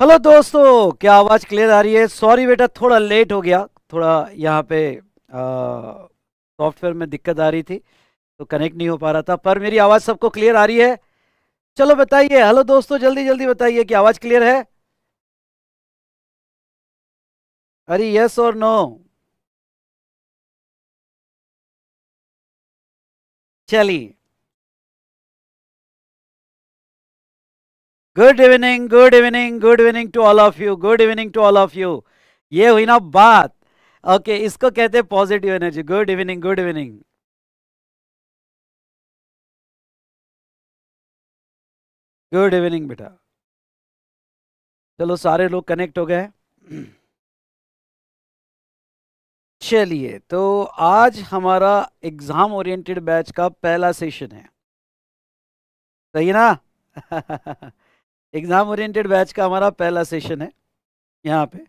Hello दोस्तों क्या आवाज़ क्लियर आ रही है सॉरी बेटा थोड़ा लेट हो गया थोड़ा यहाँ पे सॉफ्टवेयर में दिक्कत आ रही थी तो कनेक्ट नहीं हो पा रहा था पर मेरी आवाज़ सबको क्लियर आ रही है चलो बताइए हेलो दोस्तों जल्दी जल्दी बताइए कि आवाज़ क्लियर है अरे यस और नो चलिए good evening good evening good evening to all of you good evening to all of you ये हुई ना बात ओके okay, इसको कहते हैं positive energy good evening good evening good evening बेटा चलो सारे लोग कनेक्ट हो गए चलिए तो आज हमारा एग्जाम ओरिएंटेड बैच का पहला सेशन है सही ना एग्ज़ाम ओरिएंटेड बैच का हमारा पहला सेशन है यहाँ पे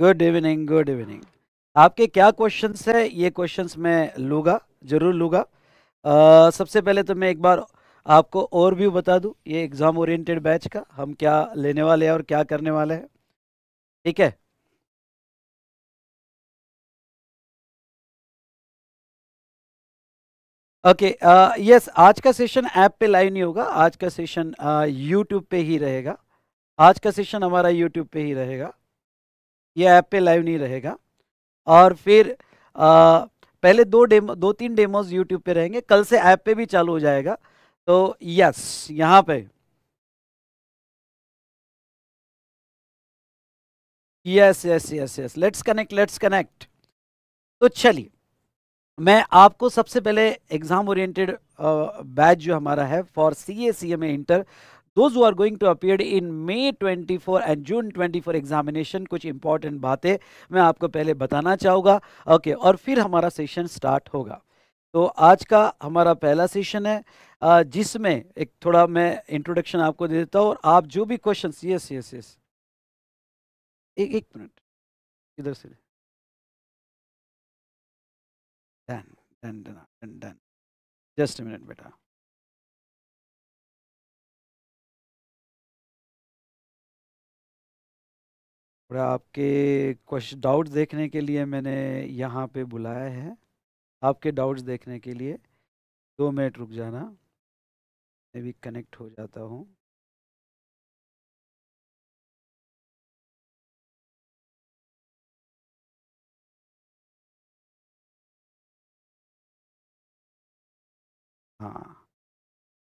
गुड इवनिंग गुड इवनिंग आपके क्या क्वेश्चंस है ये क्वेश्चंस मैं लूंगा ज़रूर लूंगा सबसे पहले तो मैं एक बार आपको और भी बता दूं ये एग्ज़ाम ओरिएंटेड बैच का हम क्या लेने वाले हैं और क्या करने वाले हैं ठीक है okay okay, yes uh, yes, आज का सेशन ऐप पे लाइव नहीं होगा आज का सेशन यूट्यूब पे ही रहेगा आज का सेशन हमारा यूट्यूब पे ही रहेगा ये ऐप पे लाइव नहीं रहेगा और फिर uh, पहले दो डेमो दो तीन डेमोज यूट्यूब पे रहेंगे कल से ऐप पे भी चालू हो जाएगा तो यस यहाँ पे yes yes yes yes let's connect let's connect तो चलिए मैं आपको सबसे पहले एग्जाम ओरिएंटेड बैच जो हमारा है for C A C M A inter those are going to appear in May 24 and June 24 examination कुछ इंपॉर्टेंट बातें मैं आपको पहले बताना चाहूँगा ओके okay, और फिर हमारा सेशन स्टार्ट होगा तो आज का हमारा पहला सेशन है जिसमें एक थोड़ा मैं इंट्रोडक्शन आपको दे देता हूँ और आप जो भी क्वेश्चन यस यस यस एक एक मिनट इधर से done done done done just minute बेटा और आपके क्वेश्चन डाउट देखने के लिए मैंने यहाँ पे बुलाया है आपके डाउट्स देखने के लिए दो मिनट रुक जाना मैं भी कनेक्ट हो जाता हूँ हाँ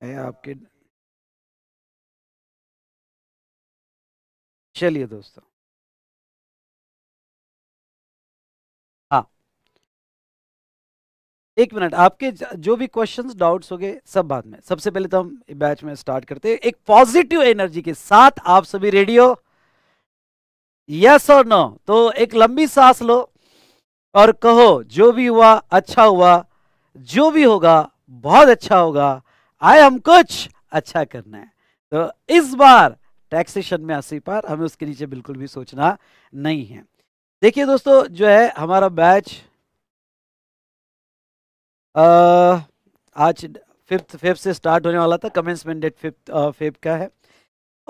मैं आपके चलिए दोस्तों एक मिनट आपके जो भी क्वेश्चंस डाउट्स हो गए सब बाद में सबसे पहले तो हम बैच में स्टार्ट करते हैं एक पॉजिटिव एनर्जी के साथ आप सभी रेडियो यस और नो तो एक लंबी सांस लो और कहो जो भी हुआ अच्छा हुआ जो भी होगा बहुत अच्छा होगा आए हम कुछ अच्छा करना है तो इस बार टैक्सेशन में अस्सी पार हमें उसके नीचे बिल्कुल भी सोचना नहीं है देखिए दोस्तों जो है हमारा बैच आज फिफ्थ फेफ से स्टार्ट होने वाला था कमेंसमेंट डेट फिफ्थ फेफ का है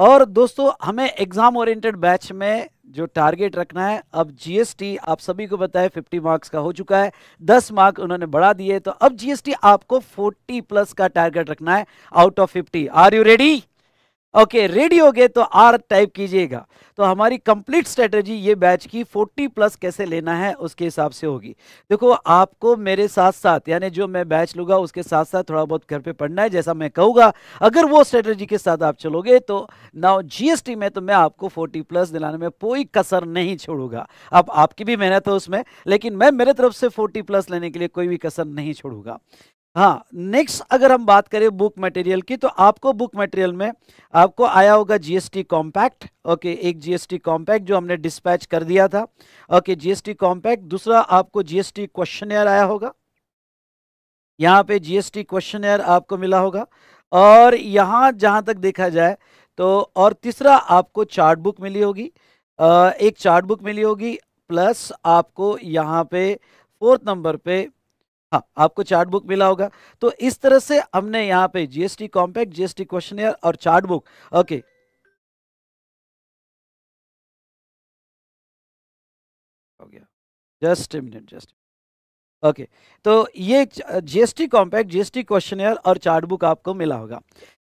और दोस्तों हमें एग्ज़ाम ओरिएंटेड बैच में जो टारगेट रखना है अब जीएसटी आप सभी को बताए 50 मार्क्स का हो चुका है 10 मार्क उन्होंने बढ़ा दिए तो अब जीएसटी आपको 40 प्लस का टारगेट रखना है out of 50 are you ready okay ready हो गए तो आर टाइप कीजिएगा तो हमारी कंप्लीट स्ट्रेटजी ये बैच की 40 प्लस कैसे लेना है उसके हिसाब से होगी देखो आपको मेरे साथ साथ यानी जो मैं बैच लूंगा उसके साथ साथ थोड़ा बहुत घर पे पढ़ना है जैसा मैं कहूँगा अगर वो स्ट्रेटजी के साथ आप चलोगे तो नाउ जीएसटी में तो मैं आपको 40 प्लस दिलाने में कोई कसर नहीं छोड़ूंगा अब आपकी भी मेहनत है उसमें लेकिन मैं मेरे तरफ से फोर्टी प्लस लेने के लिए कोई भी कसर नहीं छोड़ूंगा हाँ नेक्स्ट अगर हम बात करें बुक मटेरियल की तो आपको बुक मटेरियल में आपको आया होगा जीएसटी कॉम्पैक्ट ओके एक जीएसटी कॉम्पैक्ट जो हमने डिस्पैच कर दिया था ओके जीएसटी कॉम्पैक्ट दूसरा आपको जीएसटी क्वेश्चनर आया होगा यहाँ पे जीएसटी क्वेश्चनर आपको मिला होगा और यहाँ जहाँ तक देखा जाए तो और तीसरा आपको चार्ट बुक मिली होगी एक चार्ट बुक मिली होगी प्लस आपको यहाँ पे फोर्थ नंबर पे हाँ आपको चार्ट बुक मिला होगा तो इस तरह से हमने यहाँ पे जीएसटी कॉम्पैक्ट जीएसटी क्वेश्चन और chart book okay just minute just okay तो ये जीएसटी कॉम्पैक्ट जीएसटी क्वेश्चन और चार्ट बुक आपको मिला होगा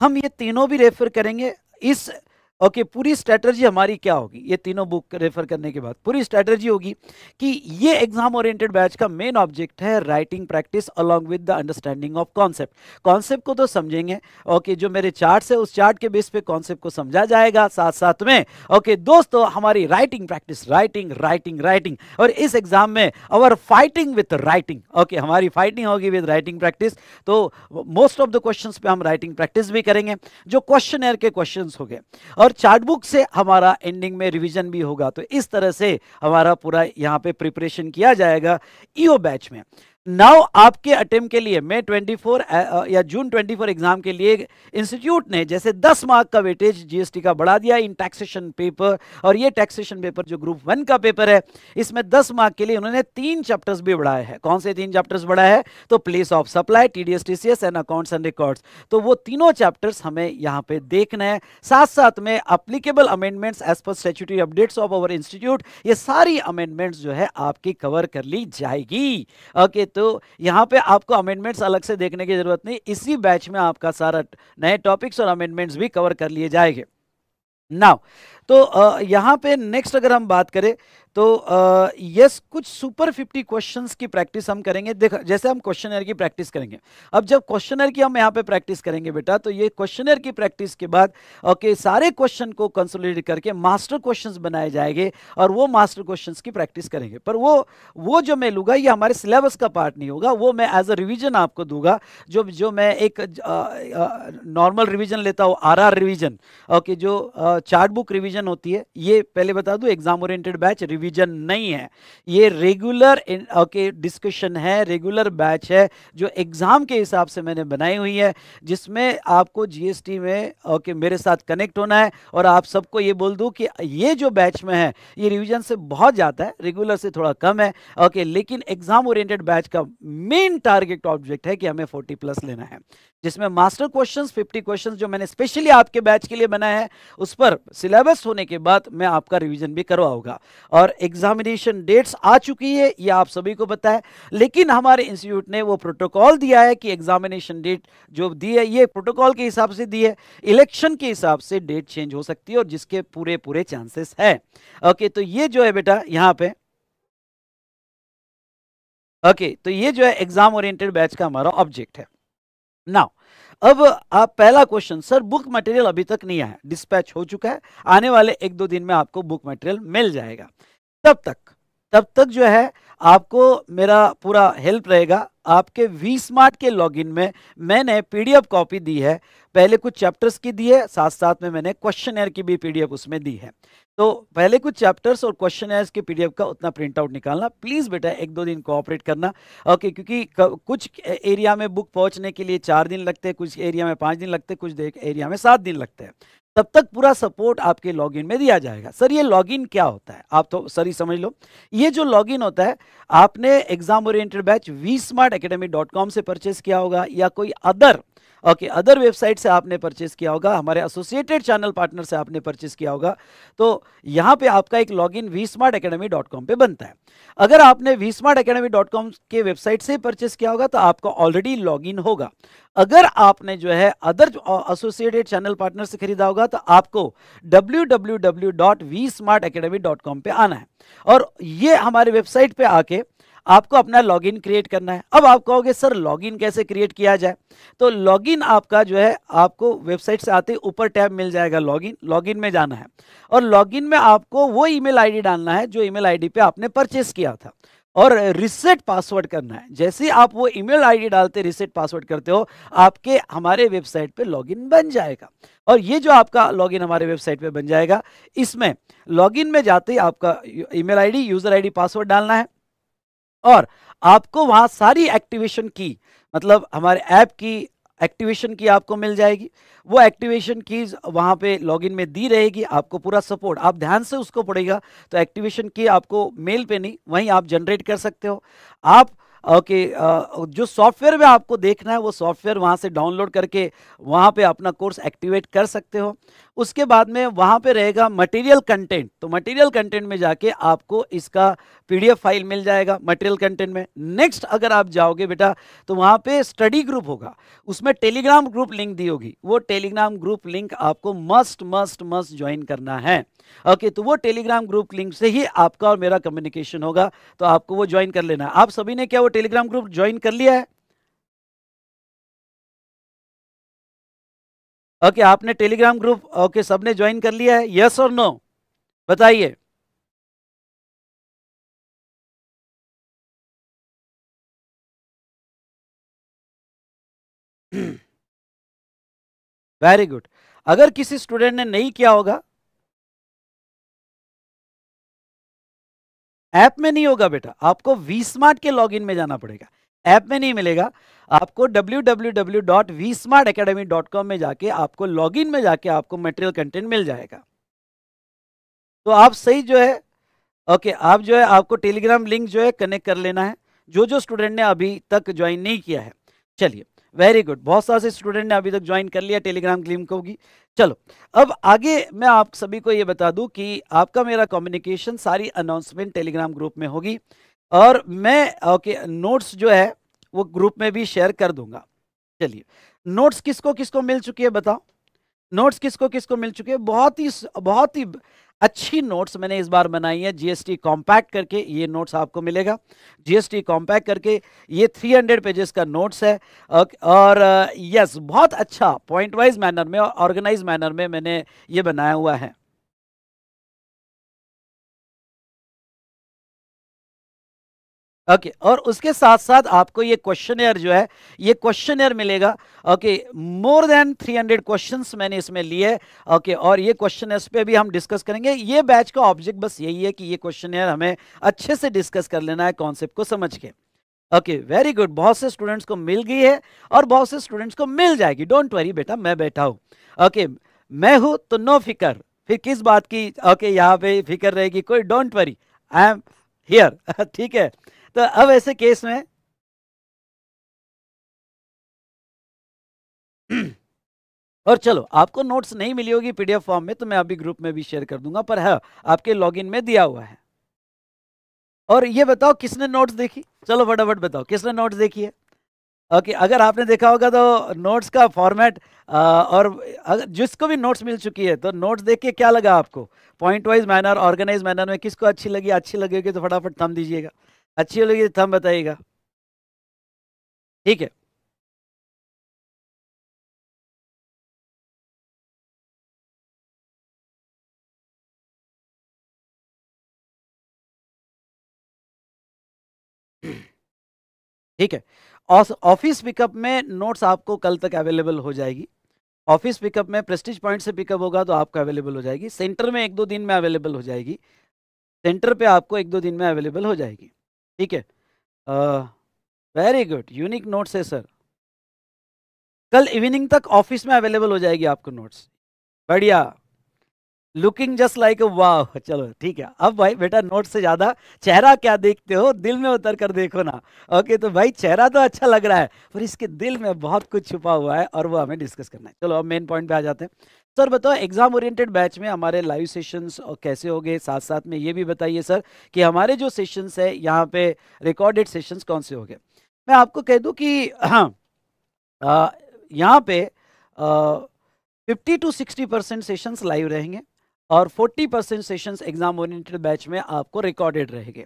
हम ये तीनों भी रेफर करेंगे इस ओके पूरी स्ट्रैटर्जी हमारी क्या होगी ये तीनों बुक रेफर करने के बाद पूरी स्ट्रैटर्जी होगी कि ये एग्जाम ओरिएंटेड बैच का मेन ऑब्जेक्ट है writing practice along with the understanding of concept concept को तो समझेंगे ओके जो मेरे चार्ट है उस चार्ट के बेस पे कॉन्सेप्ट को समझा जाएगा साथ साथ में ओके दोस्तों हमारी writing practice writing writing writing और इस एग्जाम में our fighting with writing okay हमारी फाइटिंग होगी विद राइटिंग प्रैक्टिस तो मोस्ट ऑफ द क्वेश्चन पे हम राइटिंग प्रैक्टिस भी करेंगे जो क्वेश्चन के क्वेश्चन हो गए और और चार्ट बुक से हमारा एंडिंग में रिवीजन भी होगा तो इस तरह से हमारा पूरा यहाँ पे प्रिपरेशन किया जाएगा ईओ e बैच में नाउ आपके अटेम्प के लिए मई 24 या जून 24 एग्जाम के लिए इंस्टीट्यूट ने जैसे 10 मार्क का वेटेज जीएसटी का बढ़ा दिया इन टैक्सेशन पेपर और ये टैक्सेशन पेपर जो ग्रुप वन का पेपर है इसमें 10 मार्क के लिए उन्होंने तीन चैप्टर्स भी बढ़ाए हैं कौन से तीन चैप्टर्स बढ़ाए हैं तो place of supply T TCS and accounts and records तो वो तीनों चैप्टर्स हमें यहाँ पे देखना है साथ साथ में applicable amendments as per statutory updates of our institute ये सारी अमेंडमेंट्स जो है आपकी कवर कर ली जाएगी ओके okay, तो तो यहाँ पे आपको अमेंडमेंट्स अलग से देखने की ज़रूरत नहीं इसी बैच में आपका सारा नए टॉपिक्स और अमेंडमेंट्स भी कवर कर लिए जाएंगे नाउ तो यहाँ पे नेक्स्ट अगर हम बात करें तो यस कुछ सुपर फिफ्टी क्वेश्चंस की प्रैक्टिस हम करेंगे देख जैसे हम क्वेश्चनर की प्रैक्टिस करेंगे अब जब क्वेश्चनर की हम यहाँ पे प्रैक्टिस करेंगे बेटा तो ये क्वेश्चनर की प्रैक्टिस के बाद ओके सारे क्वेश्चन को कंसोलिडेट करके मास्टर क्वेश्चंस बनाए जाएंगे और वो मास्टर क्वेश्चन की प्रैक्टिस करेंगे पर वो वो जो मैं लूँगा ये हमारे सिलेबस का पार्ट नहीं होगा वो मैं एज अ रिविजन आपको दूंगा जो जो मैं एक नॉर्मल रिविजन लेता हूँ आर आर रिविजन ओके जो चार्ट बुक रिविजन रिवीजन होती है ये पहले बता दूं एग्जाम ओरिएंटेड बैच रिवीजन नहीं है ये रेगुलर ओके डिस्कशन है रेगुलर बैच है जो एग्ज़ाम के हिसाब से मैंने बनाई हुई है जिसमें आपको जीएसटी में ओके मेरे साथ कनेक्ट होना है और आप सबको ये बोल दूँ कि ये जो बैच में है ये रिविजन से बहुत ज़्यादा है रेगुलर से थोड़ा कम है ओके लेकिन एग्ज़ाम ओरिएंटेड बैच का मेन टारगेट ऑब्जेक्ट है कि हमें फोर्टी प्लस लेना है जिसमें मास्टर क्वेश्चंस, 50 क्वेश्चंस जो मैंने स्पेशली आपके बैच के लिए बनाए हैं उस पर सिलेबस होने के बाद मैं आपका रिवीजन भी करवाऊंगा और एग्जामिनेशन डेट्स आ चुकी है ये आप सभी को पता है लेकिन हमारे इंस्टीट्यूट ने वो प्रोटोकॉल दिया है कि एग्जामिनेशन डेट जो दी है ये प्रोटोकॉल के हिसाब से दी है इलेक्शन के हिसाब से डेट चेंज हो सकती है और जिसके पूरे पूरे चांसेस है ओके तो ये जो है बेटा यहाँ पे ओके तो ये जो है एग्जाम ओरिएंटेड बैच का हमारा ऑब्जेक्ट है नाउ अब आप पहला क्वेश्चन सर बुक मटेरियल अभी तक नहीं आया डिस्पैच हो चुका है आने वाले एक दो दिन में आपको बुक मटेरियल मिल जाएगा तब तक तब तक जो है आपको मेरा पूरा हेल्प रहेगा आपके वी स्मार्ट के लॉगिन में मैंने पीडीएफ कॉपी दी है पहले कुछ चैप्टर्स की दी है साथ साथ में मैंने क्वेश्चन की भी पीडीएफ उसमें दी है तो पहले कुछ चैप्टर्स और क्वेश्चन की पीडीएफ का उतना प्रिंट आउट निकालना प्लीज़ बेटा एक दो दिन कोऑपरेट करना ओके क्योंकि कुछ एरिया में बुक पहुंचने के लिए चार दिन लगते हैं कुछ एरिया में पाँच दिन लगते हैं कुछ एरिया में सात दिन लगते हैं तब तक पूरा सपोर्ट आपके लॉगिन में दिया जाएगा सर ये लॉगिन क्या होता है आप तो सर ही समझ लो ये जो लॉगिन होता है आपने exam oriented batch V smart academy dot com से परचेस किया होगा या कोई अदर ओके अदर वेबसाइट से आपने परचेज़ किया होगा हमारे एसोसिएटेड चैनल पार्टनर से आपने परचेज़ किया होगा तो यहाँ पे आपका एक log in V smart academy dot com पर बनता है अगर आपने V smart academy dot com के वेबसाइट से परचेस किया होगा तो आपका ऑलरेडी लॉग इन होगा अगर आपने जो है अदर एसोसिएटेड चैनल पार्टनर से खरीदा होगा तो आपको W W W dot V smart academy dot com पर आना है और ये हमारे वेबसाइट पर आके आपको अपना लॉगिन क्रिएट करना है अब आप कहोगे सर लॉगिन कैसे क्रिएट किया जाए तो लॉगिन आपका जो है आपको वेबसाइट से आते ऊपर टैब मिल जाएगा लॉगिन लॉगिन में जाना है और लॉगिन में आपको वो ईमेल आईडी डालना है जो ईमेल आईडी पे आपने परचेस किया था और रिसेट पासवर्ड करना है जैसे आप वो ईमेल आईडी डालते रिसेट पासवर्ड करते हो आपके हमारे वेबसाइट पे लॉगिन बन जाएगा और ये जो आपका लॉगिन हमारे वेबसाइट पे बन जाएगा इसमें लॉगिन में जाते ही आपका email ID user ID password डालना है और आपको वहाँ सारी एक्टिवेशन की मतलब हमारे ऐप की एक्टिवेशन की आपको मिल जाएगी वो एक्टिवेशन कीज वहाँ पे लॉगिन में दी रहेगी आपको पूरा सपोर्ट आप ध्यान से उसको पड़ेगा तो एक्टिवेशन की आपको मेल पे नहीं वहीं आप जनरेट कर सकते हो आप ओके okay, जो सॉफ्टवेयर में आपको देखना है वो सॉफ्टवेयर वहाँ से डाउनलोड करके वहाँ पे अपना कोर्स एक्टिवेट कर सकते हो उसके बाद में वहाँ पे रहेगा मटेरियल कंटेंट तो मटेरियल कंटेंट में जाके आपको इसका पीडीएफ फाइल मिल जाएगा मटेरियल कंटेंट में नेक्स्ट अगर आप जाओगे बेटा तो वहां पे स्टडी ग्रुप होगा उसमें टेलीग्राम ग्रुप लिंक दी होगी वो टेलीग्राम ग्रुप लिंक आपको मस्ट मस्ट मस्ट ज्वाइन करना है ओके okay, तो वो टेलीग्राम ग्रुप लिंक से ही आपका और मेरा कम्युनिकेशन होगा तो आपको वो ज्वाइन कर लेना आप सभी ने क्या वो टेलीग्राम ग्रुप ज्वाइन कर लिया है ओके okay, आपने टेलीग्राम ग्रुप ओके okay, सबने ज्वाइन कर लिया है यस और नो बताइए वेरी गुड अगर किसी स्टूडेंट ने नहीं किया होगा ऐप में नहीं होगा बेटा आपको वी स्मार्ट के लॉगिन में जाना पड़ेगा ऐप में नहीं मिलेगा आपको www.vsmartacademy.com में जाके आपको लॉगिन में जाके आपको मटेरियल कंटेंट मिल जाएगा तो आप सही जो है ओके आप जो है आपको टेलीग्राम लिंक जो है कनेक्ट कर लेना है जो जो स्टूडेंट ने अभी तक ज्वाइन नहीं किया है चलिए वेरी गुड बहुत सारे स्टूडेंट ने अभी तक ज्वाइन कर लिया टेलीग्राम क्लीम को भी चलो अब आगे मैं आप सभी को ये बता दूं कि आपका मेरा कम्युनिकेशन सारी अनाउंसमेंट टेलीग्राम ग्रुप में होगी और मैं ओके नोट्स जो है वो ग्रुप में भी शेयर कर दूंगा चलिए नोट्स किसको किसको मिल चुकी है बताओ नोट्स किसको किसको मिल चुके हैं बहुत ही बहुत ही अच्छी नोट्स मैंने इस बार बनाई है जीएसटी कॉम्पैक्ट करके ये नोट्स आपको मिलेगा जीएसटी कॉम्पैक्ट करके ये 300 पेजेस का नोट्स है और यस uh, बहुत अच्छा पॉइंट वाइज मैनर में और ऑर्गेनाइज मैनर में मैंने ये बनाया हुआ है ओके okay, और उसके साथ साथ आपको ये क्वेश्चन जो है ये क्वेश्चन मिलेगा ओके मोर देन 300 हंड्रेड मैंने इसमें लिए ओके okay, और ये क्वेश्चन पे भी हम डिस्कस करेंगे ये बैच का ऑब्जेक्ट बस यही है कि ये क्वेश्चन हमें अच्छे से डिस्कस कर लेना है कॉन्सेप्ट को समझ के ओके वेरी गुड बहुत से स्टूडेंट्स को मिल गई है और बहुत से स्टूडेंट्स को मिल जाएगी डोंट वरी बेटा मैं बैठा हूँ ओके okay, मैं हूँ तो नो फिकर फिर किस बात की ओके यहाँ पे फिक्र रहेगी कोई don't worry I am here ठीक है तो अब ऐसे केस में और चलो आपको नोट्स नहीं मिली होगी पीडीएफ फॉर्म में तो मैं अभी ग्रुप में भी शेयर कर दूंगा पर है हाँ, आपके लॉगिन में दिया हुआ है और ये बताओ किसने नोट्स देखी चलो फटाफट बताओ किसने नोट्स देखी है ओके अगर आपने देखा होगा तो नोट्स का फॉर्मेट और अगर जिसको भी नोट्स मिल चुकी है तो नोट्स देख के क्या लगा आपको point wise manner organise manner में किसको अच्छी लगी अच्छी लगेगी तो फटाफट थम दीजिएगा अच्छी लगी तो थम बताइएगा ठीक है ठीक है ऑफिस पिकअप में नोट्स आपको कल तक अवेलेबल हो जाएगी ऑफिस पिकअप में प्रेस्टिज पॉइंट से पिकअप होगा तो आपका अवेलेबल हो जाएगी सेंटर में एक दो दिन में अवेलेबल हो जाएगी सेंटर पे आपको एक दो दिन में अवेलेबल हो जाएगी ठीक है वेरी गुड यूनिक नोट्स है सर कल इवनिंग तक ऑफिस में अवेलेबल हो जाएगी आपको नोट्स बढ़िया लुकिंग जस्ट लाइक वाह चलो ठीक है अब भाई बेटा नोट से ज्यादा चेहरा क्या देखते हो दिल में उतर कर देखो ना ओके तो भाई चेहरा तो अच्छा लग रहा है पर इसके दिल में बहुत कुछ छुपा हुआ है और वो हमें डिस्कस करना है चलो अब मेन पॉइंट पे आ जाते हैं सर तो बताओ एग्जाम ओरिएंटेड बैच में हमारे लाइव सेशंस कैसे हो गए साथ साथ में ये भी बताइए सर कि हमारे जो सेशंस है यहाँ पे रिकॉर्डेड सेशंस कौन से हो गए मैं आपको कह दूँ कि हाँ, यहाँ पे fifty to sixty percent sessions live रहेंगे और forty percent sessions exam oriented batch में आपको रिकॉर्डेड रहेंगे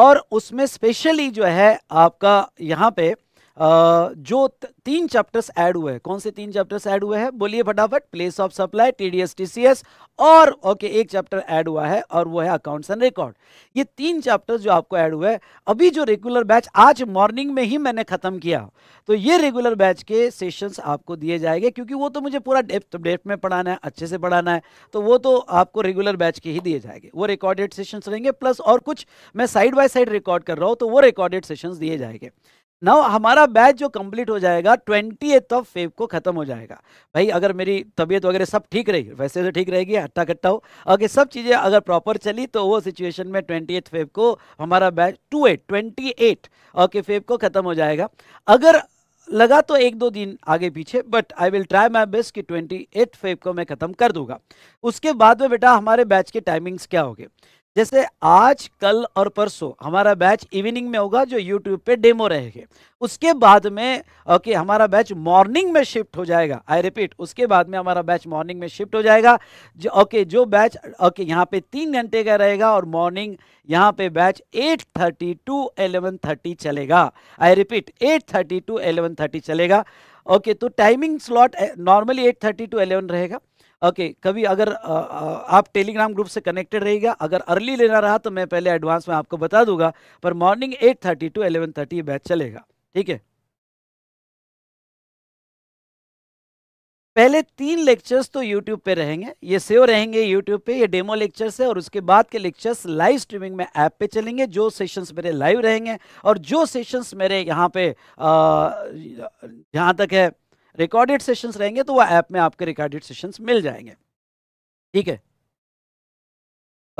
और उसमें स्पेशली जो है आपका यहाँ पे जो तीन चैप्टर्स ऐड हुए हैं कौन से तीन चैप्टर्स ऐड हुए हैं बोलिए फटाफट place of supply TDS TCS और ओके एक चैप्टर ऐड हुआ है और वो है अकाउंट्स एंड रिकॉर्ड ये तीन चैप्टर्स जो आपको ऐड हुए अभी जो रेगुलर बैच आज मॉर्निंग में ही मैंने खत्म किया तो ये रेगुलर बैच के सेशंस आपको दिए जाएंगे क्योंकि वो तो मुझे पूरा डेप्थ डेप्थ में पढ़ाना है अच्छे से पढ़ाना है तो वो तो आपको रेगुलर बैच के ही दिए जाएंगे वो रिकॉर्डेड सेशंस रहेंगे प्लस और कुछ मैं साइड बाय साइड रिकॉर्ड कर रहा हूँ तो वो रिकॉर्डेड सेशंस दिए जाएंगे नाउ हमारा बैच जो कंप्लीट हो जाएगा ट्वेंटी एथ ऑफ फेब को खत्म हो जाएगा भाई अगर मेरी तबीयत वगैरह सब ठीक रही वैसे तो ठीक रहेगी हट्टा कट्टा हो अगर सब चीज़ें अगर प्रॉपर चली तो वो सिचुएशन में ट्वेंटी एथ फेब को हमारा batch to eight twenty eight okay Feb को खत्म हो जाएगा अगर लगा तो एक दो दिन आगे पीछे but I will try my best कि ट्वेंटी एट फेब को मैं ख़त्म कर दूंगा उसके बाद में बेटा हमारे बैच के टाइमिंग्स क्या होंगे जैसे आज कल और परसों हमारा बैच इवनिंग में होगा जो यूट्यूब पे डेमो रहेगा उसके बाद में ओके हमारा बैच मॉर्निंग में शिफ्ट हो जाएगा आई रिपीट उसके बाद में हमारा बैच मॉर्निंग में शिफ्ट हो जाएगा जो ओके जो बैच ओके यहाँ पे तीन घंटे का रहेगा और मॉर्निंग यहाँ पे बैच 8:30 टू थर्टी चलेगा आई रिपीट 8:30 टू थर्टी चलेगा ओके तो timing slot normally 8:30 to eleven रहेगा ओके okay, कभी अगर आ, आप टेलीग्राम ग्रुप से कनेक्टेड रहेगा अगर अर्ली लेना रहा तो मैं पहले एडवांस में आपको बता दूंगा पर morning eight thirty to eleven thirty batch चलेगा ठीक है पहले तीन लेक्चर्स तो यूट्यूब पे रहेंगे ये सेव रहेंगे यूट्यूब पे ये डेमो लेक्चर्स है और उसके बाद के लेक्चर्स लाइव स्ट्रीमिंग में ऐप पे चलेंगे जो सेशंस मेरे लाइव रहेंगे और जो सेशंस मेरे यहाँ पे जहाँ तक है रिकॉर्डेड सेशंस रहेंगे तो वो ऐप में आपके रिकॉर्डेड सेशंस मिल जाएंगे ठीक है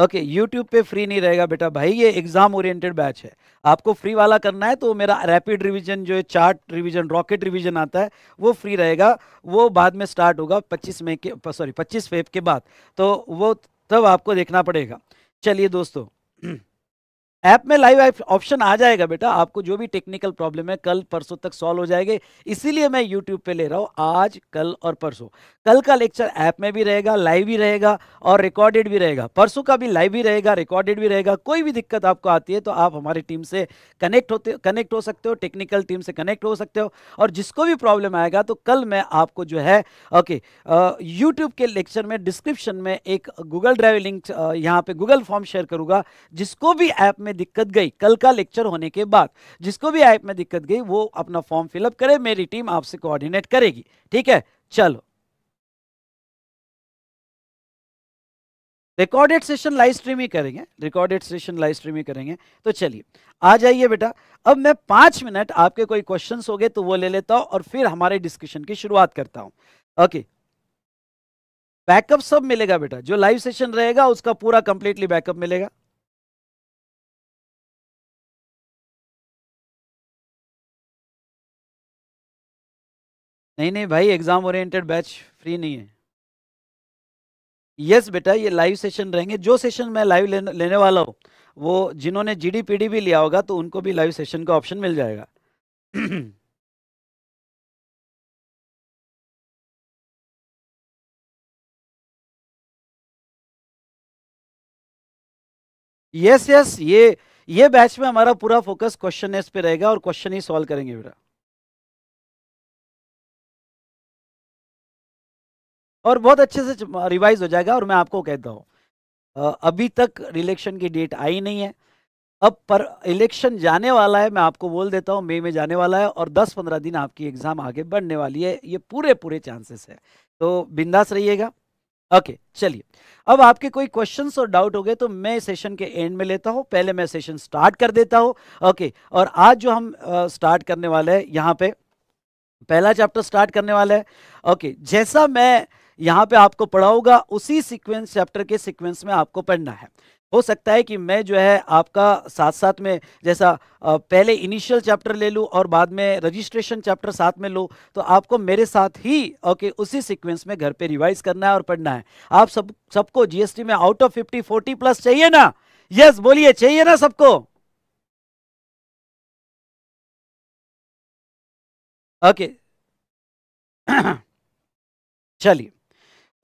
ओके यूट्यूब पे फ्री नहीं रहेगा बेटा भाई ये एग्जाम ओरिएंटेड बैच है आपको फ्री वाला करना है तो मेरा रैपिड रिवीजन जो है चार्ट रिवीजन रॉकेट रिवीजन आता है वो फ्री रहेगा वो बाद में स्टार्ट होगा 25 मई के सॉरी 25 फेब के बाद तो वो तब आपको देखना पड़ेगा चलिए दोस्तों ऐप में लाइव ऑप्शन आ जाएगा बेटा आपको जो भी टेक्निकल प्रॉब्लम है कल परसों तक सॉल्व हो जाएंगे इसीलिए मैं यूट्यूब पे ले रहा हूँ आज कल और परसों कल का लेक्चर ऐप में भी रहेगा लाइव भी रहेगा और रिकॉर्डेड भी रहेगा परसों का भी लाइव भी रहेगा रिकॉर्डेड भी रहेगा कोई भी दिक्कत आपको आती है तो आप हमारी टीम से कनेक्ट होते कनेक्ट हो सकते हो टेक्निकल टीम से कनेक्ट हो सकते हो और जिसको भी प्रॉब्लम आएगा तो कल मैं आपको जो है ओके यूट्यूब के लेक्चर में डिस्क्रिप्शन में एक गूगल ड्राइव लिंक यहाँ पर गूगल फॉर्म शेयर करूँगा जिसको भी ऐप में में दिक्कत गई कल का लेक्चर होने के बाद जिसको भी ऐप में दिक्कत गई वो अपना फॉर्म फिलअप करे मेरी टीम आपसे कोऑर्डिनेट करेगी ठीक है चलो रिकॉर्डेड सेशन लाइव स्ट्रीम ही करेंगे रिकॉर्डेड सेशन लाइव स्ट्रीम ही करेंगे तो चलिए आ जाइए बेटा अब मैं पांच मिनट आपके कोई क्वेश्चन हो गए तो वो ले लेता हूं और फिर हमारे डिस्कशन की शुरुआत करता हूं ओके बैकअप सब मिलेगा बेटा जो लाइव सेशन रहेगा उसका पूरा कंप्लीटली बैकअप मिलेगा नहीं नहीं भाई एग्जाम ओरिएंटेड बैच फ्री नहीं है यस yes, बेटा ये लाइव सेशन रहेंगे जो सेशन मैं लाइव लेने, लेने वाला हूँ वो जिन्होंने जी डी भी लिया होगा तो उनको भी लाइव सेशन का ऑप्शन मिल जाएगा यस यस yes, ये ये बैच में हमारा पूरा फोकस क्वेश्चन एस पे रहेगा और क्वेश्चन ही सॉल्व करेंगे बेटा और बहुत अच्छे से रिवाइज हो जाएगा और मैं आपको कहता हूँ अभी तक इलेक्शन की डेट आई नहीं है अब पर इलेक्शन जाने वाला है मैं आपको बोल देता हूँ मई में जाने वाला है और 10-15 दिन आपकी एग्ज़ाम आगे बढ़ने वाली है ये पूरे पूरे चांसेस है तो बिंदास रहिएगा ओके चलिए अब आपके कोई क्वेश्चंस और डाउट हो गए तो मैं सेशन के एंड में लेता हूँ पहले मैं सेशन स्टार्ट कर देता हूँ ओके और आज जो हम स्टार्ट करने वाले हैं यहाँ पे पहला चैप्टर स्टार्ट करने वाला है ओके जैसा मैं यहाँ पे आपको पढ़ा होगा उसी सीक्वेंस चैप्टर के सीक्वेंस में आपको पढ़ना है हो सकता है कि मैं जो है आपका साथ साथ में जैसा पहले इनिशियल चैप्टर ले लूँ और बाद में रजिस्ट्रेशन चैप्टर साथ में लूँ तो आपको मेरे साथ ही ओके उसी सीक्वेंस में घर पे रिवाइज करना है और पढ़ना है आप सब सबको जीएसटी में out of fifty forty plus चाहिए ना यस बोलिए चाहिए ना सबको ओके चलिए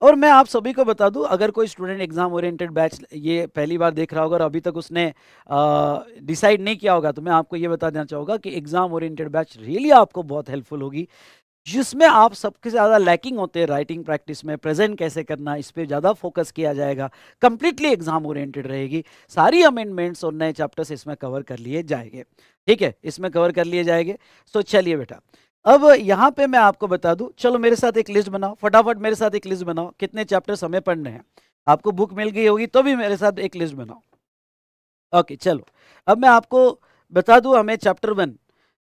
और मैं आप सभी को बता दूं अगर कोई स्टूडेंट एग्जाम ओरिएंटेड बैच ये पहली बार देख रहा होगा और अभी तक उसने डिसाइड नहीं किया होगा तो मैं आपको ये बता देना चाहूँगा कि एग्जाम ओरिएंटेड बैच रियली आपको बहुत हेल्पफुल होगी जिसमें आप सबसे ज़्यादा लैकिंग होते हैं राइटिंग प्रैक्टिस में प्रेजेंट कैसे करना इस पर ज़्यादा फोकस किया जाएगा कंप्लीटली एग्जाम ओरिएंटेड रहेगी सारी अमेंडमेंट्स और नए चैप्टर्स इसमें कवर कर लिए जाएंगे ठीक है इसमें कवर कर लिए जाएंगे सो चलिए बेटा अब यहाँ पे मैं आपको बता दूं चलो मेरे साथ एक लिस्ट बनाओ फटाफट मेरे साथ एक लिस्ट बनाओ कितने चैप्टर्स हमें पढ़ने हैं आपको बुक मिल गई होगी तो भी मेरे साथ एक लिस्ट बनाओ ओके चलो अब मैं आपको बता दूं हमें चैप्टर वन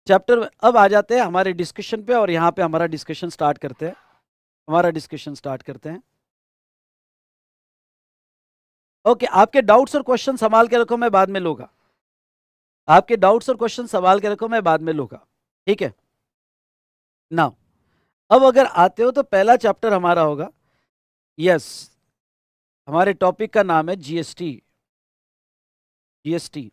चैप्टर अब आ जाते हैं हमारे डिस्कशन पे और यहाँ पे हमारा डिस्कशन स्टार्ट करते हैं हमारा डिस्कशन स्टार्ट करते हैं ओके आपके डाउट्स और क्वेश्चन संभाल के रखो मैं बाद में लूंगा आपके डाउट्स और क्वेश्चन संभाल के रखो मैं बाद में लूंगा ठीक है नाउ अब अगर आते हो तो पहला चैप्टर हमारा होगा यस yes, हमारे टॉपिक का नाम है जीएसटी जीएसटी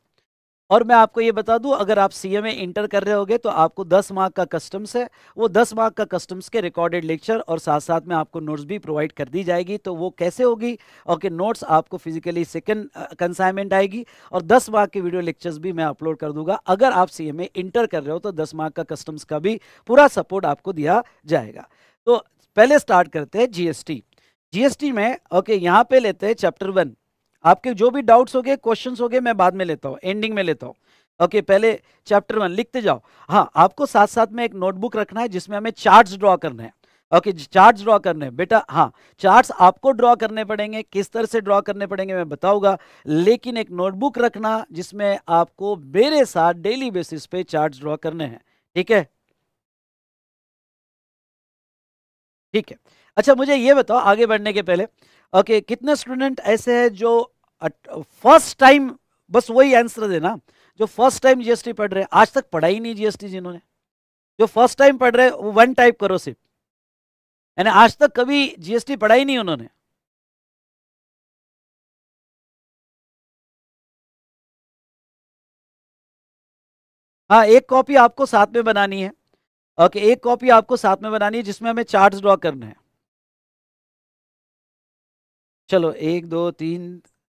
और मैं आपको ये बता दूं अगर आप सी ए इंटर कर रहे होगे तो आपको 10 मार्क का कस्टम्स है वो 10 मार्क का कस्टम्स के रिकॉर्डेड लेक्चर और साथ साथ में आपको नोट्स भी प्रोवाइड कर दी जाएगी तो वो कैसे होगी ओके नोट्स आपको फिजिकली सेकंड कंसाइनमेंट आएगी और दस मार्क के वीडियो लेक्चर्स भी मैं अपलोड कर दूंगा अगर आप सी ए इंटर कर रहे हो तो दस मार्क का कस्टम्स का भी पूरा सपोर्ट आपको दिया जाएगा तो पहले स्टार्ट करते हैं जी एस में ओके यहाँ पे लेते हैं चैप्टर वन आपके जो भी डाउट्स हो गए क्वेश्चन हो गए मैं बाद में लेता हूँ एंडिंग में लेता हूँ ओके okay, पहले चैप्टर वन लिखते जाओ हाँ आपको साथ साथ में एक नोटबुक रखना है जिसमें हमें चार्ट्स ड्रॉ करने हैं ओके okay, चार्ट्स ड्रॉ करने हैं बेटा हाँ चार्ट्स आपको ड्रॉ करने पड़ेंगे किस तरह से ड्रॉ करने पड़ेंगे मैं बताऊंगा लेकिन एक नोटबुक रखना जिसमें आपको मेरे साथ डेली बेसिस पे चार्ट ड्रॉ करने हैं ठीक है ठीक है अच्छा मुझे ये बताओ आगे बढ़ने के पहले ओके okay, कितने स्टूडेंट ऐसे हैं जो फर्स्ट टाइम बस वही आंसर देना जो फर्स्ट टाइम जीएसटी पढ़ रहे हैं आज तक पढ़ा ही नहीं जीएसटी जिन्होंने जो फर्स्ट टाइम पढ़ रहे हैं वो वन टाइप करो सिर्फ यानी आज तक कभी जीएसटी पढ़ा ही नहीं उन्होंने हाँ एक कॉपी आपको साथ में बनानी है ओके एक कॉपी आपको साथ में बनानी है जिसमें हमें चार्ट ड्रॉ करने हैं चलो एक दो तीन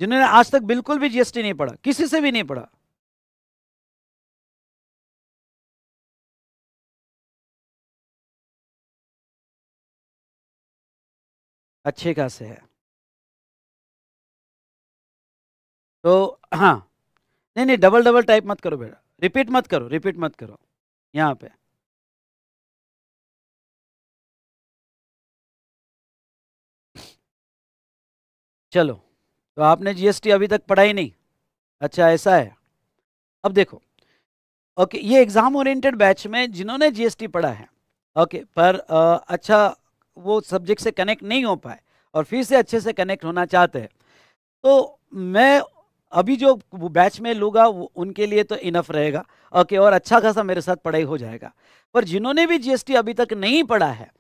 जिन्होंने आज तक बिल्कुल भी जीएसटी नहीं पढ़ा किसी से भी नहीं पढ़ा अच्छे खासे है तो हाँ नहीं नहीं डबल डबल टाइप मत करो बेटा रिपीट मत करो रिपीट मत करो यहाँ पे चलो तो आपने जीएसटी अभी तक पढ़ा ही नहीं अच्छा ऐसा है अब देखो ओके ये एग्ज़ाम ओरिएंटेड बैच में जिन्होंने जीएसटी पढ़ा है ओके पर आ, अच्छा वो सब्जेक्ट से कनेक्ट नहीं हो पाए और फिर से अच्छे से कनेक्ट होना चाहते हैं तो मैं अभी जो बैच में लूँगा उनके लिए तो इनफ रहेगा ओके और अच्छा खासा मेरे साथ पढ़ाई हो जाएगा पर जिन्होंने भी जीएसटी अभी तक नहीं पढ़ा है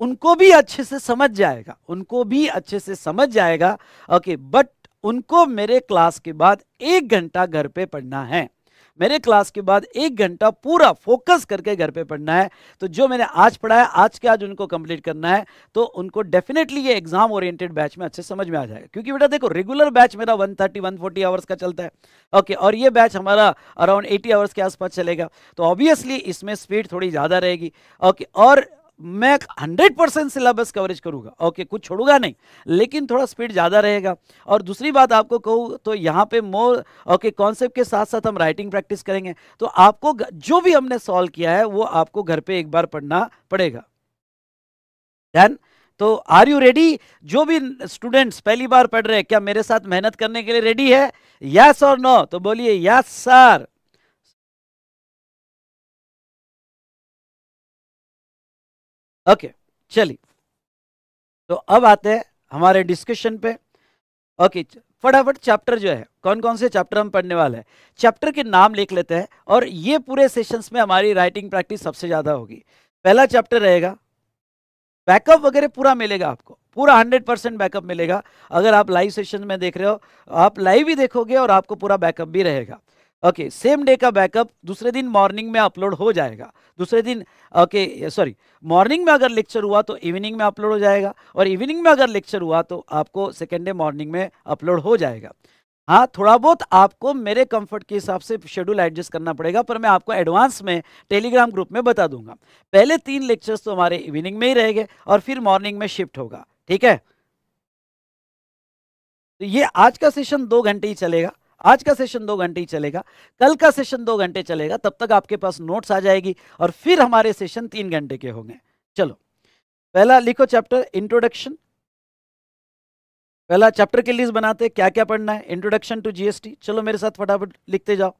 उनको भी अच्छे से समझ जाएगा उनको भी अच्छे से समझ जाएगा ओके बट उनको मेरे क्लास के बाद एक घंटा घर पे पढ़ना है मेरे क्लास के बाद एक घंटा पूरा फोकस करके घर पे पढ़ना है तो जो मैंने आज पढ़ा है आज के आज उनको कंप्लीट करना है तो उनको डेफिनेटली ये एग्जाम ओरिएंटेड बैच में अच्छे समझ में आ जाएगा क्योंकि बेटा देखो रेगुलर बैच मेरा 130 140 आवर्स का चलता है ओके और ये बैच हमारा अराउंड 80 आवर्स के आसपास चलेगा तो ऑब्वियसली इसमें स्पीड थोड़ी ज़्यादा रहेगी ओके और मैं हंड्रेड परसेंट सिलेबस कवरेज करूंगा ओके कुछ छोड़ूंगा नहीं लेकिन थोड़ा स्पीड ज़्यादा रहेगा और दूसरी बात आपको कहूँ तो यहाँ पे मोर ओके कॉन्सेप्ट के साथ साथ हम राइटिंग प्रैक्टिस करेंगे तो आपको जो भी हमने सॉल्व किया है वो आपको घर पे एक बार पढ़ना पड़ेगा डन तो आर यू रेडी जो भी स्टूडेंट्स पहली बार पढ़ रहे हैं क्या मेरे साथ मेहनत करने के लिए रेडी है यस और नो तो बोलिए यस सर ओके चलिए तो अब आते हैं हमारे डिस्कशन पे ओके फटाफट चैप्टर जो है कौन कौन से चैप्टर हम पढ़ने वाले हैं चैप्टर के नाम लिख लेते हैं और ये पूरे सेशंस में हमारी राइटिंग प्रैक्टिस सबसे ज़्यादा होगी पहला चैप्टर रहेगा बैकअप वगैरह पूरा मिलेगा आपको पूरा हंड्रेड परसेंट बैकअप मिलेगा अगर आप लाइव सेशन में देख रहे हो आप लाइव भी देखोगे और आपको पूरा बैकअप भी रहेगा ओके सेम डे का बैकअप दूसरे दिन मॉर्निंग में अपलोड हो जाएगा दूसरे दिन ओके सॉरी मॉर्निंग में अगर लेक्चर हुआ तो इवनिंग में अपलोड हो जाएगा और इवनिंग में अगर लेक्चर हुआ तो आपको सेकेंड डे मॉर्निंग में अपलोड हो जाएगा हाँ थोड़ा बहुत आपको मेरे कंफर्ट के हिसाब से शेड्यूल एडजस्ट करना पड़ेगा पर मैं आपको एडवांस में टेलीग्राम ग्रुप में बता दूंगा पहले तीन लेक्चर्स तो हमारे इवनिंग में ही रहेंगे और फिर मॉर्निंग में शिफ्ट होगा ठीक है तो ये आज का सेशन दो घंटे ही चलेगा आज का सेशन दो घंटे ही चलेगा कल का सेशन दो घंटे चलेगा तब तक आपके पास नोट्स आ जाएगी और फिर हमारे सेशन तीन घंटे के होंगे चलो पहला लिखो चैप्टर इंट्रोडक्शन पहला चैप्टर की लिस्ट बनाते क्या क्या पढ़ना है इंट्रोडक्शन टू जीएसटी चलो मेरे साथ फटाफट लिखते जाओ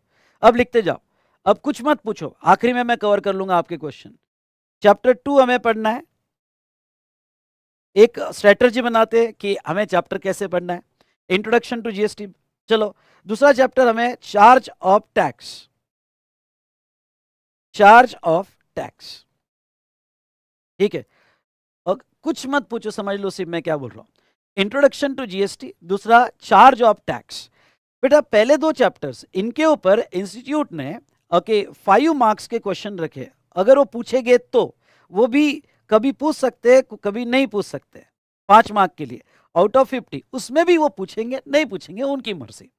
अब लिखते जाओ अब कुछ मत पूछो आखिरी में मैं कवर कर लूंगा आपके क्वेश्चन चैप्टर टू हमें पढ़ना है एक स्ट्रेटर्जी बनाते कि हमें चैप्टर कैसे पढ़ना है इंट्रोडक्शन टू जीएसटी चलो दूसरा चैप्टर हमें charge of tax charge of tax ठीक है और कुछ मत पूछो समझ लो सिर्फ मैं क्या बोल रहा हूं इंट्रोडक्शन टू जीएसटी दूसरा चार्ज ऑफ टैक्स बेटा पहले दो चैप्टर्स इनके ऊपर इंस्टीट्यूट ने ओके फाइव मार्क्स के क्वेश्चन रखे अगर वो पूछेंगे तो वो भी कभी पूछ सकते कभी नहीं पूछ सकते पांच मार्क के लिए आउट ऑफ फिफ्टी उसमें भी वो पूछेंगे नहीं पूछेंगे उनकी मर्जी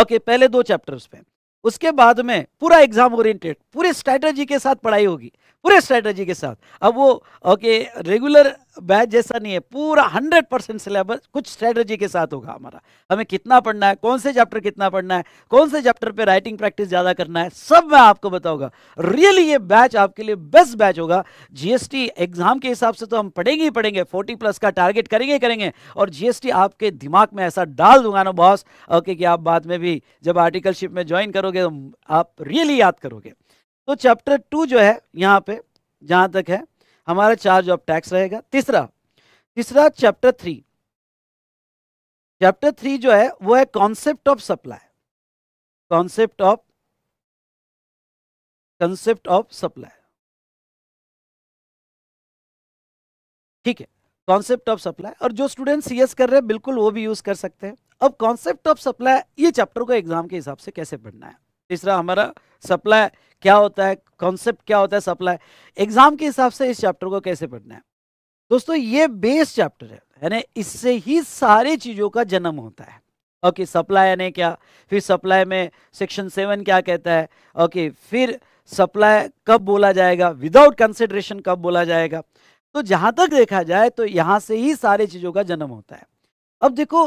ओके okay, पहले दो चैप्टर्स पे उसके बाद में पूरा एग्जाम ओरिएंटेड पूरे स्ट्रैटेजी के साथ पढ़ाई होगी पूरे स्ट्रैटेजी के साथ अब वो ओके रेगुलर बैच जैसा नहीं है पूरा हंड्रेड परसेंट सिलेबस कुछ स्ट्रेटजी के साथ होगा हमारा हमें कितना पढ़ना है कौन से चैप्टर कितना पढ़ना है कौन से चैप्टर पे राइटिंग प्रैक्टिस ज़्यादा करना है सब मैं आपको बताऊंगा रियली ये बैच आपके लिए बेस्ट बैच होगा जीएसटी एग्जाम के हिसाब से तो हम पढ़ेंगे ही पढ़ेंगे फोर्टी प्लस का टारगेट करेंगे ही करेंगे और जीएसटी आपके दिमाग में ऐसा डाल दूंगा ना बॉस ओके कि आप बाद में भी जब आर्टिकलशिप में ज्वाइन करोगे तो आप रियली याद करोगे तो चैप्टर टू जो है यहाँ पे जहां तक है हमारा चार्ज ऑफ टैक्स रहेगा तीसरा तीसरा चैप्टर थ्री चैप्टर थ्री जो है वो है concept of supply concept of concept of supply ठीक है कॉन्सेप्ट ऑफ सप्लाई और जो स्टूडेंट सीएस कर रहे हैं बिल्कुल वो भी यूज कर सकते हैं अब कॉन्सेप्ट ऑफ सप्लाई ये चैप्टर को एग्जाम के हिसाब से कैसे पढ़ना है तीसरा हमारा सप्लाई क्या होता है कॉन्सेप्ट क्या होता है सप्लाई एग्जाम के हिसाब से इस चैप्टर को कैसे पढ़ना है दोस्तों ये बेस चैप्टर है यानी इससे ही सारी चीज़ों का जन्म होता है ओके सप्लाई यानी क्या फिर सप्लाई में सेक्शन सेवन क्या कहता है ओके फिर सप्लाई कब बोला जाएगा विदाउट कंसिडरेशन कब बोला जाएगा तो जहाँ तक देखा जाए तो यहाँ से ही सारी चीज़ों का जन्म होता है अब देखो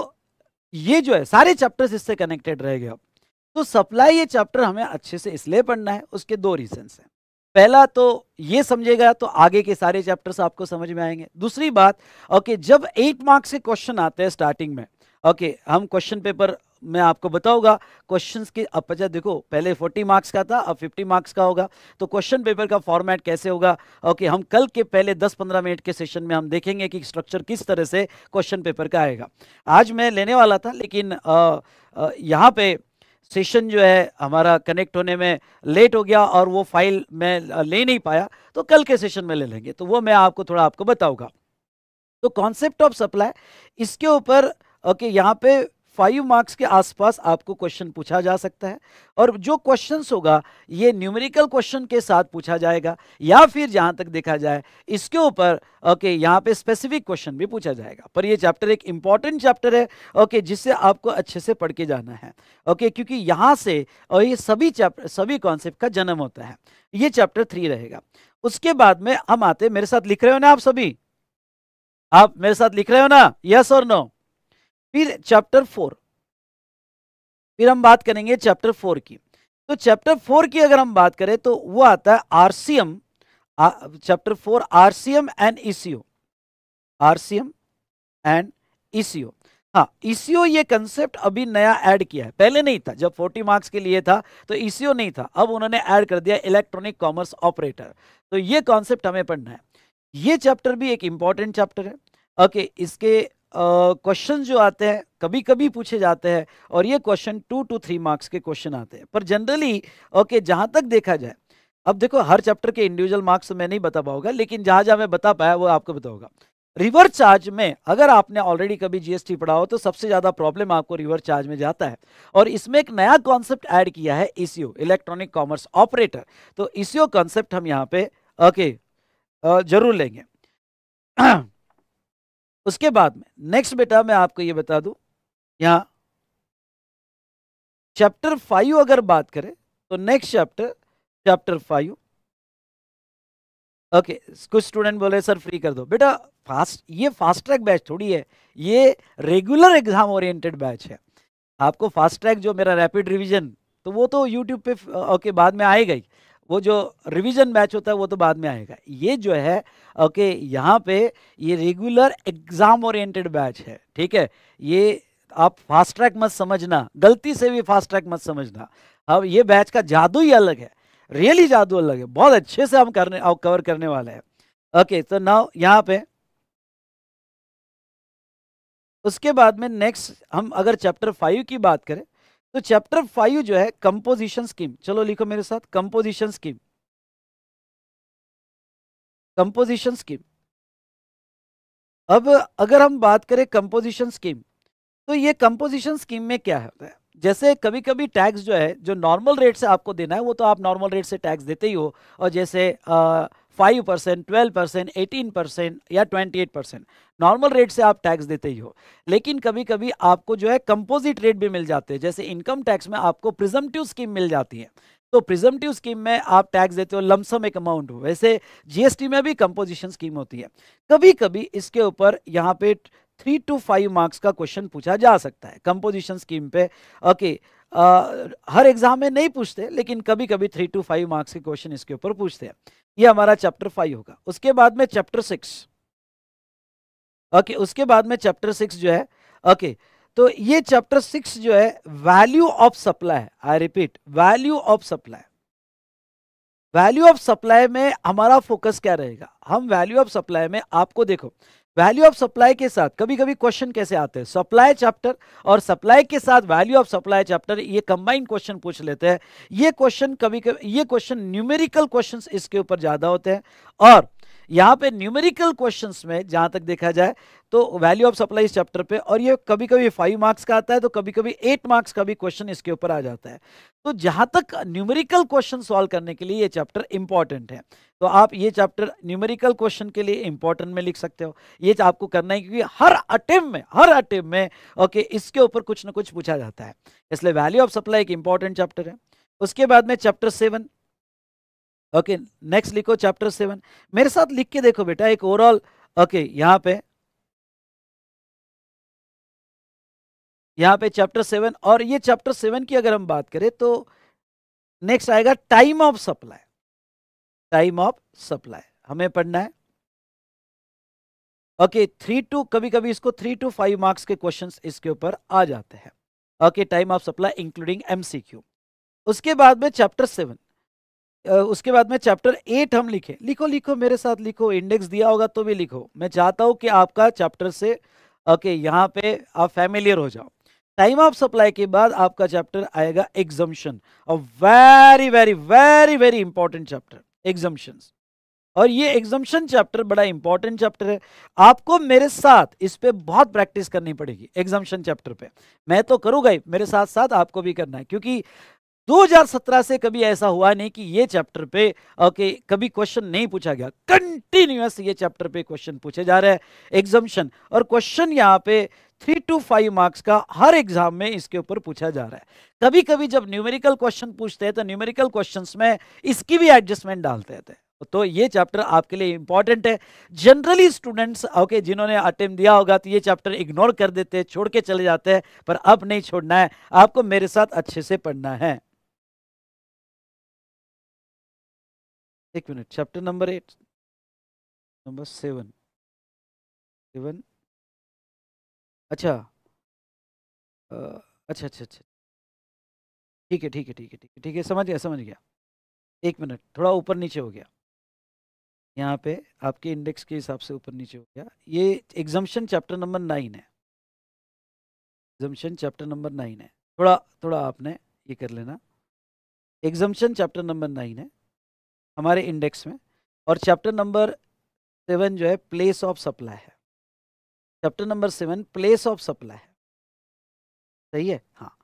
ये जो है सारे चैप्टर्स इससे कनेक्टेड रहेगा तो सप्लाई ये चैप्टर हमें अच्छे से इसलिए पढ़ना है उसके दो रीजन हैं पहला तो ये समझेगा तो आगे के सारे चैप्टर्स आपको समझ में आएंगे दूसरी बात ओके जब एट मार्क्स के क्वेश्चन आते हैं स्टार्टिंग में ओके हम क्वेश्चन पेपर मैं आपको बताऊंगा क्वेश्चंस की अब वजह देखो पहले 40 मार्क्स का था अब 50 मार्क्स का होगा तो क्वेश्चन पेपर का फॉर्मेट कैसे होगा ओके हम कल के पहले 10-15 मिनट के सेशन में हम देखेंगे कि स्ट्रक्चर किस तरह से क्वेश्चन पेपर का आएगा आज मैं लेने वाला था लेकिन यहाँ पे सेशन जो है हमारा कनेक्ट होने में लेट हो गया और वो फाइल मैं ले नहीं पाया तो कल के सेशन में ले लेंगे तो वो मैं आपको थोड़ा आपको बताऊंगा तो कॉन्सेप्ट ऑफ सप्लाई इसके ऊपर ओके यहाँ पे फाइव मार्क्स के आसपास आपको क्वेश्चन पूछा जा सकता है और जो क्वेश्चंस होगा ये न्यूमेरिकल क्वेश्चन के साथ पूछा जाएगा या फिर जहां तक देखा जाए इसके ऊपर ओके यहाँ पे स्पेसिफिक क्वेश्चन भी पूछा जाएगा पर ये चैप्टर एक इंपॉर्टेंट चैप्टर है ओके जिससे आपको अच्छे से पढ़ के जाना है ओके क्योंकि यहाँ से और ये सभी चैप्टर सभी कॉन्सेप्ट का जन्म होता है ये चैप्टर थ्री रहेगा उसके बाद में हम आते मेरे साथ लिख रहे हो ना आप सभी आप मेरे साथ लिख रहे हो ना यस और नो फिर चैप्टर फोर फिर हम बात करेंगे चैप्टर फोर की तो चैप्टर फोर की अगर हम बात करें तो वो आता है RCM chapter four RCM and ECO RCM and ECO हाँ ईसीओ e ये कंसेप्ट अभी नया ऐड किया है पहले नहीं था जब 40 मार्क्स के लिए था तो ईसीओ e नहीं था अब उन्होंने ऐड कर दिया इलेक्ट्रॉनिक कॉमर्स ऑपरेटर तो ये कॉन्सेप्ट हमें पढ़ना है ये चैप्टर भी एक इंपॉर्टेंट चैप्टर है ओके okay, इसके क्वेश्चन जो आते हैं कभी कभी पूछे जाते हैं और ये question two two three marks के क्वेश्चन आते हैं पर जनरली ओके जहां जहाँ तक देखा जाए अब देखो हर चैप्टर के इंडिविजुअल मार्क्स तो मैं नहीं बता पाऊंगा लेकिन जहाँ जहाँ मैं बता पाया वो आपको बताऊंगा रिवर्स चार्ज में अगर आपने ऑलरेडी कभी जीएसटी पढ़ा हो तो सबसे ज़्यादा प्रॉब्लम आपको रिवर्स चार्ज में जाता है और इसमें एक नया कॉन्सेप्ट ऐड किया है ईसीओ इलेक्ट्रॉनिक कॉमर्स ऑपरेटर तो ईसीओ e कॉन्सेप्ट हम यहाँ पे ओके जरूर लेंगे उसके बाद में नेक्स्ट बेटा मैं आपको ये बता दू यहाँ चैप्टर फाइव अगर बात करें तो next chapter chapter five okay कुछ स्टूडेंट बोले सर फ्री कर दो बेटा फास्ट ये फास्ट ट्रैक बैच थोड़ी है ये रेगुलर एग्जाम ओरिएंटेड बैच है आपको फास्ट ट्रैक जो मेरा रैपिड रिवीजन तो वो तो यूट्यूब पे ओके बाद में आएगा ही वो जो रिवीजन बैच होता है वो तो बाद में आएगा ये जो है ओके यहाँ पे ये रेगुलर एग्ज़ाम ओरिएंटेड बैच है ठीक है ये आप फास्ट ट्रैक मत समझना गलती से भी फास्ट ट्रैक मत समझना अब ये बैच का जादू ही अलग है रियली जादू अलग है बहुत अच्छे से हम करने कवर करने वाले हैं ओके तो नाउ यहाँ पे उसके बाद में नेक्स्ट हम अगर चैप्टर फाइव की बात करें तो चैप्टर फाइव जो है कंपोजिशन स्कीम चलो लिखो मेरे साथ कंपोजिशन स्कीम कंपोजिशन स्कीम अब अगर हम बात करें कंपोजिशन स्कीम तो ये कंपोजिशन स्कीम में क्या होता है जैसे कभी कभी टैक्स जो है जो नॉर्मल रेट से आपको देना है वो तो आप नॉर्मल रेट से टैक्स देते ही हो और जैसे आ, five percent twelve percent eighteen percent या twenty eight percent normal rate से आप टैक्स देते ही हो लेकिन कभी कभी आपको जो है कंपोजिट रेट भी मिल जाते हैं जैसे इनकम टैक्स में आपको प्रिजमटिव स्कीम मिल जाती है तो प्रिजम्पटिव स्कीम में आप टैक्स देते हो लमसम एक अमाउंट हो वैसे जीएसटी में भी कंपोजिशन स्कीम होती है कभी कभी इसके ऊपर यहाँ पे थ्री टू फाइव मार्क्स का क्वेश्चन पूछा जा सकता है कंपोजिशन स्कीम पे ओके okay, हर एग्जाम में नहीं पूछते लेकिन कभी कभी थ्री टू फाइव मार्क्स के क्वेश्चन इसके ऊपर पूछते हैं ये हमारा चैप्टर फाइव होगा उसके बाद में चैप्टर सिक्स ओके उसके बाद में चैप्टर सिक्स जो है ओके तो ये चैप्टर सिक्स जो है value of supply I repeat value of supply value of supply में हमारा फोकस क्या रहेगा हम वैल्यू ऑफ सप्लाई में आपको देखो वैल्यू ऑफ सप्लाई के साथ कभी कभी क्वेश्चन कैसे आते हैं सप्लाई चैप्टर और सप्लाई के साथ वैल्यू ऑफ सप्लाई चैप्टर ये कंबाइंड क्वेश्चन पूछ लेते हैं ये क्वेश्चन कभी कभी ये क्वेश्चन न्यूमेरिकल क्वेश्चंस इसके ऊपर ज़्यादा होते हैं और यहाँ पे न्यूमेरिकल क्वेश्चंस में जहाँ तक देखा जाए तो वैल्यू ऑफ सप्लाई इस चैप्टर पे और ये कभी कभी फाइव मार्क्स का आता है तो कभी कभी एट मार्क्स का भी क्वेश्चन इसके ऊपर आ जाता है तो जहाँ तक न्यूमेरिकल क्वेश्चन सॉल्व करने के लिए ये चैप्टर इंपॉर्टेंट है तो आप ये चैप्टर न्यूमेरिकल क्वेश्चन के लिए इंपॉर्टेंट में लिख सकते हो ये आपको करना है क्योंकि हर अटेम्प में हर अटेम में ओके इसके ऊपर कुछ ना कुछ पूछा जाता है इसलिए वैल्यू ऑफ सप्लाई एक इंपॉर्टेंट चैप्टर है उसके बाद में चैप्टर सेवन ओके नेक्स्ट लिखो चैप्टर सेवन मेरे साथ लिख के देखो बेटा एक ओवरऑल ओके यहाँ पे यहाँ पे चैप्टर सेवन और ये चैप्टर सेवन की अगर हम बात करें तो नेक्स्ट आएगा time of supply time of supply हमें पढ़ना है ओके थ्री टू कभी कभी इसको थ्री टू फाइव मार्क्स के क्वेश्चंस इसके ऊपर आ जाते हैं okay time of supply including MCQ उसके बाद में चैप्टर सेवन उसके बाद में चैप्टर एट हम लिखें लिखो लिखो मेरे साथ लिखो इंडेक्स दिया होगा तो भी लिखो मैं चाहता हूँ कि आपका चैप्टर से ओके यहाँ पे आप फैमिलियर हो जाओ टाइम ऑफ सप्लाई के बाद आपका चैप्टर आएगा एग्जम्पन और very very very very important chapter exemption और ये एग्जम्पन चैप्टर बड़ा इंपॉर्टेंट चैप्टर है आपको मेरे साथ इस पर बहुत प्रैक्टिस करनी पड़ेगी एग्जम्पन चैप्टर पे मैं तो करूँगा ही मेरे साथ साथ आपको भी करना है क्योंकि 2017 से कभी ऐसा हुआ नहीं कि ये चैप्टर पे ओके कभी क्वेश्चन नहीं पूछा गया कंटिन्यूस ये चैप्टर पे क्वेश्चन पूछे जा रहे हैं एग्जामिशन और क्वेश्चन यहाँ पे थ्री टू फाइव मार्क्स का हर एग्जाम में इसके ऊपर पूछा जा रहा है कभी कभी जब न्यूमेरिकल क्वेश्चन पूछते हैं तो न्यूमेरिकल क्वेश्चन में इसकी भी एडजस्टमेंट डालते थे तो ये चैप्टर आपके लिए इंपॉर्टेंट है जनरली स्टूडेंट्स ओके जिन्होंने अटेम्प्ट दिया होगा तो ये चैप्टर इग्नोर कर देते हैं छोड़ के चले जाते हैं पर अब नहीं छोड़ना है आपको मेरे साथ अच्छे से पढ़ना है एक minute chapter number eight number seven seven अच्छा अच्छा अच्छा अच्छा ठीक है ठीक है ठीक है ठीक है ठीक है समझ गया समझ गया एक मिनट थोड़ा ऊपर नीचे हो गया यहाँ पे आपके इंडेक्स के हिसाब से ऊपर नीचे हो गया ये एग्जम्पन चैप्टर नंबर नाइन है एग्जम्पन चैप्टर नंबर नाइन है थोड़ा थोड़ा आपने ये कर लेना एग्जम्पन चैप्टर नंबर नाइन है हमारे इंडेक्स में और चैप्टर नंबर सेवन जो है प्लेस ऑफ सप्लाई है chapter number seven place of supply है सही है हाँ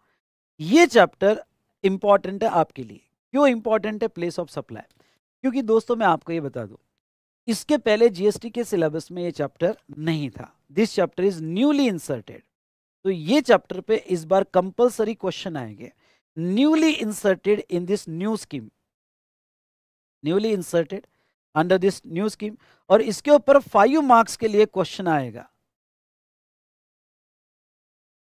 ये चैप्टर इम्पॉर्टेंट है आपके लिए क्यों इम्पॉर्टेंट है प्लेस ऑफ सप्लाई क्योंकि दोस्तों मैं आपको ये बता दू इसके पहले जीएसटी के सिलेबस में ये चैप्टर नहीं था this chapter is newly inserted तो ये चैप्टर पे इस बार कंपलसरी क्वेश्चन आएंगे newly inserted in this new scheme newly inserted under this new scheme और इसके ऊपर फाइव मार्क्स के लिए क्वेश्चन आएगा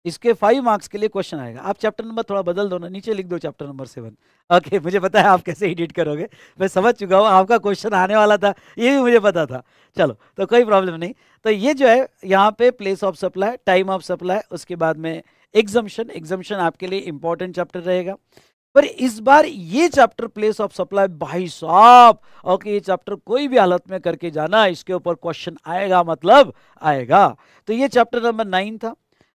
इसके फाइव मार्क्स के लिए क्वेश्चन आएगा आप चैप्टर नंबर थोड़ा बदल दो ना नीचे लिख दो चैप्टर नंबर सेवन ओके मुझे पता है आप कैसे एडिट करोगे मैं समझ चुका हूँ आपका क्वेश्चन आने वाला था ये भी मुझे पता था चलो तो कोई प्रॉब्लम नहीं तो ये जो है यहाँ पे place of supply time of supply उसके बाद में एग्जम्शन एग्जम्पन आपके लिए इंपॉर्टेंट चैप्टर रहेगा पर इस बार ये चैप्टर प्लेस ऑफ सप्लाई भाई साहब ओके ये चैप्टर कोई भी हालत में करके जाना इसके ऊपर क्वेश्चन आएगा मतलब आएगा तो ये चैप्टर नंबर नाइन था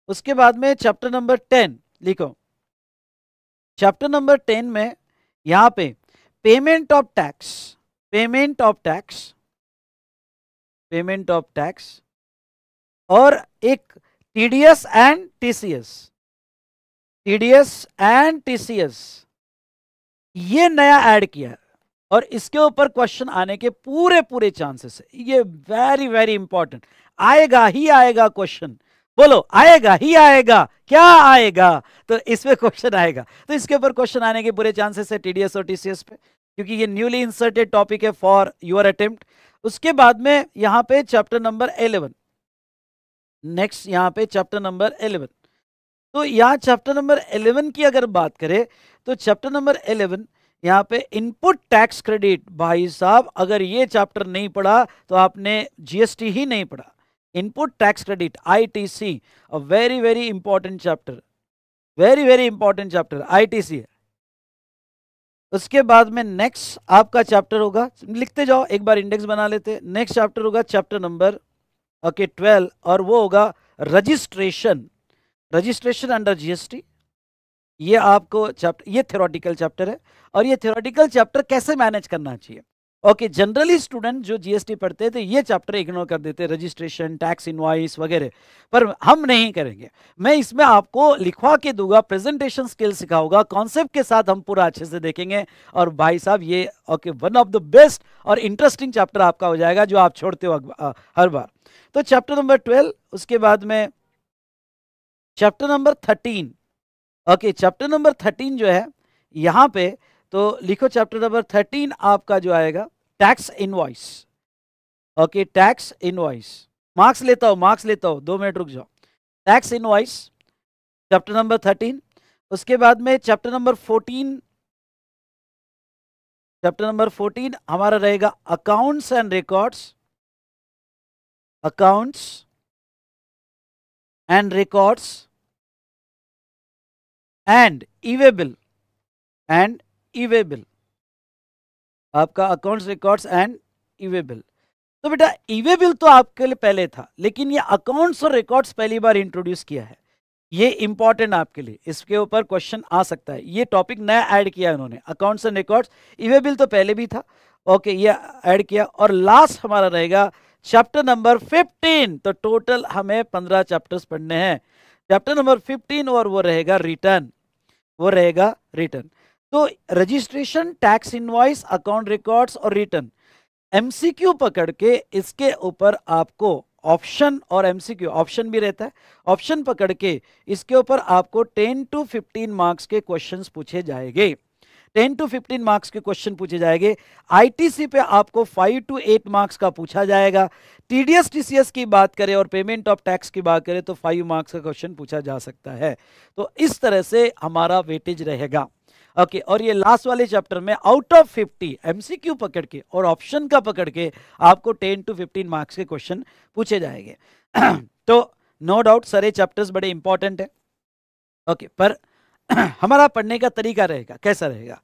उसके बाद में चैप्टर नंबर टेन लिखो चैप्टर नंबर टेन में यहां पे payment of tax payment of tax payment of tax और एक TDS and TCS TDS and TCS ये नया ऐड किया है और इसके ऊपर क्वेश्चन आने के पूरे पूरे चांसेस है ये वेरी वेरी इंपॉर्टेंट आएगा ही आएगा क्वेश्चन बोलो आएगा ही आएगा क्या आएगा तो इसमें क्वेश्चन आएगा तो इसके ऊपर क्वेश्चन आने के पूरे चांसेस है टीडीएस और टीसीएस पे क्योंकि ये न्यूली इंसर्टेड टॉपिक है फॉर योर अटेम्प्ट उसके बाद में यहां पे चैप्टर नंबर 11 नेक्स्ट यहां पे चैप्टर नंबर 11 तो यहाँ चैप्टर नंबर एलेवन की अगर बात करें तो चैप्टर नंबर इलेवन यहाँ पे इनपुट टैक्स क्रेडिट भाई साहब अगर ये चैप्टर नहीं पढ़ा तो आपने जीएसटी ही नहीं पढ़ा input tax credit ITC a very very important chapter very very important chapter ITC है उसके बाद में नेक्स्ट आपका चैप्टर होगा लिखते जाओ एक बार इंडेक्स बना लेते नेक्स्ट चैप्टर होगा चैप्टर नंबर ओके ट्वेल्व और वो होगा रजिस्ट्रेशन रजिस्ट्रेशन अंडर जीएसटी ये आपको चैप्टर ये थ्योरेटिकल चैप्टर है और ये थ्योरेटिकल चैप्टर कैसे मैनेज करना चाहिए ओके जनरली स्टूडेंट जो जीएसटी पढ़ते थे ये चैप्टर इग्नोर कर देते रजिस्ट्रेशन टैक्स इनवाइस वगैरह पर हम नहीं करेंगे मैं इसमें आपको लिखवा के दूंगा प्रेजेंटेशन स्किल सिखाऊंगा कॉन्सेप्ट के साथ हम पूरा अच्छे से देखेंगे और भाई साहब ये okay one of the best और इंटरेस्टिंग चैप्टर आपका हो जाएगा जो आप छोड़ते हो हर बार तो चैप्टर नंबर ट्वेल्व उसके बाद में chapter number thirteen okay chapter number thirteen जो है यहाँ पे तो लिखो चैप्टर नंबर थर्टीन आपका जो आएगा tax invoice okay tax invoice marks लेता हो मार्क्स लेता हो दो मिनट रुक जाओ tax invoice chapter number thirteen उसके बाद में chapter number fourteen chapter number fourteen हमारा रहेगा accounts and records accounts and records and evable and evable आपका अकाउंट्स रिकॉर्ड्स एंड इवेबल तो बेटा इवेबल तो आपके लिए पहले था लेकिन ये अकाउंट्स और रिकॉर्ड्स पहली बार इंट्रोड्यूस किया है ये इंपॉर्टेंट आपके लिए इसके ऊपर क्वेश्चन आ सकता है ये टॉपिक नया ऐड किया उन्होंने अकाउंट्स एंड रिकॉर्ड्स इवेबल तो पहले भी था ओके ये ऐड किया और लास्ट हमारा रहेगा चैप्टर नंबर 15 तो टोटल हमें 15 चैप्टर्स पढ़ने हैं चैप्टर नंबर 15 और वो रहेगा रिटर्न वो रहेगा रिटर्न तो registration tax invoice account records और रिटर्न एमसीक्यू पकड़ के इसके ऊपर आपको ऑप्शन और एमसीक्यू ऑप्शन भी रहता है ऑप्शन पकड़ के इसके ऊपर आपको 10 टू 15 मार्क्स के क्वेश्चंस पूछे जाएंगे टेन टू फिफ्टीन मार्क्स के क्वेश्चन पूछे जाएंगे आईटीसी पे आपको फाइव टू एट मार्क्स का पूछा जाएगा टीडीएस टीसीएस की बात करें और पेमेंट ऑफ टैक्स की बात करें तो फाइव मार्क्स का क्वेश्चन पूछा जा सकता है तो इस तरह से हमारा वेटेज रहेगा ओके okay, और ये लास्ट वाले चैप्टर में आउट ऑफ फिफ्टी एमसीक्यू पकड़ के और ऑप्शन का पकड़ के आपको टेन टू फिफ्टीन मार्क्स के क्वेश्चन पूछे जाएंगे तो नो डाउट सारे चैप्टर्स बड़े इंपॉर्टेंट है ओके okay, पर हमारा पढ़ने का तरीका रहेगा कैसा रहेगा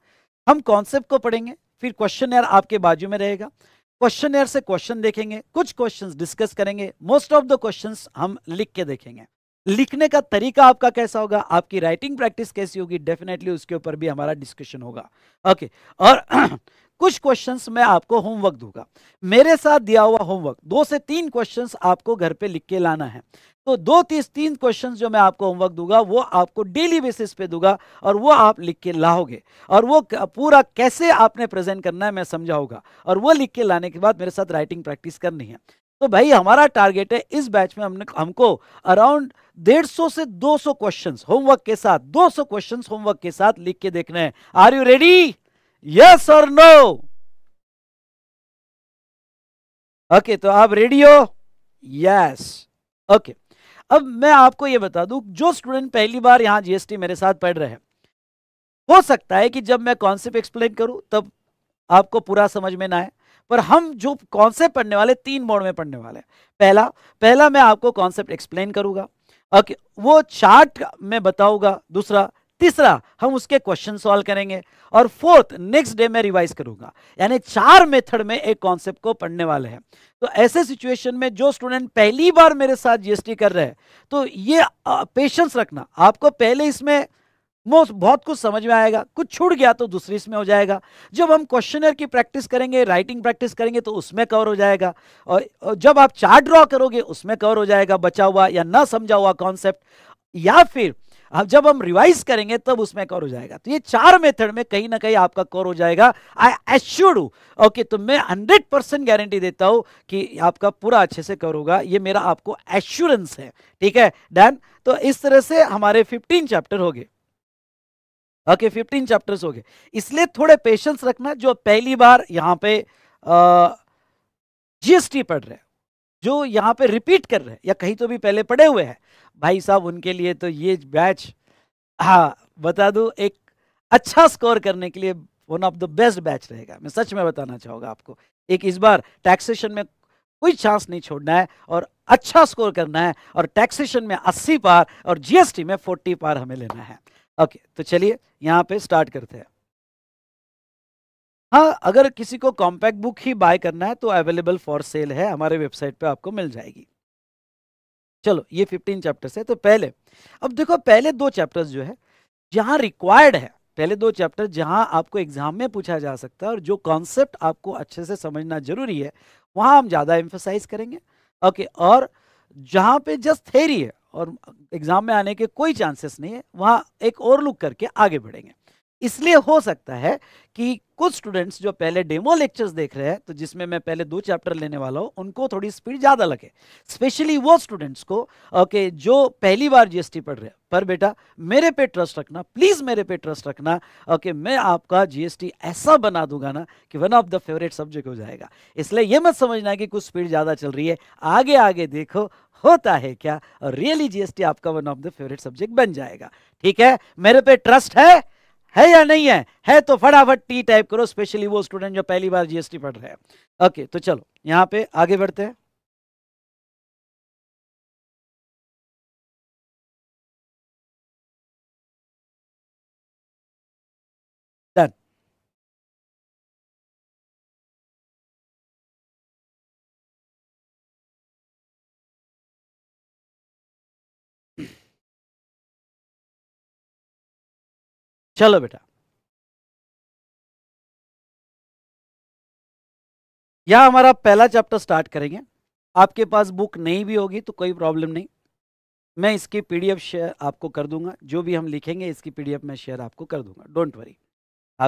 हम कॉन्सेप्ट को पढ़ेंगे फिर क्वेश्चन एयर आपके बाजू में रहेगा क्वेश्चन से क्वेश्चन देखेंगे कुछ क्वेश्चंस डिस्कस करेंगे मोस्ट ऑफ द क्वेश्चंस हम लिख के देखेंगे लिखने का तरीका आपका कैसा होगा आपकी राइटिंग प्रैक्टिस कैसी होगी डेफिनेटली उसके ऊपर भी हमारा डिस्कशन होगा ओके okay. और कुछ क्वेश्चंस मैं आपको होमवर्क दूंगा मेरे साथ दिया हुआ होमवर्क दो से तीन क्वेश्चंस आपको घर पे लिख के लाना है तो दो तीस तीन क्वेश्चंस जो मैं आपको होमवर्क दूंगा वो आपको डेली बेसिस पे दूंगा और वो आप लिख के लाओगे और वो पूरा कैसे आपने प्रेजेंट करना है मैं समझाऊंगा और वो लिख के लाने के बाद मेरे साथ राइटिंग प्रैक्टिस करनी है तो भाई हमारा टारगेट है इस बैच में हमने हमको अराउंड डेढ़ सौ से दो सौ क्वेश्चन होमवर्क के साथ दो सौ क्वेश्चन होमवर्क के साथ लिख के देखना है आर यू रेडी यस और नो ओके तो आप रेडी हो यस ओके अब मैं आपको यह बता दूं जो स्टूडेंट पहली बार यहां जीएसटी मेरे साथ पढ़ रहे हैं हो सकता है कि जब मैं कॉन्सेप्ट एक्सप्लेन करूं तब आपको पूरा समझ में ना आए पर हम जो कॉन्सेप्ट पढ़ने वाले तीन मोड में पढ़ने वाले हैं पहला पहला मैं आपको कॉन्सेप्ट एक्सप्लेन करूंगा ओके वो चार्ट में बताऊंगा दूसरा तीसरा हम उसके क्वेश्चन सॉल्व करेंगे और फोर्थ नेक्स्ट डे मैं रिवाइज करूंगा यानी चार मेथड में एक कॉन्सेप्ट को पढ़ने वाले हैं तो ऐसे सिचुएशन में जो स्टूडेंट पहली बार मेरे साथ जीएसटी कर रहे हैं तो ये पेशेंस रखना आपको पहले इसमें मोस्ट बहुत कुछ समझ में आएगा कुछ छूट गया तो दूसरी इसमें हो जाएगा जब हम क्वेश्चनर की प्रैक्टिस करेंगे राइटिंग प्रैक्टिस करेंगे तो उसमें कवर हो जाएगा और जब आप चार्ट ड्रॉ करोगे उसमें कवर हो जाएगा बचा हुआ या ना समझा हुआ कॉन्सेप्ट या फिर अब जब हम रिवाइज करेंगे तब उसमें कवर हो जाएगा तो ये चार मेथड में कहीं ना कहीं आपका कॉर हो जाएगा आई एश्योर ओके तो मैं हंड्रेड परसेंट गारंटी देता हूं कि आपका पूरा अच्छे से कवर होगा ये मेरा आपको एश्योरेंस है ठीक है डन तो इस तरह से हमारे फिफ्टीन चैप्टर हो गए ओके फिफ्टीन चैप्टर्स हो गए इसलिए थोड़े पेशेंस रखना जो पहली बार यहां पर जीएसटी पढ़ रहे हैं जो यहाँ पे रिपीट कर रहे हैं या कहीं तो भी पहले पढ़े हुए हैं भाई साहब उनके लिए तो ये बैच हाँ बता दूँ एक अच्छा स्कोर करने के लिए one of the best batch रहेगा मैं सच में बताना चाहूँगा आपको एक इस बार टैक्सेशन में कोई चांस नहीं छोड़ना है और अच्छा स्कोर करना है और टैक्सेशन में अस्सी पार और जीएसटी में फोर्टी पार हमें लेना है ओके तो चलिए यहाँ पे स्टार्ट करते हैं हाँ अगर किसी को कॉम्पैक्ट बुक ही बाय करना है तो अवेलेबल फॉर सेल है हमारे वेबसाइट पे आपको मिल जाएगी चलो ये 15 चैप्टर्स है तो पहले अब देखो पहले दो चैप्टर्स जो है जहाँ रिक्वायर्ड है पहले दो चैप्टर जहाँ आपको एग्जाम में पूछा जा सकता है और जो कॉन्सेप्ट आपको अच्छे से समझना जरूरी है वहाँ हम ज़्यादा एम्फोसाइज करेंगे ओके और जहाँ पे जस्ट थेरी है और एग्जाम में आने के कोई चांसेस नहीं है वहाँ एक और लुक करके आगे बढ़ेंगे इसलिए हो सकता है कि कुछ स्टूडेंट्स जो पहले डेमो लेक्चर्स देख रहे हैं तो जिसमें मैं पहले दो चैप्टर लेने वाला हूं उनको थोड़ी स्पीड ज़्यादा लगे स्पेशली वो स्टूडेंट्स को ओके okay, जो पहली बार जीएसटी पढ़ रहे हैं पर बेटा मेरे पे ट्रस्ट रखना प्लीज़ मेरे पे ट्रस्ट रखना ओके okay, मैं आपका जीएसटी ऐसा बना दूंगा ना कि one of the favourite subject हो जाएगा इसलिए यह मत समझना कि कुछ स्पीड ज़्यादा चल रही है आगे आगे देखो होता है क्या रियली जीएसटी आपका one of the favourite subject बन जाएगा ठीक है मेरे पे ट्रस्ट है है या नहीं है है तो फटाफट टी टाइप करो स्पेशली वो स्टूडेंट जो पहली बार जीएसटी पढ़ रहे हैं ओके तो चलो यहाँ पे आगे बढ़ते हैं चलो बेटा यह हमारा पहला चैप्टर स्टार्ट करेंगे आपके पास बुक नहीं भी होगी तो कोई प्रॉब्लम नहीं मैं इसकी पीडीएफ शेयर आपको कर दूंगा जो भी हम लिखेंगे इसकी पीडीएफ मैं शेयर आपको कर दूंगा डोंट वरी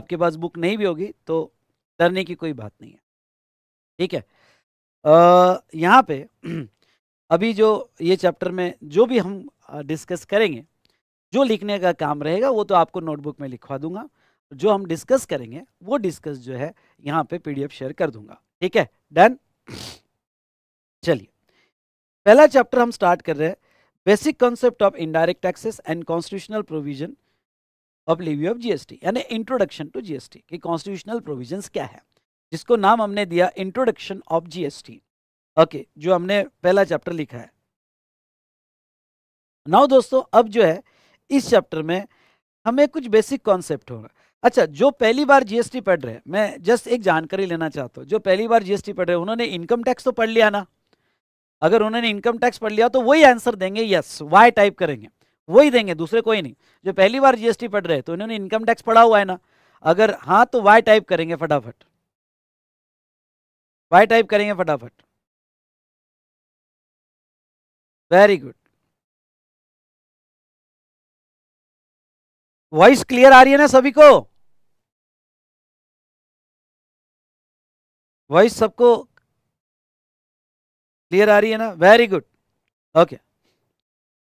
आपके पास बुक नहीं भी होगी तो डरने की कोई बात नहीं है ठीक है यहाँ पे अभी जो ये चैप्टर में जो भी हम डिस्कस करेंगे जो लिखने का काम रहेगा वो तो आपको नोटबुक में लिखवा दूंगा जो हम डिस्कस करेंगे वो डिस्कस जो है यहाँ पे पीडीएफ शेयर कर दूंगा ठीक है डन चलिए पहला चैप्टर हम स्टार्ट कर रहे हैं basic concept of indirect taxes and constitutional provision of levy of GST यानी इंट्रोडक्शन टू जीएसटी की कॉन्स्टिट्यूशनल प्रोविजन क्या है जिसको नाम हमने दिया इंट्रोडक्शन ऑफ जीएसटी ओके जो हमने पहला चैप्टर लिखा है नाउ दोस्तों अब जो है इस चैप्टर में हमें कुछ बेसिक कॉन्सेप्ट होगा अच्छा जो पहली बार जीएसटी पढ़ रहे हैं मैं जस्ट एक जानकारी लेना चाहता हूँ जो पहली बार जीएसटी पढ़ रहे हैं उन्होंने इनकम टैक्स तो पढ़ लिया ना अगर उन्होंने इनकम टैक्स पढ़ लिया तो वही आंसर देंगे यस वाई टाइप करेंगे वही देंगे दूसरे कोई नहीं जो पहली बार जीएसटी पढ़ रहे हैं तो इन्होंने इनकम टैक्स पढ़ा हुआ है ना अगर हाँ तो वाई टाइप करेंगे फटाफट वाई टाइप करेंगे फटाफट वेरी गुड वॉइस क्लियर आ रही है ना सभी को वॉइस सबको क्लियर आ रही है ना वेरी गुड ओके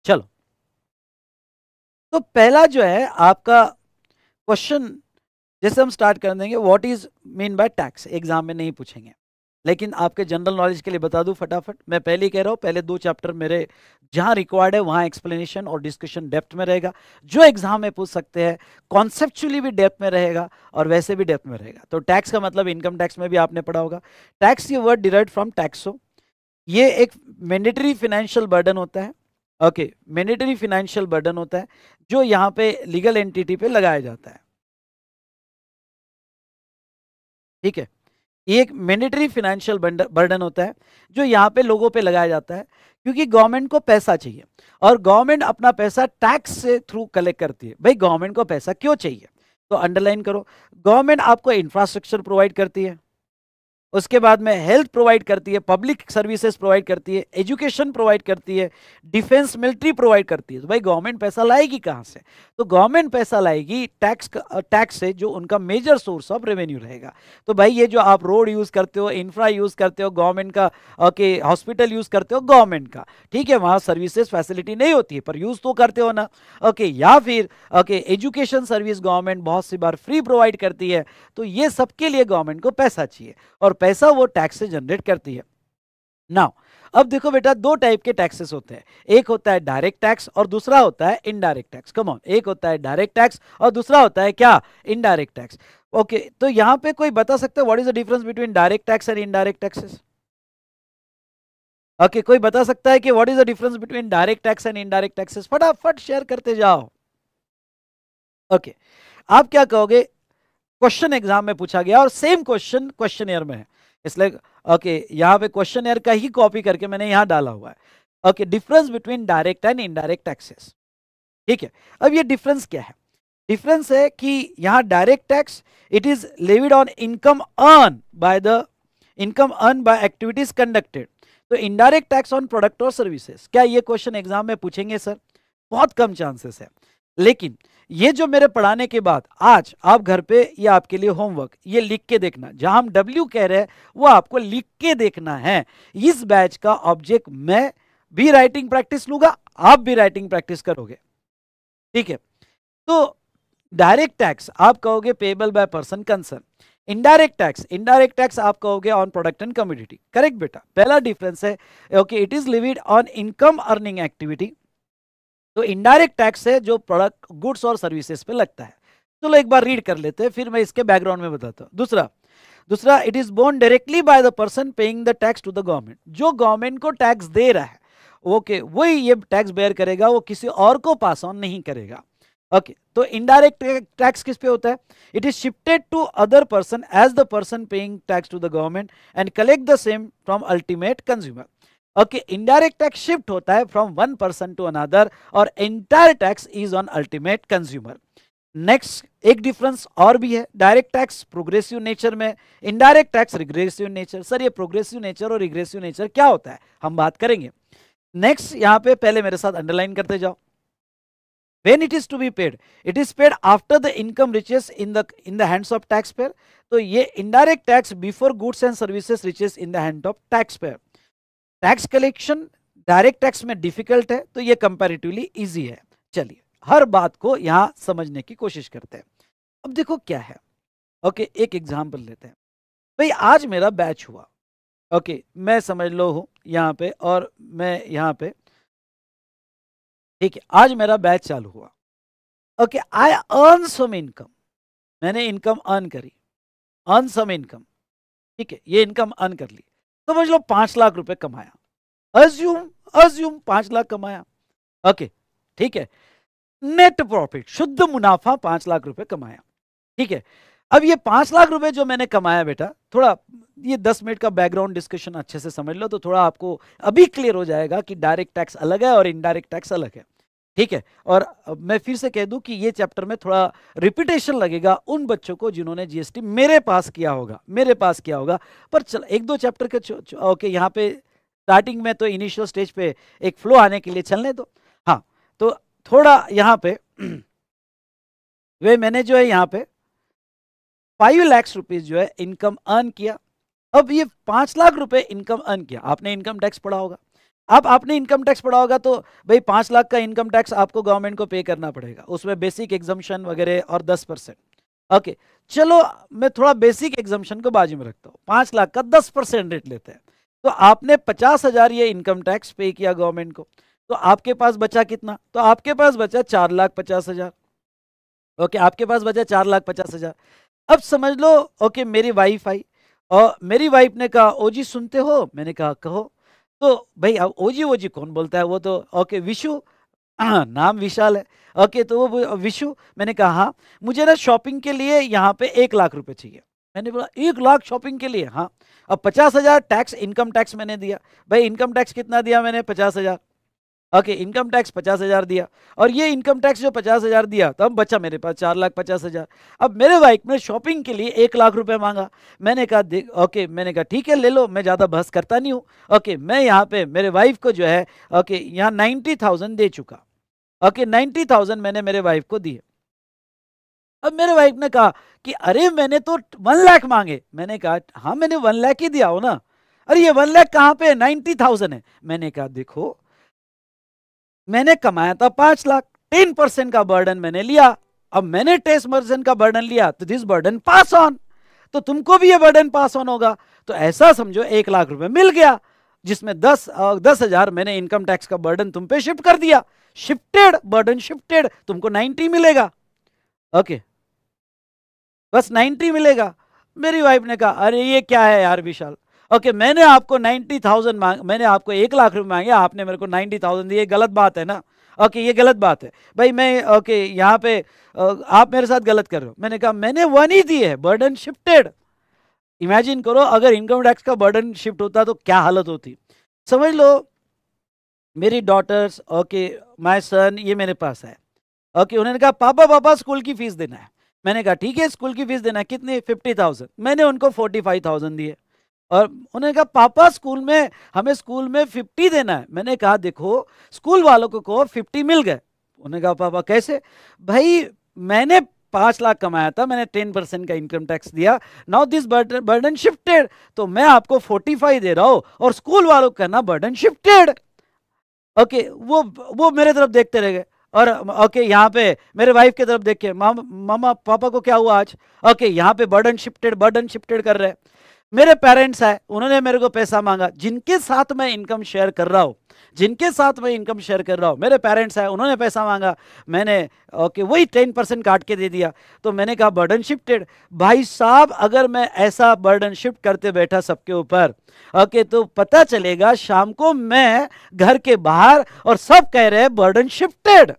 चलो तो पहला जो है आपका क्वेश्चन जैसे हम स्टार्ट कर देंगे what is mean by tax exam में नहीं पूछेंगे लेकिन आपके जनरल नॉलेज के लिए बता दूं फटाफट मैं पहले कह रहा हूँ पहले दो चैप्टर मेरे जहाँ रिक्वायर्ड है वहाँ एक्सप्लेनेशन और डिस्कशन डेप्थ में रहेगा जो एग्जाम में पूछ सकते हैं कॉन्सेप्चुअली भी डेप्थ में रहेगा और वैसे भी डेप्थ में रहेगा तो टैक्स का मतलब इनकम टैक्स में भी आपने पढ़ा होगा टैक्स ये वर्ड डिराइव फ्रॉम टैक्सो ये एक मैंडेटरी फिनेंशियल बर्डन होता है ओके मैंडेटरी फिनेंशियल बर्डन होता है जो यहाँ पे लीगल एंटिटी पे लगाया जाता है ठीक है ये एक मैंडेटरी फिनेंशियल बर्डन होता है जो यहाँ पे लोगों पे लगाया जाता है क्योंकि गवर्नमेंट को पैसा चाहिए और गवर्नमेंट अपना पैसा टैक्स से थ्रू कलेक्ट करती है भाई गवर्नमेंट को पैसा क्यों चाहिए तो अंडरलाइन करो गवर्नमेंट आपको इंफ्रास्ट्रक्चर प्रोवाइड करती है उसके बाद में हेल्थ प्रोवाइड करती है पब्लिक सर्विसेज प्रोवाइड करती है एजुकेशन प्रोवाइड करती है डिफेंस मिलिट्री प्रोवाइड करती है तो भाई गवर्नमेंट पैसा लाएगी कहाँ से तो गवर्नमेंट पैसा लाएगी टैक्स टैक्स से जो उनका मेजर सोर्स ऑफ रेवेन्यू रहेगा तो भाई ये जो आप रोड यूज़ करते हो इंफ्रा यूज़ करते हो गवर्नमेंट का ओके हॉस्पिटल यूज़ करते हो गवर्नमेंट का ठीक है वहाँ सर्विसेज फैसिलिटी नहीं होती है पर यूज़ तो करते हो ना ओके या फिर ओके एजुकेशन सर्विस गवर्नमेंट बहुत सी बार फ्री प्रोवाइड करती है तो ये सबके लिए गवर्नमेंट को पैसा चाहिए और पैसा वो टैक्स से जनरेट करती है नाउ अब देखो बेटा दो टाइप के टैक्सेस होते हैं एक होता है डायरेक्ट टैक्स और दूसरा होता है इनडायरेक्ट टैक्स कम ऑन एक होता है डायरेक्ट टैक्स और दूसरा होता है क्या इनडायरेक्ट टैक्स ओके तो यहां पे कोई बता सकता है what is the difference between direct tax and indirect taxes okay कोई बता सकता है कि what is the difference between direct tax and indirect taxes फटाफट शेयर करते जाओ ओके okay. आप क्या कहोगे क्वेश्चन एग्जाम में पूछा गया और सेम क्वेश्चन क्वेश्चन में है इसलिए ओके यहाँ पे क्वेश्चन एयर का ही कॉपी करके मैंने यहाँ डाला हुआ है okay difference between direct and indirect taxes ठीक है अब ये डिफरेंस क्या है डिफरेंस है कि यहाँ direct tax it is levied on income earn by the income earn by activities conducted तो इनडायरेक्ट टैक्स ऑन प्रोडक्ट और सर्विसेज क्या ये क्वेश्चन एग्जाम में पूछेंगे सर बहुत कम चांसेस है लेकिन ये जो मेरे पढ़ाने के बाद आज आप घर पे ये आपके लिए होमवर्क ये लिख के देखना जहां हम डब्ल्यू कह रहे हैं वो आपको लिख के देखना है इस बैच का ऑब्जेक्ट मैं भी राइटिंग प्रैक्टिस लूंगा आप भी राइटिंग प्रैक्टिस करोगे ठीक है तो डायरेक्ट टैक्स आप कहोगे payable by person concern indirect tax indirect tax आप कहोगे on product and community correct बेटा पहला डिफरेंस है okay it is levied on income earning activity तो इनडायरेक्ट टैक्स है जो प्रोडक्ट गुड्स और सर्विसेज पे लगता है चलो एक बार रीड कर लेते हैं फिर मैं इसके बैकग्राउंड में बताता हूँ दूसरा दूसरा it is borne directly by the person paying the tax to the government जो गवर्नमेंट को टैक्स दे रहा है ओके okay, वही ये टैक्स बेयर करेगा वो किसी और को पास ऑन नहीं करेगा ओके okay, तो इनडायरेक्ट टैक्स किस पे होता है it is shifted to other person as the person paying tax to the government and collect the same from ultimate consumer okay indirect tax shift होता है from one person to another और entire tax is on ultimate consumer next एक difference और भी है direct tax progressive nature में indirect tax regressive nature sir ये progressive nature और रिग्रेसिव नेचर क्या होता है हम बात करेंगे नेक्स्ट यहाँ पे पहले मेरे साथ अंडरलाइन करते जाओ it is to be paid it is paid after the income reaches in the in the hands of tax payer तो ये tax before goods and services reaches in the hand of tax payer tax collection direct tax में difficult है तो ये comparatively easy है चलिए हर बात को यहाँ समझने की कोशिश करते हैं अब देखो क्या है ओके एक एग्जाम्पल लेते हैं भाई आज मेरा बैच हुआ ओके मैं समझ लो हूँ यहाँ पे और मैं यहाँ पे ठीक है आज मेरा बैच चालू हुआ okay I earn some income मैंने इनकम अर्न करी अर्न सम इनकम ठीक है ये इनकम अर्न कर ली समझ लो पांच लाख रुपए कमाया अज्यूम अज्यूम पांच लाख कमाया ओके ठीक है नेट प्रॉफिट शुद्ध मुनाफा पांच लाख रुपए कमाया ठीक है अब ये पांच लाख रुपए जो मैंने कमाया बेटा थोड़ा ये दस मिनट का बैकग्राउंड डिस्कशन अच्छे से समझ लो तो थोड़ा आपको अभी क्लियर हो जाएगा कि डायरेक्ट टैक्स अलग है और इनडायरेक्ट टैक्स अलग है ठीक है और मैं फिर से कह दूं कि ये चैप्टर में थोड़ा रिपीटेशन लगेगा उन बच्चों को जिन्होंने जीएसटी मेरे पास किया होगा मेरे पास किया होगा पर चल एक दो चैप्टर के ओके यहाँ पे स्टार्टिंग में तो इनिशियल स्टेज पे एक फ्लो आने के लिए चलने दो हाँ तो थोड़ा यहाँ पे वे मैंने जो है यहाँ पे फाइव लैक्स रुपीज़ जो है इनकम अर्न किया अब ये पांच लाख रुपए इनकम अर्न किया आपने इनकम टैक्स पढ़ा होगा अब आपने इनकम टैक्स पढ़ा होगा तो भाई पांच लाख का इनकम टैक्स आपको गवर्नमेंट को पे करना पड़ेगा उसमें बेसिक एग्जामेशन वगैरह और दस परसेंट ओके चलो मैं थोड़ा बेसिक एग्जामेशन को बाजू में रखता हूँ पांच लाख का दस परसेंट रेट लेते हैं तो आपने पचास हज़ार ये इनकम टैक्स पे किया गवर्नमेंट को तो आपके पास बचा कितना तो आपके पास बचा चार लाख पचास हज़ार ओके आपके पास बचा चार लाख पचास हज़ार अब समझ लो ओके मेरी वाइफ आई और मेरी वाइफ ने कहा ओ जी सुनते हो मैंने कहा कहो तो भाई अब ओजी ओजी कौन बोलता है वो तो ओके विशु नाम विशाल है ओके तो वो विशु मैंने कहा हाँ मुझे ना शॉपिंग के लिए यहाँ पे एक लाख रुपए चाहिए मैंने बोला एक लाख शॉपिंग के लिए हाँ अब पचास हज़ार टैक्स इनकम टैक्स मैंने दिया भाई इनकम टैक्स कितना दिया मैंने पचास हज़ार ओके इनकम टैक्स पचास हज़ार दिया और ये इनकम टैक्स जो पचास हज़ार दिया तो हम बचा मेरे पास चार लाख पचास हज़ार अब मेरे वाइफ ने शॉपिंग के लिए एक लाख रुपए मांगा मैंने कहा ओके मैंने कहा ठीक है ले लो मैं ज़्यादा बहस करता नहीं हूँ ओके मैं यहाँ पे मेरे वाइफ को जो है ओके यहाँ नाइन्टी थाउजेंड दे चुका ओके नाइन्टी थाउजेंड मैंने मेरे वाइफ को दिए अब मेरे वाइफ ने कहा कि अरे मैंने तो वन लाख मांगे मैंने कहा हाँ मैंने वन लाख ही दिया हो ना अरे ये वन लाख कहाँ पे नाइन्टी थाउजेंड है मैंने कहा देखो मैंने कमाया था पांच लाख टेन परसेंट का बर्डन मैंने लिया अब मैंने टेस्ट परसेंट का बर्डन लिया तो दिस बर्डन पास ऑन तो तुमको भी ये बर्डन पास ऑन होगा तो ऐसा समझो एक लाख रुपए मिल गया जिसमें दस दस हजार मैंने इनकम टैक्स का बर्डन तुम पे शिफ्ट कर दिया शिफ्टेड बर्डन शिफ्टेड तुमको नाइन्टी मिलेगा ओके बस नाइन्टी मिलेगा मेरी वाइफ ने कहा अरे ये क्या है यार विशाल ओके okay, मैंने आपको नाइन्टी थाउजेंड मांग मैंने आपको एक लाख रुपये मांगे आपने मेरे को नाइन्टी थाउजेंड दिए गलत बात है ना ओके okay, ये गलत बात है भाई मैं ओके okay, यहाँ पे आप मेरे साथ गलत कर रहे हो मैंने कहा मैंने वन ही दी है बर्डन शिफ्टेड इमेजिन करो अगर इनकम टैक्स का बर्डन शिफ्ट होता तो क्या हालत होती समझ लो मेरी डॉटर्स ओके माय सन ये मेरे पास है ओके उन्होंने कहा पापा पापा स्कूल की फीस देना है मैंने कहा ठीक है स्कूल की फीस देना है कितनी फिफ्टी थाउजेंड मैंने उनको फोर्टी फाइव थाउजेंड दिए और उन्होंने कहा पापा स्कूल में हमें स्कूल में फिफ्टी देना है मैंने कहा देखो स्कूल वालों को कहो फिफ्टी मिल गए उन्होंने कहा पापा कैसे भाई मैंने पांच लाख कमाया था मैंने टेन परसेंट का इनकम टैक्स दिया नाउ दिस बर्डन शिफ्टेड तो मैं आपको फोर्टी फाइव दे रहा हूं और स्कूल वालों का ना बर्डन शिफ्टेड ओके वो वो मेरे तरफ देखते रह गए और ओके okay, यहाँ पे मेरे वाइफ की तरफ देखे मामा मामा पापा को क्या हुआ आज ओके okay, यहाँ पे बर्डन शिफ्टेड बर्डन शिफ्टेड कर रहे हैं मेरे पेरेंट्स है उन्होंने मेरे को पैसा मांगा जिनके साथ मैं इनकम शेयर कर रहा हूँ जिनके साथ मैं इनकम शेयर कर रहा हूँ मेरे पेरेंट्स है उन्होंने पैसा मांगा मैंने ओके वही टेन परसेंट काट के दे दिया तो मैंने कहा बर्डन शिफ्टेड भाई साहब अगर मैं ऐसा बर्डन शिफ्ट करते बैठा सबके ऊपर ओके तो पता चलेगा शाम को मैं घर के बाहर और सब कह रहे हैं बर्डन शिफ्टेड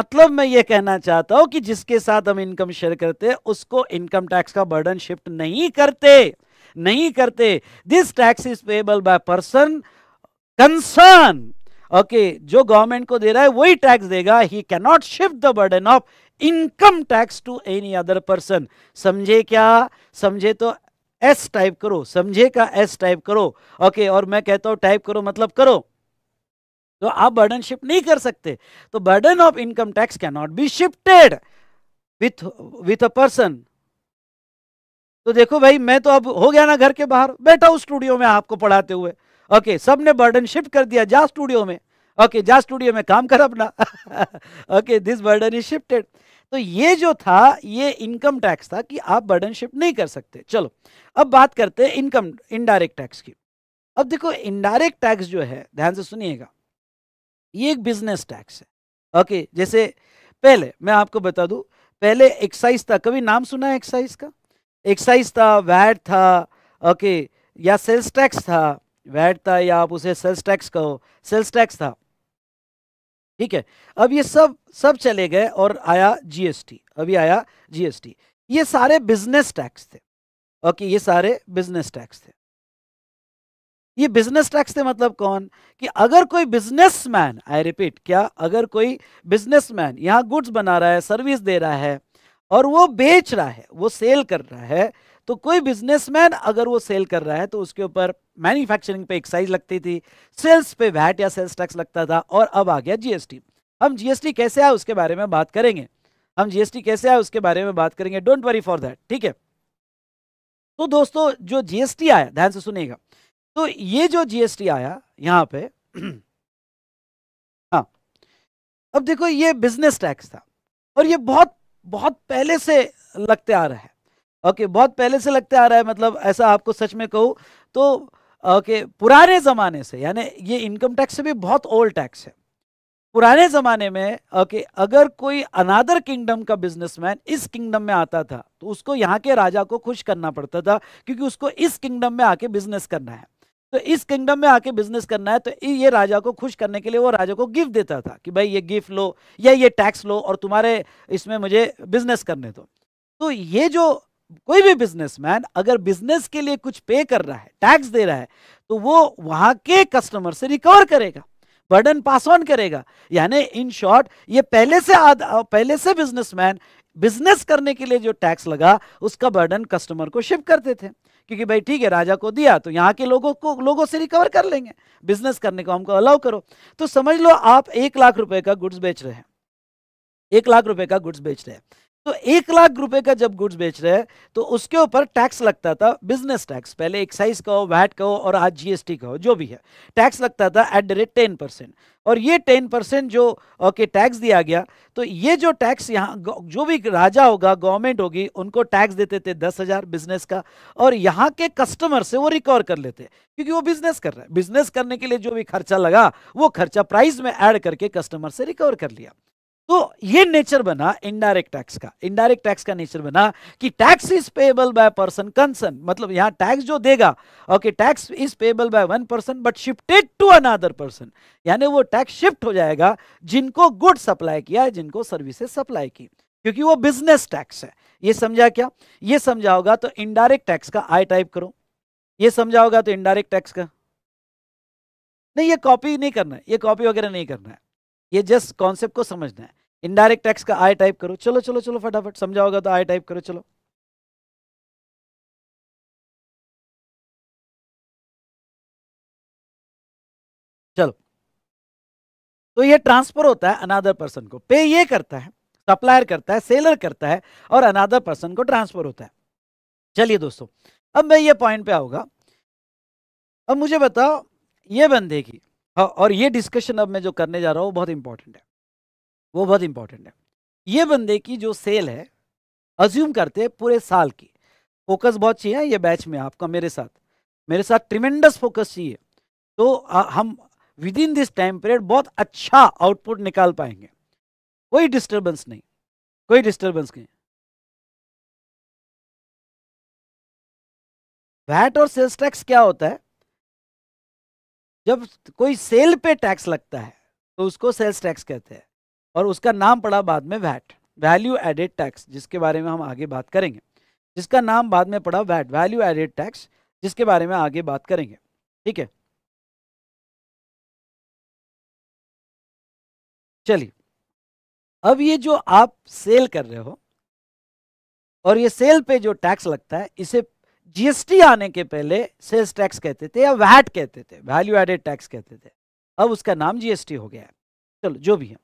मतलब मैं ये कहना चाहता हूं कि जिसके साथ हम इनकम शेयर करते हैं उसको इनकम टैक्स का बर्डन शिफ्ट नहीं करते नहीं करते this tax is payable by person concern okay जो गवर्नमेंट को दे रहा है वही टैक्स देगा ही can not shift the burden of income tax to any other person समझे क्या समझे तो एस टाइप करो समझे का एस टाइप करो ओके okay, और मैं कहता हूं टाइप करो मतलब करो तो आप बर्डन शिफ्ट नहीं कर सकते तो burden of income tax can not be shifted with with a person तो देखो भाई मैं तो अब हो गया ना घर के बाहर बैठा हूँ स्टूडियो में आपको पढ़ाते हुए ओके सब ने बर्डन शिफ्ट कर दिया जा स्टूडियो में ओके जा स्टूडियो में काम कर अपना okay this burden is shifted तो ये जो था ये इनकम टैक्स था कि आप बर्डन शिफ्ट नहीं कर सकते चलो अब बात करते हैं इनकम इनडायरेक्ट टैक्स की अब देखो इनडायरेक्ट टैक्स जो है ध्यान से सुनिएगा ये एक बिजनेस टैक्स है ओके जैसे पहले मैं आपको बता दू पहले एक्साइज था कभी नाम सुना है एक्साइज का एक्साइज था वैट था ओके या सेल्स टैक्स था वैट था या आप उसे सेल्स टैक्स कहो सेल्स टैक्स था ठीक है अब ये सब सब चले गए और आया जीएसटी अभी आया जीएसटी ये सारे बिजनेस टैक्स थे ओके ये सारे बिजनेस टैक्स थे ये बिजनेस टैक्स थे मतलब कौन कि अगर कोई बिजनेसमैन आई रिपीट क्या अगर कोई बिजनेसमैन यहां गुड्स बना रहा है सर्विस दे रहा है और वो बेच रहा है वो सेल कर रहा है तो कोई बिजनेसमैन अगर वो सेल कर रहा है तो उसके ऊपर मैन्युफैक्चरिंग पे एक्साइज लगती थी सेल्स पे वैट या सेल्स टैक्स लगता था और अब आ गया जीएसटी हम जीएसटी कैसे आए उसके बारे में बात करेंगे हम जीएसटी कैसे आए उसके बारे में बात करेंगे डोंट वरी फॉर दैट ठीक है तो दोस्तों जो जीएसटी आया ध्यान से सुनिएगा तो ये जो जीएसटी आया यहाँ पे हाँ अब देखो ये बिजनेस टैक्स था और ये बहुत बहुत पहले से लगते आ रहा है ओके बहुत पहले से लगते आ रहा है मतलब ऐसा आपको सच में कहूँ तो ओके पुराने ज़माने से यानी ये इनकम टैक्स से भी बहुत ओल्ड टैक्स है पुराने ज़माने में ओके अगर कोई अनादर किंगडम का बिजनेसमैन इस किंगडम में आता था तो उसको यहाँ के राजा को खुश करना पड़ता था क्योंकि उसको इस किंगडम में आके बिजनेस करना है तो इस किंगडम में आके बिजनेस करना है तो ये राजा को खुश करने के लिए वो राजा को गिफ्ट देता था कि भाई ये गिफ्ट लो या ये टैक्स लो और तुम्हारे इसमें मुझे बिजनेस करने दो तो ये जो कोई भी बिजनेसमैन अगर बिजनेस के लिए कुछ पे कर रहा है टैक्स दे रहा है तो वो वहां के कस्टमर से रिकवर करेगा बर्डन पास ऑन करेगा यानी इन शॉर्ट ये पहले से आद, पहले से बिजनेसमैन बिजनेस करने के लिए जो टैक्स लगा उसका बर्डन कस्टमर को शिफ्ट करते थे क्योंकि भाई ठीक है राजा को दिया तो यहाँ के लोगों को लोगों से रिकवर कर लेंगे बिजनेस करने को हमको अलाउ करो तो समझ लो आप एक लाख रुपए का गुड्स बेच रहे हैं एक लाख रुपए का गुड्स बेच रहे हैं तो एक लाख रुपए का जब गुड्स बेच रहे हैं तो उसके ऊपर टैक्स लगता था बिजनेस टैक्स पहले एक्साइज का हो वैट का हो और आज जीएसटी का हो जो भी है टैक्स लगता था at the rate ten percent और ये टेन परसेंट जो ओके टैक्स दिया गया तो ये जो टैक्स यहाँ जो भी राजा होगा गवर्नमेंट होगी उनको टैक्स देते थे दस हज़ार बिजनेस का और यहाँ के कस्टमर से वो रिकवर कर लेते क्योंकि वो बिजनेस कर रहे हैं बिजनेस करने के लिए जो भी खर्चा लगा वो खर्चा प्राइस में ऐड करके कस्टमर से रिकवर कर लिया तो ये नेचर बना इनडायरेक्ट टैक्स का इनडायरेक्ट टैक्स का नेचर बना कि tax is payable by person concern मतलब यहां टैक्स जो देगा okay tax is payable by one person but shifted to another person यानी वो टैक्स शिफ्ट हो जाएगा जिनको गुड सप्लाई किया जिनको सर्विसेज सप्लाई की क्योंकि वो बिजनेस टैक्स है ये समझा क्या ये समझा होगा तो इनडायरेक्ट टैक्स का आई टाइप करो ये समझा होगा तो इनडायरेक्ट टैक्स का नहीं ये कॉपी नहीं करना है ये कॉपी वगैरह नहीं करना है ये जस्ट कॉन्सेप्ट को समझना है इनडायरेक्ट टैक्स का आई टाइप करो चलो चलो चलो फटाफट समझा होगा तो आई टाइप करो चलो चलो तो ये ट्रांसफर होता है अनादर पर्सन को पे ये करता है सप्लायर करता है सेलर करता है और अनादर पर्सन को ट्रांसफर होता है चलिए दोस्तों अब मैं ये पॉइंट पे आऊंगा अब मुझे बताओ ये बंदे की और ये डिस्कशन अब मैं जो करने जा रहा हूँ बहुत इंपॉर्टेंट है वो बहुत इंपॉर्टेंट है ये बंदे की जो सेल है अज्यूम करते हैं पूरे साल की फोकस बहुत चाहिए ये बैच में आपका मेरे साथ मेरे साथ ट्रिमेंडस फोकस चाहिए तो आ, हम within this time period बहुत अच्छा आउटपुट निकाल पाएंगे कोई डिस्टर्बेंस नहीं कोई डिस्टर्बेंस नहीं वैट और सेल्स टैक्स क्या होता है जब कोई सेल पे टैक्स लगता है तो उसको सेल्स टैक्स कहते हैं और उसका नाम पड़ा बाद में वैट वैल्यू एडेड टैक्स जिसके बारे में हम आगे बात करेंगे जिसका नाम बाद में पड़ा वैट वैल्यू एडेड टैक्स जिसके बारे में आगे बात करेंगे ठीक है चलिए अब ये जो आप सेल कर रहे हो और ये सेल पे जो टैक्स लगता है इसे जीएसटी आने के पहले सेल्स टैक्स कहते थे या वैट कहते थे वैल्यू एडेड टैक्स कहते थे अब उसका नाम जीएसटी हो गया है चलो जो भी है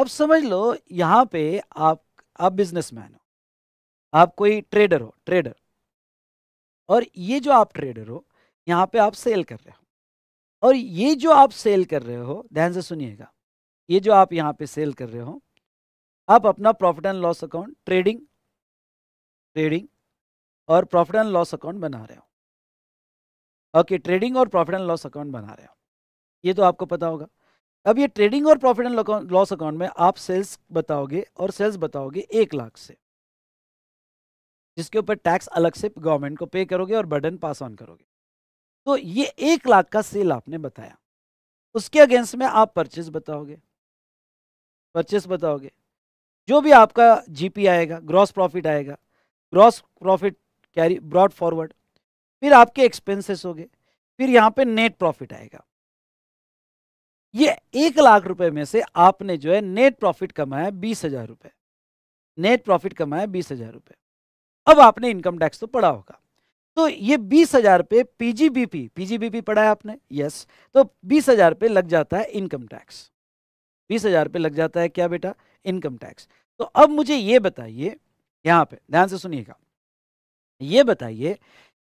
अब समझ लो यहाँ पे आप आप बिजनेसमैन हो आप कोई ट्रेडर हो ट्रेडर और ये जो आप ट्रेडर हो यहाँ पे आप सेल कर रहे हो और ये जो आप सेल कर रहे हो ध्यान से सुनिएगा ये जो आप यहाँ पे सेल कर रहे हो आप अपना profit and loss account trading trading और प्रॉफिट एंड लॉस अकाउंट बना रहे हो ओके ट्रेडिंग और प्रॉफिट एंड लॉस अकाउंट बना रहे हो ये तो आपको पता होगा अब ये ट्रेडिंग और प्रॉफिट एंड लॉस अकाउंट में आप सेल्स बताओगे और सेल्स बताओगे एक लाख से जिसके ऊपर टैक्स अलग से गवर्नमेंट को पे करोगे और बर्डन पास ऑन करोगे तो ये एक लाख का सेल आपने बताया उसके अगेंस्ट में आप परचेस बताओगे परचेस बताओगे जो भी आपका जीपी आएगा ग्रॉस प्रॉफिट आएगा gross profit carry brought forward फिर आपके एक्सपेंसेस हो गए फिर यहाँ पे नेट प्रॉफिट आएगा ये एक लाख रुपए में से आपने जो है नेट प्रॉफिट कमाया बीस हजार रुपए नेट प्रॉफिट कमाया बीस हजार रुपए अब आपने इनकम टैक्स तो पढ़ा होगा तो ये बीस हजार रुपये पीजीबीपी पीजीबीपी पढ़ा है आपने यस तो बीस हजार रुपये लग जाता है इनकम टैक्स बीस हजार रुपये लग जाता है क्या बेटा इनकम टैक्स तो अब मुझे ये बताइए यहाँ पे ध्यान से सुनिएगा ये बताइए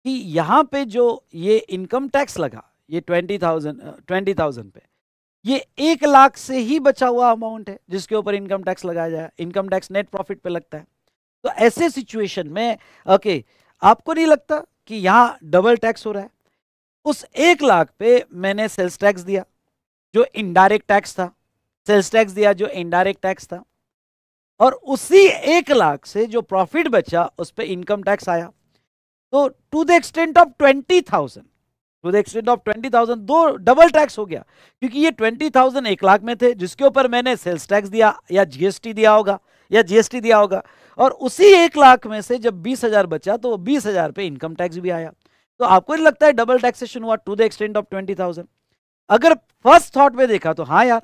कि यहाँ पे जो ये इनकम टैक्स लगा ये ट्वेंटी थाउजेंड ट्वेंटी थाउजेंड पे ये एक लाख से ही बचा हुआ अमाउंट है जिसके ऊपर इनकम टैक्स लगाया जाए इनकम टैक्स नेट प्रॉफिट पे लगता है तो ऐसे सिचुएशन में ओके आपको नहीं लगता कि यहाँ डबल टैक्स हो रहा है उस एक लाख पे मैंने सेल्स टैक्स दिया जो इनडायरेक्ट टैक्स था सेल्स टैक्स दिया जो इनडायरेक्ट टैक्स था और उसी एक लाख से जो प्रॉफिट बचा उस पर इनकम टैक्स आया तो to the extent of twenty thousand to the extent of twenty thousand दो डबल टैक्स हो गया क्योंकि ये ट्वेंटी थाउजेंड एक लाख में थे जिसके ऊपर मैंने सेल्स टैक्स दिया या जीएसटी दिया होगा या जीएसटी दिया होगा और उसी एक लाख में से जब बीस हजार बचा तो बीस हजार पे इनकम टैक्स भी आया तो आपको नहीं लगता है डबल टैक्सेशन हुआ to the extent of twenty thousand अगर फर्स्ट थॉट में देखा तो हाँ यार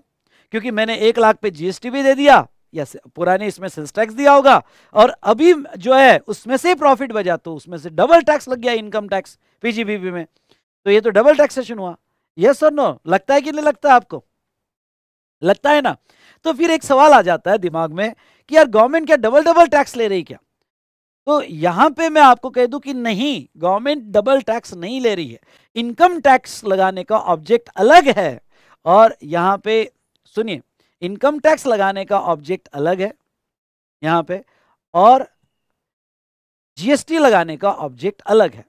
क्योंकि मैंने एक लाख पे जीएसटी भी दे दिया यस पुराने इसमें सेल्स टैक्स दिया होगा और अभी जो है उसमें से प्रॉफिट बजा तो उसमें से डबल टैक्स लग गया इनकम टैक्स पीजीबीपी में तो ये तो डबल टैक्सेशन हुआ यस और नो लगता है कि नहीं लगता आपको लगता है ना तो फिर एक सवाल आ जाता है दिमाग में कि यार गवर्नमेंट क्या डबल डबल टैक्स ले रही क्या तो यहां पे मैं आपको कह दूं कि नहीं गवर्नमेंट डबल टैक्स नहीं ले रही है इनकम टैक्स लगाने का ऑब्जेक्ट अलग है और यहां पे सुनिए इनकम टैक्स लगाने का ऑब्जेक्ट अलग है यहां पे और जीएसटी लगाने का ऑब्जेक्ट अलग है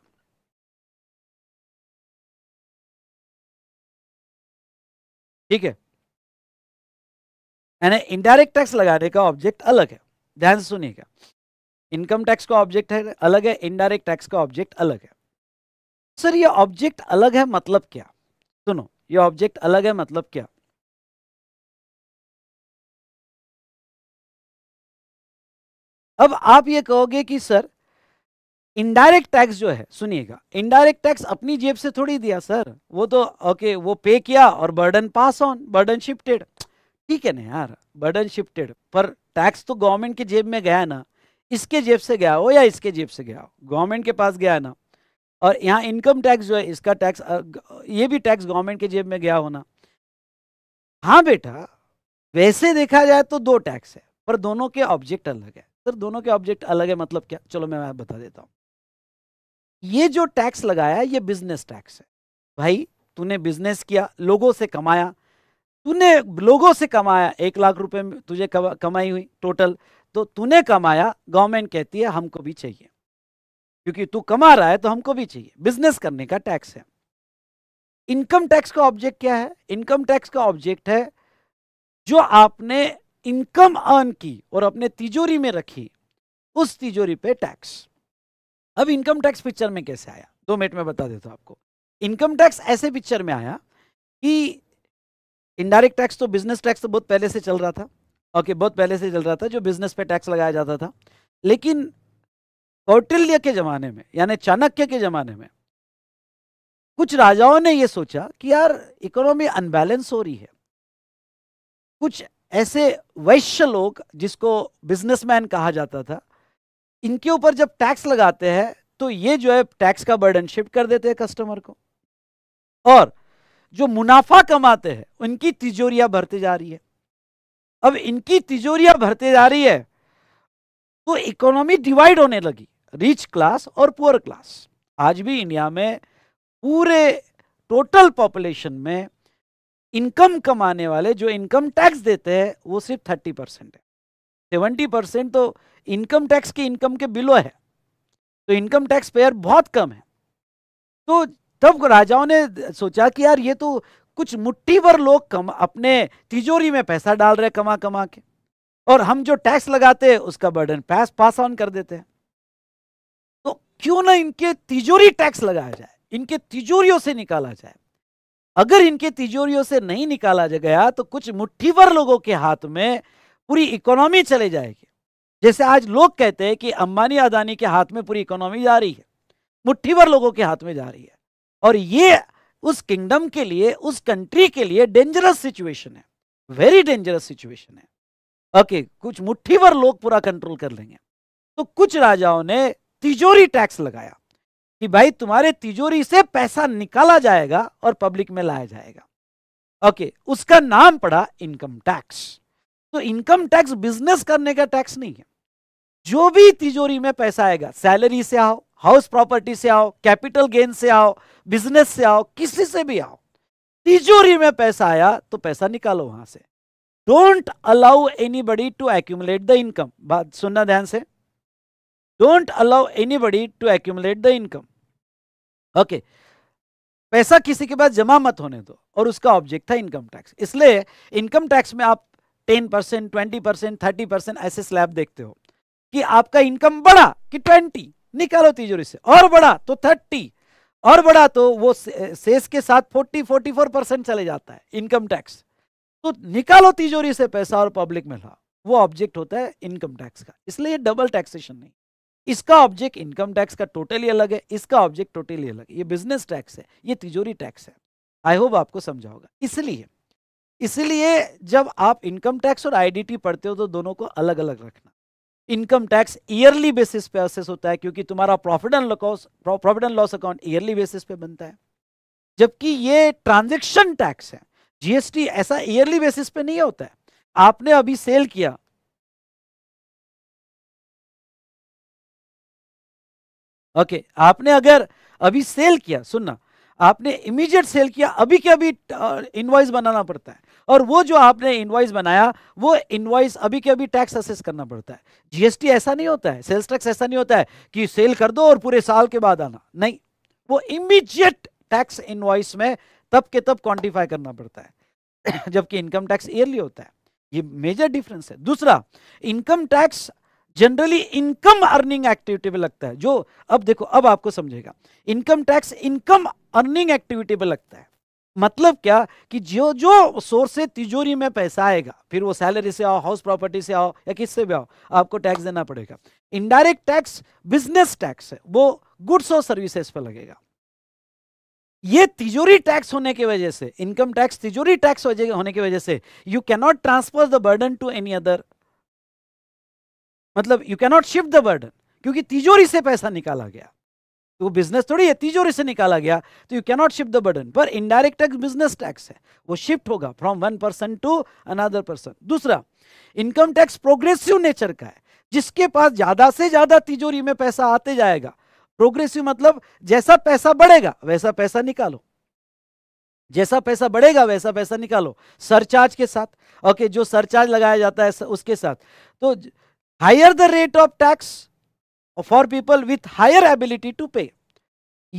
ठीक है यानी इनडायरेक्ट टैक्स लगाने का ऑब्जेक्ट अलग है ध्यान से सुनिएगा इनकम टैक्स का ऑब्जेक्ट है अलग है इनडायरेक्ट टैक्स का ऑब्जेक्ट अलग है सर ये ऑब्जेक्ट अलग है मतलब क्या सुनो ये ऑब्जेक्ट अलग है मतलब क्या अब आप ये कहोगे कि सर इनडायरेक्ट टैक्स जो है सुनिएगा इनडायरेक्ट टैक्स अपनी जेब से थोड़ी दिया सर वो तो ओके वो पे किया और burden pass on burden shifted ठीक है ना यार बर्डन शिफ्टेड पर टैक्स तो गवर्नमेंट की जेब में गया ना इसके जेब से गया हो या इसके जेब से गया हो गवर्नमेंट के पास गया ना और यहाँ इनकम टैक्स जो है इसका टैक्स ये भी टैक्स गवर्नमेंट के जेब में गया होना हाँ बेटा वैसे देखा जाए तो दो टैक्स है पर दोनों के ऑब्जेक्ट अलग है सर दोनों के ऑब्जेक्ट अलग है मतलब क्या चलो मैं बता देता हूं ये जो टैक्स लगाया ये बिजनेस टैक्स है भाई तूने बिजनेस किया लोगों से कमाया तूने लोगों से कमाया एक लाख रुपए में तुझे कमाई हुई टोटल तो तूने कमाया गवर्नमेंट कहती है हमको भी चाहिए क्योंकि तू कमा रहा है तो हमको भी चाहिए बिजनेस करने का टैक्स है इनकम टैक्स का ऑब्जेक्ट क्या है इनकम टैक्स का ऑब्जेक्ट है जो आपने इनकम अर्न की और अपने तिजोरी में रखी उस तिजोरी पे टैक्स अब इनकम टैक्स पिक्चर में कैसे आया दो मिनट में बता देता हूं आपको इनकम टैक्स ऐसे पिक्चर में आया कि इनडायरेक्ट टैक्स तो बिजनेस टैक्स तो बहुत पहले से चल रहा था ओके okay, बहुत पहले से चल रहा था जो बिजनेस पे टैक्स लगाया जाता था लेकिन कौटिल्य के जमाने में यानी चाणक्य के जमाने में कुछ राजाओं ने यह सोचा कि यार इकोनॉमी अनबैलेंस हो रही है कुछ ऐसे वैश्य लोग जिसको बिजनेसमैन कहा जाता था इनके ऊपर जब टैक्स लगाते हैं तो ये जो है टैक्स का बर्डन शिफ्ट कर देते हैं कस्टमर को और जो मुनाफा कमाते हैं उनकी तिजोरियां भरती जा रही है अब इनकी तिजोरियां भरती जा रही है तो इकोनॉमी डिवाइड होने लगी रिच क्लास और पुअर क्लास आज भी इंडिया में पूरे टोटल पॉपुलेशन में इनकम कमाने वाले जो इनकम टैक्स देते हैं वो सिर्फ थर्टी परसेंट है सेवेंटी परसेंट तो इनकम टैक्स की इनकम के बिलो है तो इनकम टैक्स पेयर बहुत कम है तो तब राजाओं ने सोचा कि यार ये तो कुछ मुट्ठी भर लोग कम अपने तिजोरी में पैसा डाल रहे कमा कमा के और हम जो टैक्स लगाते हैं उसका बर्डन पैस पास ऑन कर देते हैं तो क्यों ना इनके तिजोरी टैक्स लगाया जाए इनके तिजोरियों से निकाला जाए अगर इनके तिजोरियों से नहीं निकाला गया तो कुछ मुठ्ठीवर लोगों के हाथ में पूरी इकोनॉमी चले जाएगी जैसे आज लोग कहते हैं कि अंबानी अदानी के हाथ में पूरी इकोनॉमी जा रही है मुठ्ठीवर लोगों के हाथ में जा रही है और ये उस किंगडम के लिए उस कंट्री के लिए डेंजरस सिचुएशन है वेरी डेंजरस सिचुएशन है ओके okay, कुछ मुट्ठी भर लोग पूरा कंट्रोल कर लेंगे तो कुछ राजाओं ने तिजोरी टैक्स लगाया कि भाई तुम्हारे तिजोरी से पैसा निकाला जाएगा और पब्लिक में लाया जाएगा ओके उसका नाम पड़ा इनकम टैक्स तो इनकम टैक्स बिजनेस करने का टैक्स नहीं है जो भी तिजोरी में पैसा आएगा सैलरी से आओ हाउस प्रॉपर्टी से आओ कैपिटल गेन से आओ बिजनेस से आओ किसी से भी आओ तिजोरी में पैसा आया तो पैसा निकालो वहां से don't allow anybody to accumulate the income बात सुनना ध्यान से don't allow anybody to accumulate the income okay पैसा किसी के पास जमा मत होने दो और उसका ऑब्जेक्ट था इनकम टैक्स इसलिए इनकम टैक्स में आप ten percent twenty percent thirty percent ऐसे स्लैब देखते हो कि आपका इनकम बढ़ा कि ट्वेंटी निकालो तिजोरी से और बढ़ा तो थर्टी और बढ़ा तो वो सेस के साथ फोर्टी फोर्टी फोर परसेंट चले जाता है इनकम टैक्स तो निकालो तिजोरी से पैसा और पब्लिक में ला वो ऑब्जेक्ट होता है इनकम टैक्स का इसलिए डबल टैक्सेशन नहीं इसका ऑब्जेक्ट इनकम टैक्स का टोटली अलग है इसका ऑब्जेक्ट टोटली अलग है ये बिजनेस टैक्स है ये तिजोरी टैक्स है आई होप आपको समझा होगा इसलिए इसलिए जब आप इनकम टैक्स और आईडीटी पढ़ते हो तो दोनों को अलग अलग रखना इनकम टैक्स ईयरली बेसिस पे असेस होता है क्योंकि तुम्हारा profit and loss profit and loss account yearly basis पे बनता है जबकि ये ट्रांजेक्शन टैक्स है जीएसटी ऐसा ईयरली बेसिस पे नहीं होता है आपने अभी सेल किया ओके okay, आपने अगर अभी सेल किया सुनना आपने इमीडिएट सेल किया अभी के अभी इनवाइस uh, बनाना पड़ता है और वो जो आपने इनवाइस बनाया वो इनवाइस अभी के अभी टैक्स असेस करना पड़ता है जीएसटी ऐसा नहीं होता है सेल्स टैक्स ऐसा नहीं होता है कि सेल कर दो और पूरे साल के बाद आना नहीं वो इमीजिएट टैक्स इनवाइस में तब के तब क्वांटिफाई करना पड़ता है जबकि इनकम टैक्स ईयरली होता है ये मेजर डिफरेंस है दूसरा income tax generally income earning activity पे लगता है जो अब देखो अब आपको समझेगा income tax income earning activity पे लगता है मतलब क्या कि जो जो सोर्स से तिजोरी में पैसा आएगा फिर वो सैलरी से आओ हाउस प्रॉपर्टी से आओ या किससे भी आओ आपको टैक्स देना पड़ेगा इनडायरेक्ट टैक्स बिजनेस टैक्स है वो गुड्स और सर्विसेज पर लगेगा ये तिजोरी टैक्स होने की वजह से इनकम टैक्स तिजोरी टैक्स होने की वजह से you cannot transfer the burden to any other मतलब you cannot shift the burden क्योंकि तिजोरी से पैसा निकाला गया तो बिजनेस थोड़ी है तिजोरी से निकाला गया तो you cannot shift the burden पर इनडायरेक्ट टैक्स बिजनेस टैक्स है वो शिफ्ट होगा from one person to another person दूसरा इनकम टैक्स प्रोग्रेसिव नेचर का है जिसके पास ज्यादा से ज्यादा तिजोरी में पैसा आते जाएगा प्रोग्रेसिव मतलब जैसा पैसा बढ़ेगा वैसा पैसा निकालो जैसा पैसा बढ़ेगा वैसा पैसा निकालो सरचार्ज के साथ ओके जो सरचार्ज लगाया जाता है उसके साथ तो higher the rate of tax for people with higher ability to pay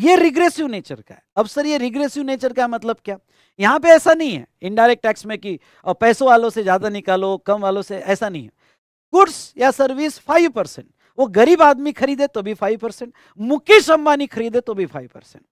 ये रिग्रेसिव नेचर का है अब सर ये रिग्रेसिव नेचर का मतलब क्या यहां पे ऐसा नहीं है इनडायरेक्ट टैक्स में कि पैसों वालों से ज़्यादा निकालो कम वालों से ऐसा नहीं है गुड्स या सर्विस फाइव परसेंट वो गरीब आदमी खरीदे तो भी फाइव परसेंट मुकेश अंबानी खरीदे तो भी फाइव परसेंट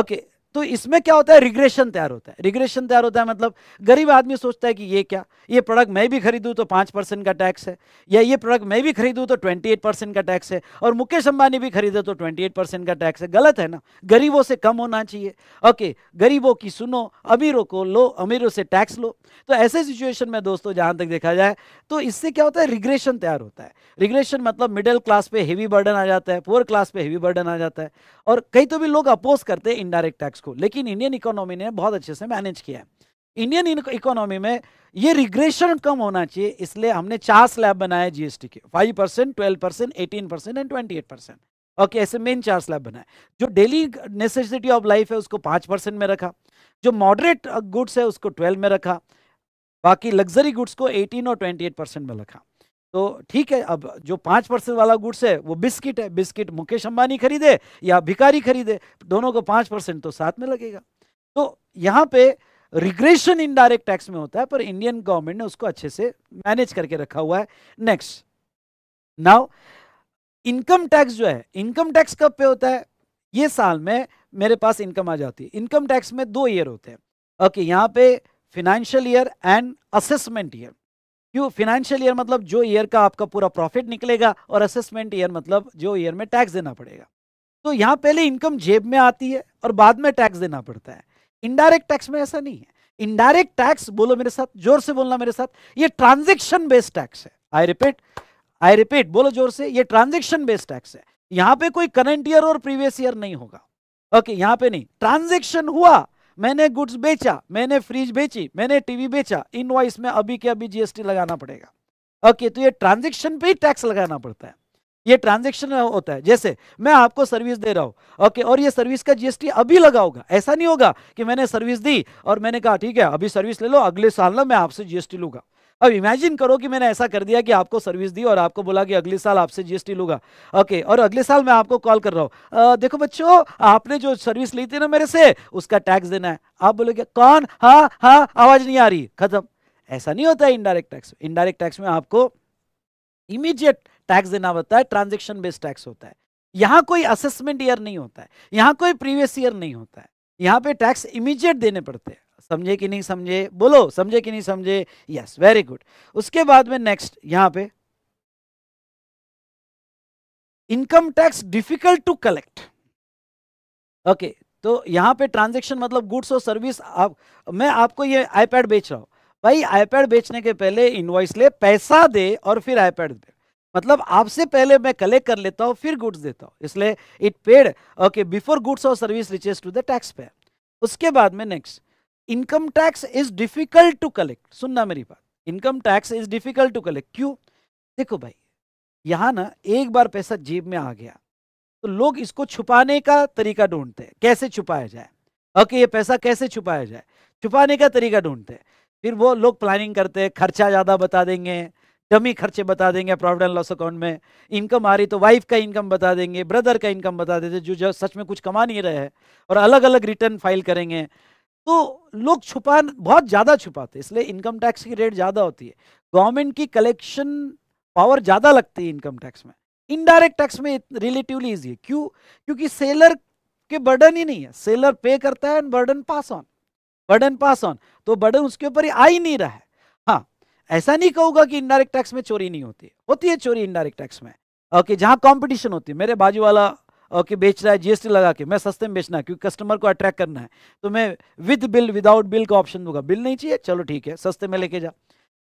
ओके तो इसमें क्या होता है रिग्रेशन तैयार होता है रिग्रेशन तैयार होता है मतलब गरीब आदमी सोचता है कि ये क्या ये प्रोडक्ट मैं भी खरीदूँ तो पाँच परसेंट का टैक्स है या ये प्रोडक्ट मैं भी खरीदूँ तो ट्वेंटी एट परसेंट का टैक्स है और मुकेश अंबानी भी खरीदे तो ट्वेंटी एट परसेंट का टैक्स है गलत है ना गरीबों से कम होना चाहिए ओके गरीबों की सुनो अमीरों को लो अमीरों से टैक्स लो तो ऐसे सिचुएशन में दोस्तों जहाँ तक देखा जाए तो इससे क्या होता है रिग्रेशन तैयार होता है रिग्रेशन मतलब मिडिल क्लास पे हेवी बर्डन आ जाता है पुअर क्लास पे हेवी बर्डन आ जाता है और कई तो भी लोग अपोज करते हैं इनडायरेक्ट टैक्स को लेकिन इंडियन इकोनॉमी ने बहुत अच्छे से मैनेज किया है इंडियन इकोनॉमी में ये रिग्रेशन कम होना चाहिए इसलिए हमने चार स्लैब बनाए जीएसटी के five percent twelve percent eighteen percent and twenty eight percent okay ऐसे मेन चार स्लैब बनाए जो डेली नेसेसिटी ऑफ लाइफ है उसको पाँच परसेंट में रखा जो मॉडरेट गुड्स है उसको ट्वेल्व में रखा बाकी लग्जरी गुड्स को एटीन और ट्वेंटी परसेंट में रखा तो ठीक है अब जो पाँच परसेंट वाला गुड्स है वो बिस्किट है बिस्किट मुकेश अंबानी खरीदे या भिकारी खरीदे दोनों को पाँच परसेंट तो साथ में लगेगा तो यहाँ पे रिग्रेशन इनडायरेक्ट टैक्स में होता है पर इंडियन गवर्नमेंट ने उसको अच्छे से मैनेज करके रखा हुआ है नेक्स्ट नाउ इनकम टैक्स जो है इनकम टैक्स कब पे होता है ये साल में मेरे पास इनकम आ जाती है इनकम टैक्स में दो ईयर होते हैं ओके यहाँ पे financial year and assessment year क्यों फिनेंशियल ईयर मतलब जो ईयर का आपका पूरा प्रॉफिट निकलेगा और असेसमेंट ईयर मतलब जो ईयर में टैक्स देना पड़ेगा तो यहाँ पहले इनकम जेब में आती है और बाद में टैक्स देना पड़ता है इनडायरेक्ट टैक्स में ऐसा नहीं है इनडायरेक्ट टैक्स बोलो मेरे साथ जोर से बोलना मेरे साथ ये ट्रांजेक्शन बेस्ड टैक्स है आई रिपीट आई रिपीट बोलो जोर से ये ट्रांजेक्शन बेस्ड टैक्स है यहाँ पे कोई करंट ईयर और प्रीवियस ईयर नहीं होगा ओके okay, यहाँ पे नहीं ट्रांजेक्शन हुआ मैंने गुड्स बेचा मैंने फ्रिज बेची मैंने टीवी बेचा वॉइस में अभी के अभी जीएसटी लगाना पड़ेगा ओके okay, तो ये ट्रांजेक्शन पे ही टैक्स लगाना पड़ता है ये ट्रांजेक्शन होता है जैसे मैं आपको सर्विस दे रहा हूं ओके और ये सर्विस का जीएसटी अभी लगा होगा ऐसा नहीं होगा कि मैंने सर्विस दी और मैंने कहा ठीक है अभी सर्विस ले लो अगले साल ना मैं आपसे जीएसटी लूंगा अब इमेजिन करो कि मैंने ऐसा कर दिया कि आपको सर्विस दी और आपको बोला कि अगले साल आपसे जीएसटी लूंगा ओके और अगले साल मैं आपको कॉल कर रहा आ, देखो बच्चों आपने जो सर्विस ली थी ना मेरे से उसका टैक्स देना है आप बोलोगे कौन हा हा आवाज नहीं आ रही खत्म ऐसा नहीं होता है इनडायरेक्ट टैक्स इनडायरेक्ट टैक्स में आपको इमीडिएट टैक्स देना होता है ट्रांजेक्शन बेस्ड टैक्स होता है यहां कोई असेसमेंट ईयर नहीं होता है यहां कोई प्रीवियस ईयर नहीं होता है यहाँ पे टैक्स इमीजिएट देने पड़ते हैं समझे कि नहीं समझे बोलो समझे कि नहीं समझे यस वेरी गुड उसके बाद में नेक्स्ट यहां पे income tax difficult to collect okay तो यहां पे ट्रांजेक्शन मतलब गुड्स और सर्विस आप मैं आपको ये आईपैड बेच रहा हूं भाई आईपैड बेचने के पहले इनवॉइस ले पैसा दे और फिर आईपैड दे मतलब आपसे पहले मैं कलेक्ट कर लेता हूं फिर गुड्स देता हूं इसलिए it paid okay before goods और service reaches to the tax pay उसके बाद में next income tax is difficult to collect सुनना मेरी बात income tax is difficult to collect क्यों देखो भाई यहाँ ना एक बार पैसा जेब में आ गया तो लोग इसको छुपाने का तरीका ढूंढते हैं कैसे छुपाया जाए ओके ये पैसा कैसे छुपाया जाए छुपाने का तरीका ढूंढते हैं फिर वो लोग प्लानिंग करते हैं खर्चा ज़्यादा बता देंगे डमी खर्चे बता देंगे प्रॉफिट एंड लॉस अकाउंट में इनकम आ रही तो वाइफ का इनकम बता देंगे ब्रदर का इनकम बता देते जो जो सच में कुछ कमा नहीं रहे हैं और अलग अलग रिटर्न फाइल करेंगे तो लोग छुपा बहुत ज़्यादा छुपाते इसलिए इनकम टैक्स की रेट ज़्यादा होती है गवर्नमेंट की कलेक्शन पावर ज़्यादा लगती है इनकम टैक्स में इनडायरेक्ट टैक्स में रिलेटिवली ईजी है क्यों क्योंकि सेलर के बर्डन ही नहीं है सेलर पे करता है burden pass on burden pass on तो बर्डन उसके ऊपर आ ही नहीं रहा है हाँ ऐसा नहीं कहूंगा कि इनडायरेक्ट टैक्स में चोरी नहीं होती होती है चोरी इनडायरेक्ट टैक्स में ओके जहां कॉम्पिटिशन होती है मेरे बाजू वाला के बेच रहा है जीएसटी लगा के मैं सस्ते में बेचना है क्योंकि कस्टमर को अट्रैक्ट करना है तो मैं विद बिल विदाउट बिल का ऑप्शन दूंगा बिल नहीं चाहिए चलो ठीक है सस्ते में लेके जा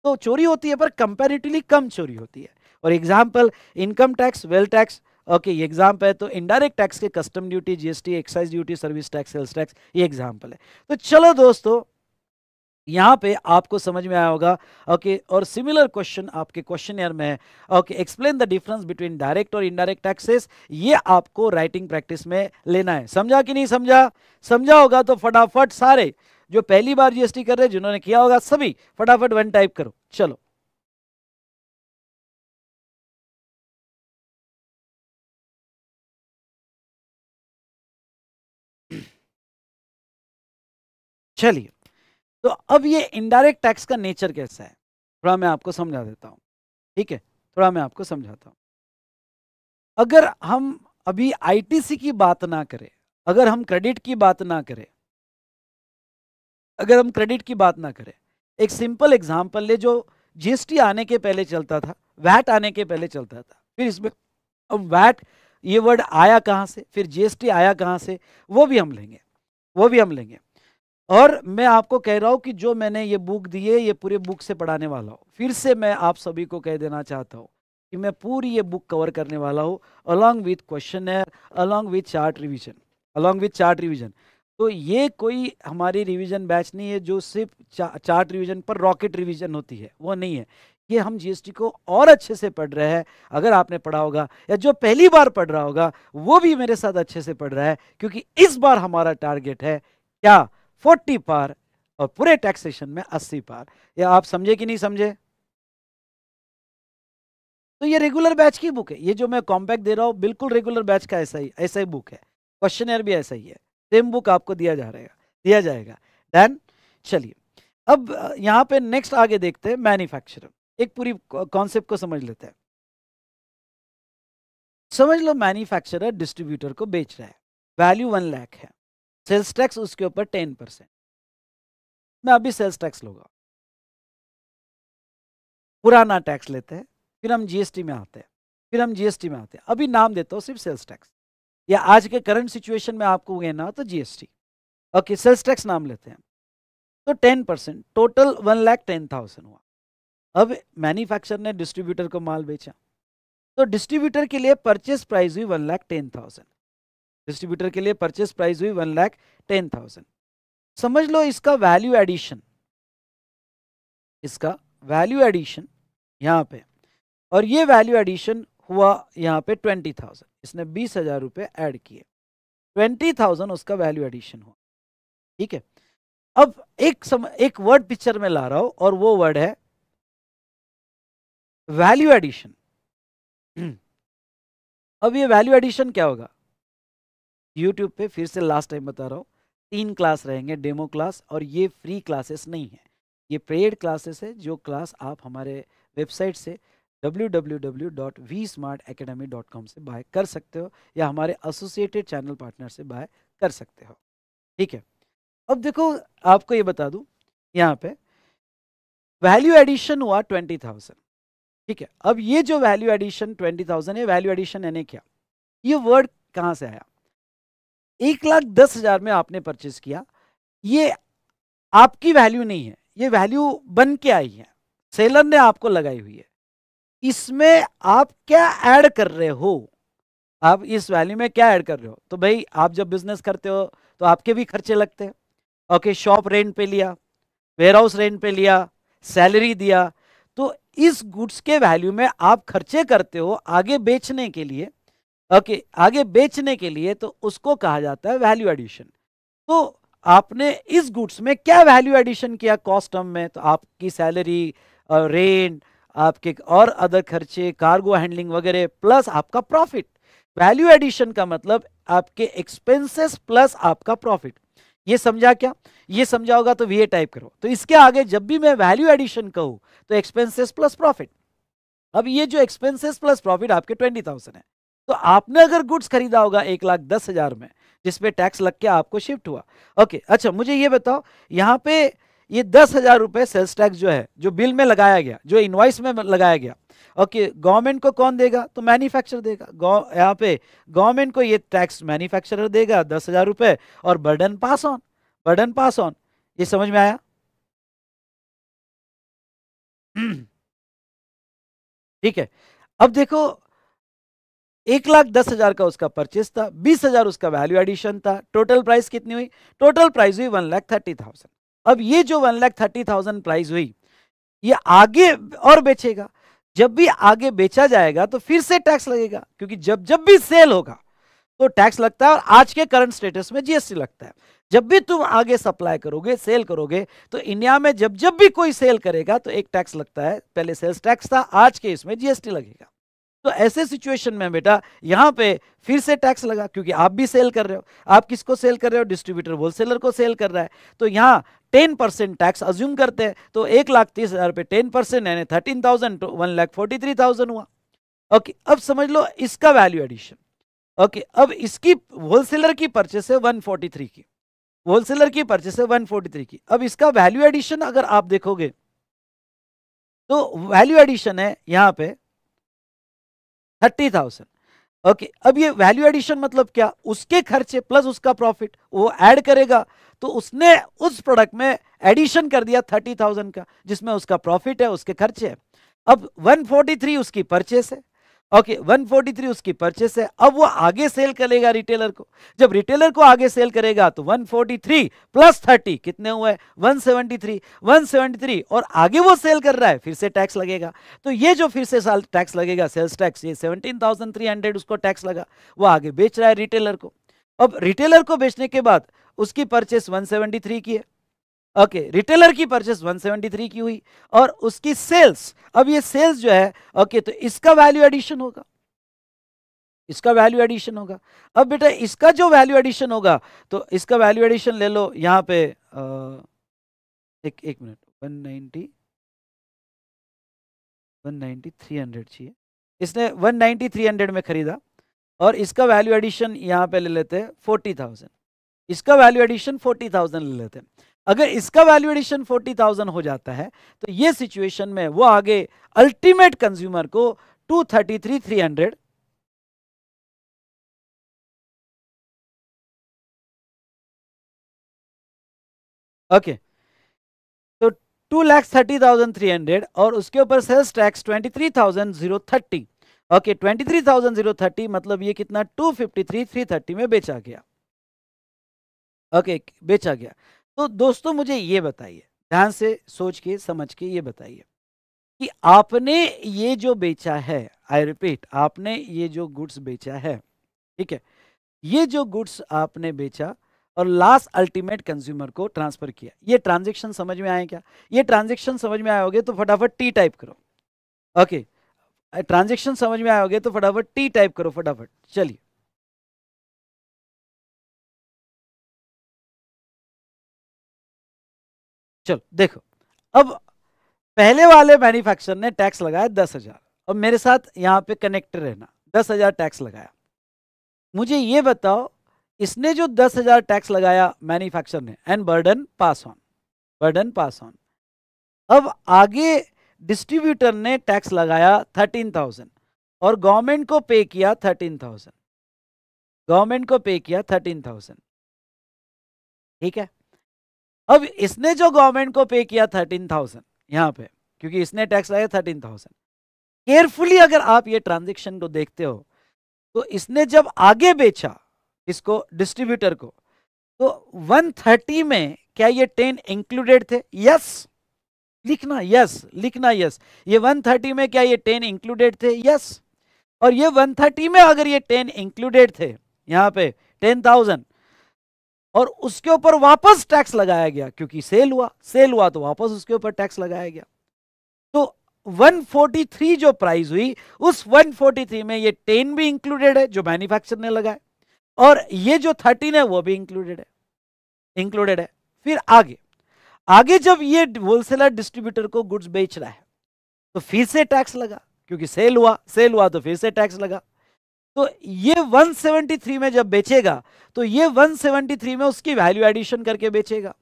तो चोरी होती है पर कंपेरेटिवली कम चोरी होती है और example income tax wealth tax okay ये एग्जाम्पल है तो इनडायरेक्ट टैक्स के custom duty GST excise duty service tax sales tax ये एग्जाम्पल है तो चलो दोस्तों यहाँ पे आपको समझ में आया होगा ओके और सिमिलर क्वेश्चन आपके क्वेश्चन ईयर में है okay explain the difference between direct और इनडायरेक्ट टैक्सेस ये आपको राइटिंग प्रैक्टिस में लेना है समझा कि नहीं समझा समझा होगा तो फटाफट सारे जो पहली बार जीएसटी कर रहे जिन्होंने किया होगा सभी फटाफट वन टाइप करो चलो चलिए तो अब ये इनडायरेक्ट टैक्स का नेचर कैसा है थोड़ा मैं आपको समझा देता हूँ ठीक है थोड़ा मैं आपको समझाता हूँ अगर हम अभी आईटीसी की बात ना करें अगर हम क्रेडिट की बात ना करें अगर हम क्रेडिट की बात ना करें एक सिंपल एग्जाम्पल ले जो जीएसटी आने के पहले चलता था वैट आने के पहले चलता था फिर इसमें अब वैट ये वर्ड आया कहाँ से फिर जीएसटी आया कहाँ से वो भी हम लेंगे वो भी हम लेंगे और मैं आपको कह रहा हूँ कि जो मैंने ये बुक दिए ये पूरे बुक से पढ़ाने वाला हूँ फिर से मैं आप सभी को कह देना चाहता हूँ कि मैं पूरी ये बुक कवर करने वाला हूँ along with question along with chart revision along with chart revision तो ये कोई हमारी रिविज़न बैच नहीं है जो सिर्फ चा, चार्ट रिविज़न पर रॉकेट रिविज़न होती है वो नहीं है ये हम जीएसटी को और अच्छे से पढ़ रहे हैं अगर आपने पढ़ा होगा या जो पहली बार पढ़ रहा होगा वो भी मेरे साथ अच्छे से पढ़ रहा है क्योंकि इस बार हमारा टारगेट है क्या फोर्टी पार और पूरे टैक्सेशन में अस्सी पार या आप समझे कि नहीं समझे तो ये रेगुलर बैच की बुक है ये जो मैं कॉम्पैक्ट दे रहा हूँ बिल्कुल रेगुलर बैच का ऐसा ही ऐसा ही बुक है क्वेश्चन भी ऐसा ही है सेम बुक आपको दिया जा रहेगा दिया जाएगा देन चलिए अब यहाँ पे नेक्स्ट आगे देखते हैं मैन्युफैक्चर एक पूरी कॉन्सेप्ट को समझ लेते हैं समझ लो मैन्युफैक्चरर डिस्ट्रीब्यूटर को बेच रहा है वैल्यू वन लैख है सेल्स टैक्स उसके ऊपर टेन परसेंट मैं अभी सेल्स टैक्स लूंगा पुराना टैक्स लेते हैं फिर हम जीएसटी में आते हैं फिर हम जीएसटी में आते हैं अभी नाम देता हूँ सिर्फ सेल्स टैक्स या आज के करंट सिचुएशन में आपको कहना हो तो जीएसटी ओके सेल्स टैक्स नाम लेते हैं तो ten percent total one lakh ten thousand हुआ अब मैन्युफैक्चर ने डिस्ट्रीब्यूटर को माल बेचा तो डिस्ट्रीब्यूटर के लिए परचेस प्राइस हुई one lakh ten thousand distributor के लिए परचेस प्राइस हुई वन लैख टेन थाउजेंड समझ लो इसका वैल्यू एडिशन इसका वैल्यू एडिशन यहाँ पे और ये वैल्यू एडिशन हुआ यहाँ पे ट्वेंटी थाउजेंड इसने बीस हजार रुपये एड किए ट्वेंटी थाउजेंड उसका वैल्यू एडिशन हुआ ठीक है अब एक सम एक वर्ड पिक्चर में ला रहा हूँ और वो वर्ड है वैल्यू एडिशन अब ये वैल्यू एडिशन क्या होगा यूट्यूब पे फिर से लास्ट टाइम बता रहा हूँ तीन क्लास रहेंगे डेमो क्लास और ये फ्री क्लासेस नहीं है ये पेड क्लासेस है जो क्लास आप हमारे वेबसाइट से www.vsmartacademy.com से बाय कर सकते हो या हमारे एसोसिएटेड चैनल पार्टनर से बाय कर सकते हो ठीक है अब देखो आपको ये बता दूँ यहाँ पे वैल्यू एडिशन हुआ ट्वेंटी थाउजेंड ठीक है अब ये जो वैल्यू एडिशन ट्वेंटी थाउजेंड है वैल्यू एडिशन यानी क्या ये वर्ड कहाँ से आया एक लाख दस हजार में आपने परचेस किया ये आपकी वैल्यू नहीं है ये वैल्यू बन के आई है सेलर ने आपको लगाई हुई है इसमें आप क्या ऐड कर रहे हो आप इस वैल्यू में क्या ऐड कर रहे हो तो भाई आप जब बिजनेस करते हो तो आपके भी खर्चे लगते हैं ओके शॉप रेंट पे लिया वेयर हाउस रेंट पे लिया सैलरी दिया तो इस गुड्स के वैल्यू में आप खर्चे करते हो आगे बेचने के लिए ओके okay, आगे बेचने के लिए तो उसको कहा जाता है वैल्यू एडिशन तो आपने इस गुड्स में क्या वैल्यू एडिशन किया कॉस्ट टर्म में तो आपकी सैलरी रेंट आपके और अदर खर्चे कार्गो हैंडलिंग वगैरह प्लस आपका प्रॉफिट वैल्यू एडिशन का मतलब आपके एक्सपेंसेस प्लस आपका प्रॉफिट ये समझा क्या ये समझा होगा तो वी टाइप करो तो इसके आगे जब भी मैं वैल्यू एडिशन कहूँ तो एक्सपेंसेस प्लस प्रॉफिट अब ये जो एक्सपेंसेस प्लस प्रॉफिट आपके ट्वेंटी थाउजेंड है तो आपने अगर गुड्स खरीदा होगा एक लाख दस हजार में जिसपे टैक्स लग के आपको शिफ्ट हुआ ओके अच्छा मुझे ये बताओ यहाँ पे ये दस हजार रुपए सेल्स टैक्स जो है जो बिल में लगाया गया जो इनवाइस में लगाया गया ओके गवर्नमेंट को कौन देगा तो मैन्युफैक्चरर देगा यहाँ पे गवर्नमेंट को ये टैक्स मैन्युफैक्चरर देगा दस हजार रुपए और burden pass on burden pass on ये समझ में आया ठीक है अब देखो एक लाख दस हजार का उसका परचेस था बीस हजार उसका वैल्यू एडिशन था टोटल प्राइस कितनी हुई टोटल प्राइस हुई वन लाख थर्टी थाउजेंड अब ये जो one lakh thirty thousand price हुई ये आगे और बेचेगा जब भी आगे बेचा जाएगा तो फिर से टैक्स लगेगा क्योंकि जब जब भी सेल होगा तो टैक्स लगता है और आज के करंट स्टेटस में जीएसटी लगता है जब भी तुम आगे सप्लाई करोगे सेल करोगे तो इंडिया में जब जब भी कोई सेल करेगा तो एक टैक्स लगता है पहले सेल्स टैक्स था आज के इसमें जीएसटी लगेगा तो ऐसे सिचुएशन में बेटा यहां पे फिर से टैक्स लगा क्योंकि आप भी सेल कर रहे हो आप किसको सेल कर रहे हो डिस्ट्रीब्यूटर होलसेलर को सेल कर रहा है तो यहां 10 परसेंट टैक्स अज्यूम करते हैं तो एक लाख तीस हज़ार पे टेन परसेंट यानी थर्टीन थाउजेंड तो one lakh forty three thousand हुआ ओके अब समझ लो इसका वैल्यू एडिशन ओके अब इसकी होलसेलर की परचेस है वन फोर्टी थ्री की होलसेलर की परचेस है वन फोर्टी थ्री की अब इसका वैल्यू एडिशन अगर आप देखोगे तो वैल्यू एडिशन है यहाँ पे थर्टी थाउजेंड ओके अब ये वैल्यू एडिशन मतलब क्या उसके खर्चे प्लस उसका प्रॉफिट वो ऐड करेगा तो उसने उस प्रोडक्ट में एडिशन कर दिया थर्टी थाउजेंड का जिसमें उसका प्रॉफिट है उसके खर्चे है अब वन फोर्टी थ्री उसकी परचेस है ओके okay, 143 उसकी परचेस है अब वो आगे सेल करेगा रिटेलर को जब रिटेलर को आगे सेल करेगा तो 143 प्लस 30 कितने हुए 173 173 और आगे वो सेल कर रहा है फिर से टैक्स लगेगा तो ये जो फिर से साल टैक्स लगेगा सेल्स टैक्स ये 17,300 उसको टैक्स लगा वो आगे बेच रहा है रिटेलर को अब रिटेलर को बेचने के बाद उसकी परचेस वन की है ओके okay, रिटेलर की परचेस 173 की हुई और उसकी सेल्स अब ये सेल्स जो है ओके okay, तो इसका वैल्यू एडिशन होगा इसका वैल्यू एडिशन होगा अब बेटा इसका जो वैल्यू एडिशन होगा तो इसका वैल्यू एडिशन ले लो यहां पे आ, एक एक मिनट 190 190 300 चाहिए इसने 190 300 में खरीदा और इसका वैल्यू एडिशन यहां पे ले लेते हैं 40,000 इसका वैल्यू एडिशन 40,000 ले लेते हैं अगर इसका वैल्यू एडिशन 40,000 हो जाता है तो ये सिचुएशन में वो आगे अल्टीमेट कंज्यूमर को 233,300 ओके तो two lakhs thirty thousand three hundred और उसके ऊपर sales tax twenty three thousand zero thirty okay twenty three thousand zero thirty मतलब ये कितना two fifty three three thirty में बेचा गया ओके okay, बेचा गया तो दोस्तों मुझे ये बताइए ध्यान से सोच के समझ के ये बताइए कि आपने ये जो बेचा है आई रिपीट आपने ये जो गुड्स बेचा है ठीक है ये जो गुड्स आपने बेचा और लास्ट अल्टीमेट कंज्यूमर को ट्रांसफर किया ये ट्रांजेक्शन समझ में आए क्या ये ट्रांजेक्शन समझ में आए तो फटाफट टी टाइप करो ओके ट्रांजेक्शन समझ में आए तो फटाफट टी टाइप करो फटाफट चलिए चलो देखो अब पहले वाले मैन्युफैक्चरर ने टैक्स लगाया दस हजार अब मेरे साथ यहाँ पे कनेक्ट रहना दस हजार टैक्स लगाया मुझे ये बताओ इसने जो दस हजार टैक्स लगाया मैन्युफैक्चरर ने and burden pass on burden pass on अब आगे डिस्ट्रीब्यूटर ने टैक्स लगाया थर्टीन थाउजेंड और गवर्नमेंट को पे किया थर्टीन थाउजेंड गवर्नमेंट को पे किया थर्टीन थाउजेंड ठीक है अब इसने जो गवर्नमेंट को पे किया थर्टीन थाउजेंड यहां पे क्योंकि इसने टैक्स लगाया थर्टीन थाउजेंड केयरफुली अगर आप ये ट्रांजेक्शन को देखते हो तो इसने जब आगे बेचा इसको डिस्ट्रीब्यूटर को तो 130 में क्या ये 10 इंक्लूडेड थे यस लिखना यस लिखना यस ये 130 में क्या ये 10 इंक्लूडेड थे यस और ये 130 में अगर ये 10 इंक्लूडेड थे पर पे 10,000 और उसके ऊपर वापस टैक्स लगाया गया क्योंकि सेल हुआ सेल हुआ तो वापस उसके ऊपर टैक्स लगाया गया तो 143 जो प्राइस हुई उस 143 में ये 10 भी इंक्लूडेड है जो मैन्युफैक्चर ने लगाए और ये जो 13 है वो भी इंक्लूडेड है इंक्लूडेड है फिर आगे आगे जब ये होलसेलर डिस्ट्रीब्यूटर को गुड्स बेच रहा है तो फिर से टैक्स लगा क्योंकि सेल हुआ सेल हुआ तो फिर से टैक्स लगा तो ये 173 में जब बेचेगा तो ये 173 में उसकी वैल्यू एडिशन करके बेचेगा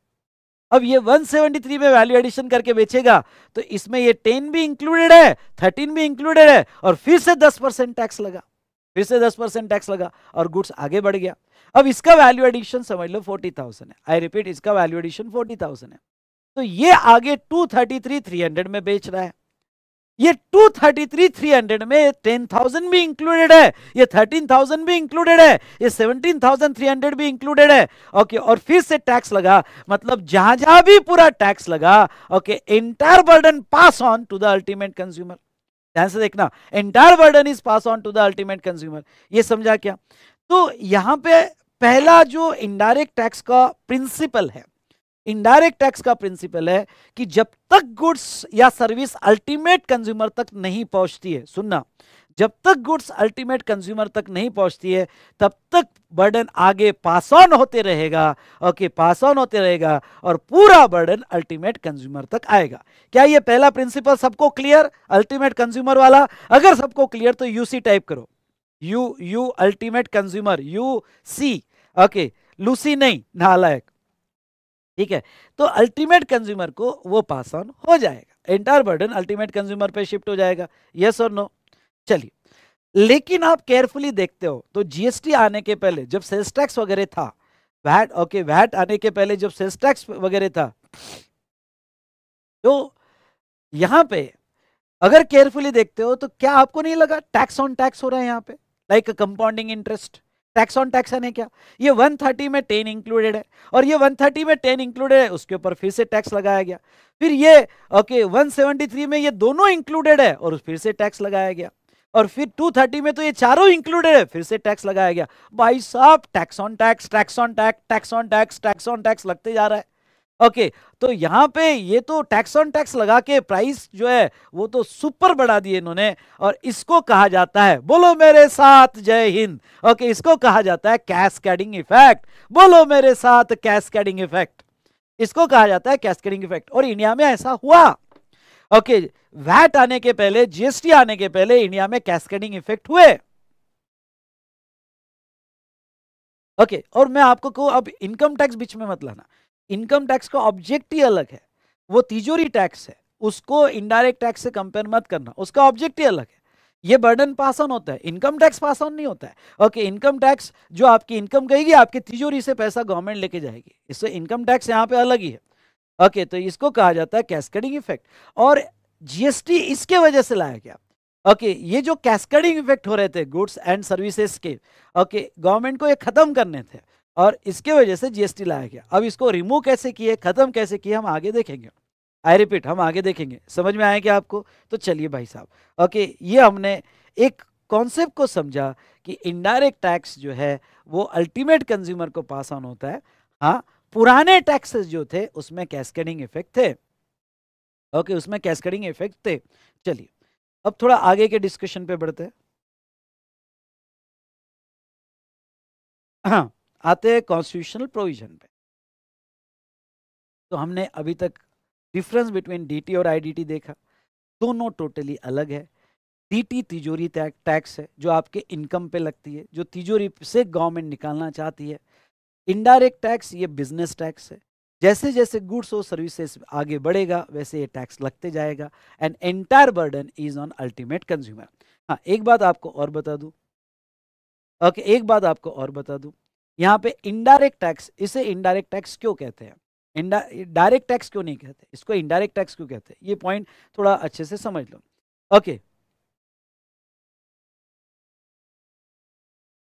अब ये 173 में वैल्यू एडिशन करके बेचेगा तो इसमें ये 10 भी इंक्लूडेड है 13 भी इंक्लूडेड है और फिर से 10 परसेंट टैक्स लगा फिर से 10 परसेंट टैक्स लगा और गुड्स आगे बढ़ गया अब इसका वैल्यू एडिशन समझ लो 40,000 है आई रिपीट इसका वैल्यू एडिशन 40,000 है तो ये आगे 233 300 में बेच रहा है ये 233 300 में 10,000 भी इंक्लूडेड है ये 13,000 भी इंक्लूडेड है ये 17,300 भी इंक्लूडेड है ओके और फिर से टैक्स लगा मतलब जहां जहां भी पूरा टैक्स लगा okay entire burden pass on to the ultimate consumer ध्यान से देखना entire burden is pass on to the ultimate consumer ये समझा क्या तो यहां पे पहला जो इनडायरेक्ट टैक्स का प्रिंसिपल है इनडायरेक्ट टैक्स का प्रिंसिपल है कि जब तक गुड्स या सर्विस अल्टीमेट कंज्यूमर तक नहीं पहुंचती है सुनना जब तक गुड्स अल्टीमेट कंज्यूमर तक नहीं पहुंचती है तब तक बर्डन आगे पास ऑन होते रहेगा ओके पास ऑन होते रहेगा और पूरा बर्डन अल्टीमेट कंज्यूमर तक आएगा क्या ये पहला प्रिंसिपल सबको क्लियर अल्टीमेट कंज्यूमर वाला अगर सबको क्लियर तो यूसी टाइप करो U U ultimate consumer U C okay Lucy नहीं नालायक ठीक है तो अल्टीमेट कंज्यूमर को वो पास ऑन हो जाएगा एंटायर बर्डन अल्टीमेट कंज्यूमर पे शिफ्ट हो जाएगा यस और नो चलिए लेकिन आप केयरफुली देखते हो तो जीएसटी आने के पहले जब सेल्स टैक्स वगैरह था वैट ओके वैट आने के पहले जब सेल्स टैक्स वगैरह था तो यहां पे अगर केयरफुली देखते हो तो क्या आपको नहीं लगा टैक्स ऑन टैक्स हो रहा है यहां पे like compounding interest tax on tax है क्या ये 130 में 10 इंक्लूडेड है और ये 130 में 10 इंक्लूडेड है उसके ऊपर फिर से टैक्स लगाया गया फिर ये ओके okay, 173 में ये दोनों इंक्लूडेड है और फिर से टैक्स लगाया गया और फिर 230 में तो ये चारों इंक्लूडेड है फिर से टैक्स लगाया गया भाई साहब tax on tax tax on tax tax on tax tax on tax लगते जा रहा है ओके okay, तो यहां पे ये तो टैक्स ऑन टैक्स लगा के प्राइस जो है वो तो सुपर बढ़ा दिए इन्होंने और इसको कहा जाता है बोलो मेरे साथ जय हिंद ओके okay, इसको कहा जाता है कैस्केडिंग इफेक्ट बोलो मेरे साथ कैस्केडिंग इफेक्ट इसको कहा जाता है कैस्केडिंग इफेक्ट और इंडिया में ऐसा हुआ ओके okay, वैट आने के पहले जीएसटी आने के पहले इंडिया में कैस्केडिंग इफेक्ट हुए ओके okay, और मैं आपको को अब इनकम टैक्स बीच में मत लाना इनकम टैक्स का ऑब्जेक्ट ही अलग है वो तिजोरी टैक्स है उसको इनडायरेक्ट टैक्स से कंपेयर मत करना उसका ऑब्जेक्ट ही अलग है ये बर्डन पास ऑन होता है इनकम टैक्स पास ऑन नहीं होता है ओके इनकम टैक्स जो आपकी इनकम गएगी आपकी तिजोरी से पैसा गवर्नमेंट लेके जाएगी इससे इनकम टैक्स यहाँ पे अलग ही है ओके okay, तो इसको कहा जाता है कैस्कडिंग इफेक्ट और जीएसटी इसके वजह से लाया गया ओके okay, ये जो कैस्कडिंग इफेक्ट हो रहे थे गुड्स एंड सर्विसेज के ओके okay, गवर्नमेंट को ये खत्म करने थे और इसके वजह से जीएसटी लाया गया अब इसको रिमूव कैसे किए ख़त्म कैसे किए हम आगे देखेंगे आई रिपीट हम आगे देखेंगे समझ में आए क्या आपको तो चलिए भाई साहब ओके ये हमने एक कॉन्सेप्ट को समझा कि इनडायरेक्ट टैक्स जो है वो अल्टीमेट कंज्यूमर को पास ऑन होता है हाँ पुराने टैक्सेस जो थे उसमें कैस्केडिंग इफेक्ट थे ओके उसमें कैस्केडिंग इफेक्ट थे चलिए अब थोड़ा आगे के डिस्कशन पे बढ़ते हैं हाँ आते हैं कॉन्स्टिट्यूशनल प्रोविजन पे तो हमने अभी तक डिफरेंस बिटवीन डीटी और आईडीटी देखा दोनों टोटली अलग है डीटी तिजोरी टैक्स है जो आपके इनकम पे लगती है जो तिजोरी से गवर्नमेंट निकालना चाहती है इनडायरेक्ट टैक्स ये बिजनेस टैक्स है जैसे जैसे गुड्स और सर्विसेज आगे बढ़ेगा वैसे ये टैक्स लगते जाएगा and entire burden is on ultimate consumer हाँ एक बात आपको और बता दूँ ओके okay, एक बात आपको और बता दूँ यहाँ पे इनडायरेक्ट टैक्स इसे इनडायरेक्ट टैक्स क्यों कहते हैं डायरेक्ट टैक्स क्यों नहीं कहते इसको इनडायरेक्ट टैक्स क्यों कहते हैं ये पॉइंट थोड़ा अच्छे से समझ लो ओके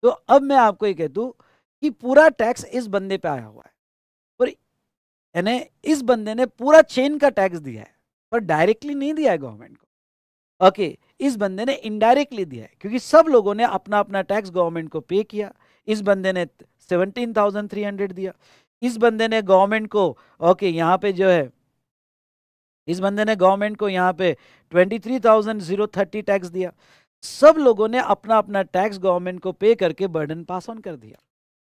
तो अब मैं आपको ये कह दू कि पूरा टैक्स इस बंदे पे आया हुआ है और यानी इस बंदे ने पूरा चेन का टैक्स दिया है पर डायरेक्टली नहीं दिया है गवर्नमेंट को ओके इस बंदे ने इनडायरेक्टली दिया है क्योंकि सब लोगों ने अपना अपना टैक्स गवर्नमेंट को पे किया इस बंदे ने सेवनटीन थाउजेंड थ्री हंड्रेड दिया इस बंदे ने गवर्नमेंट को ओके यहाँ पे जो है इस बंदे ने गवर्नमेंट को यहाँ पे twenty three thousand zero thirty tax दिया सब लोगों ने अपना अपना टैक्स गवर्नमेंट को पे करके बर्डन पास ऑन कर दिया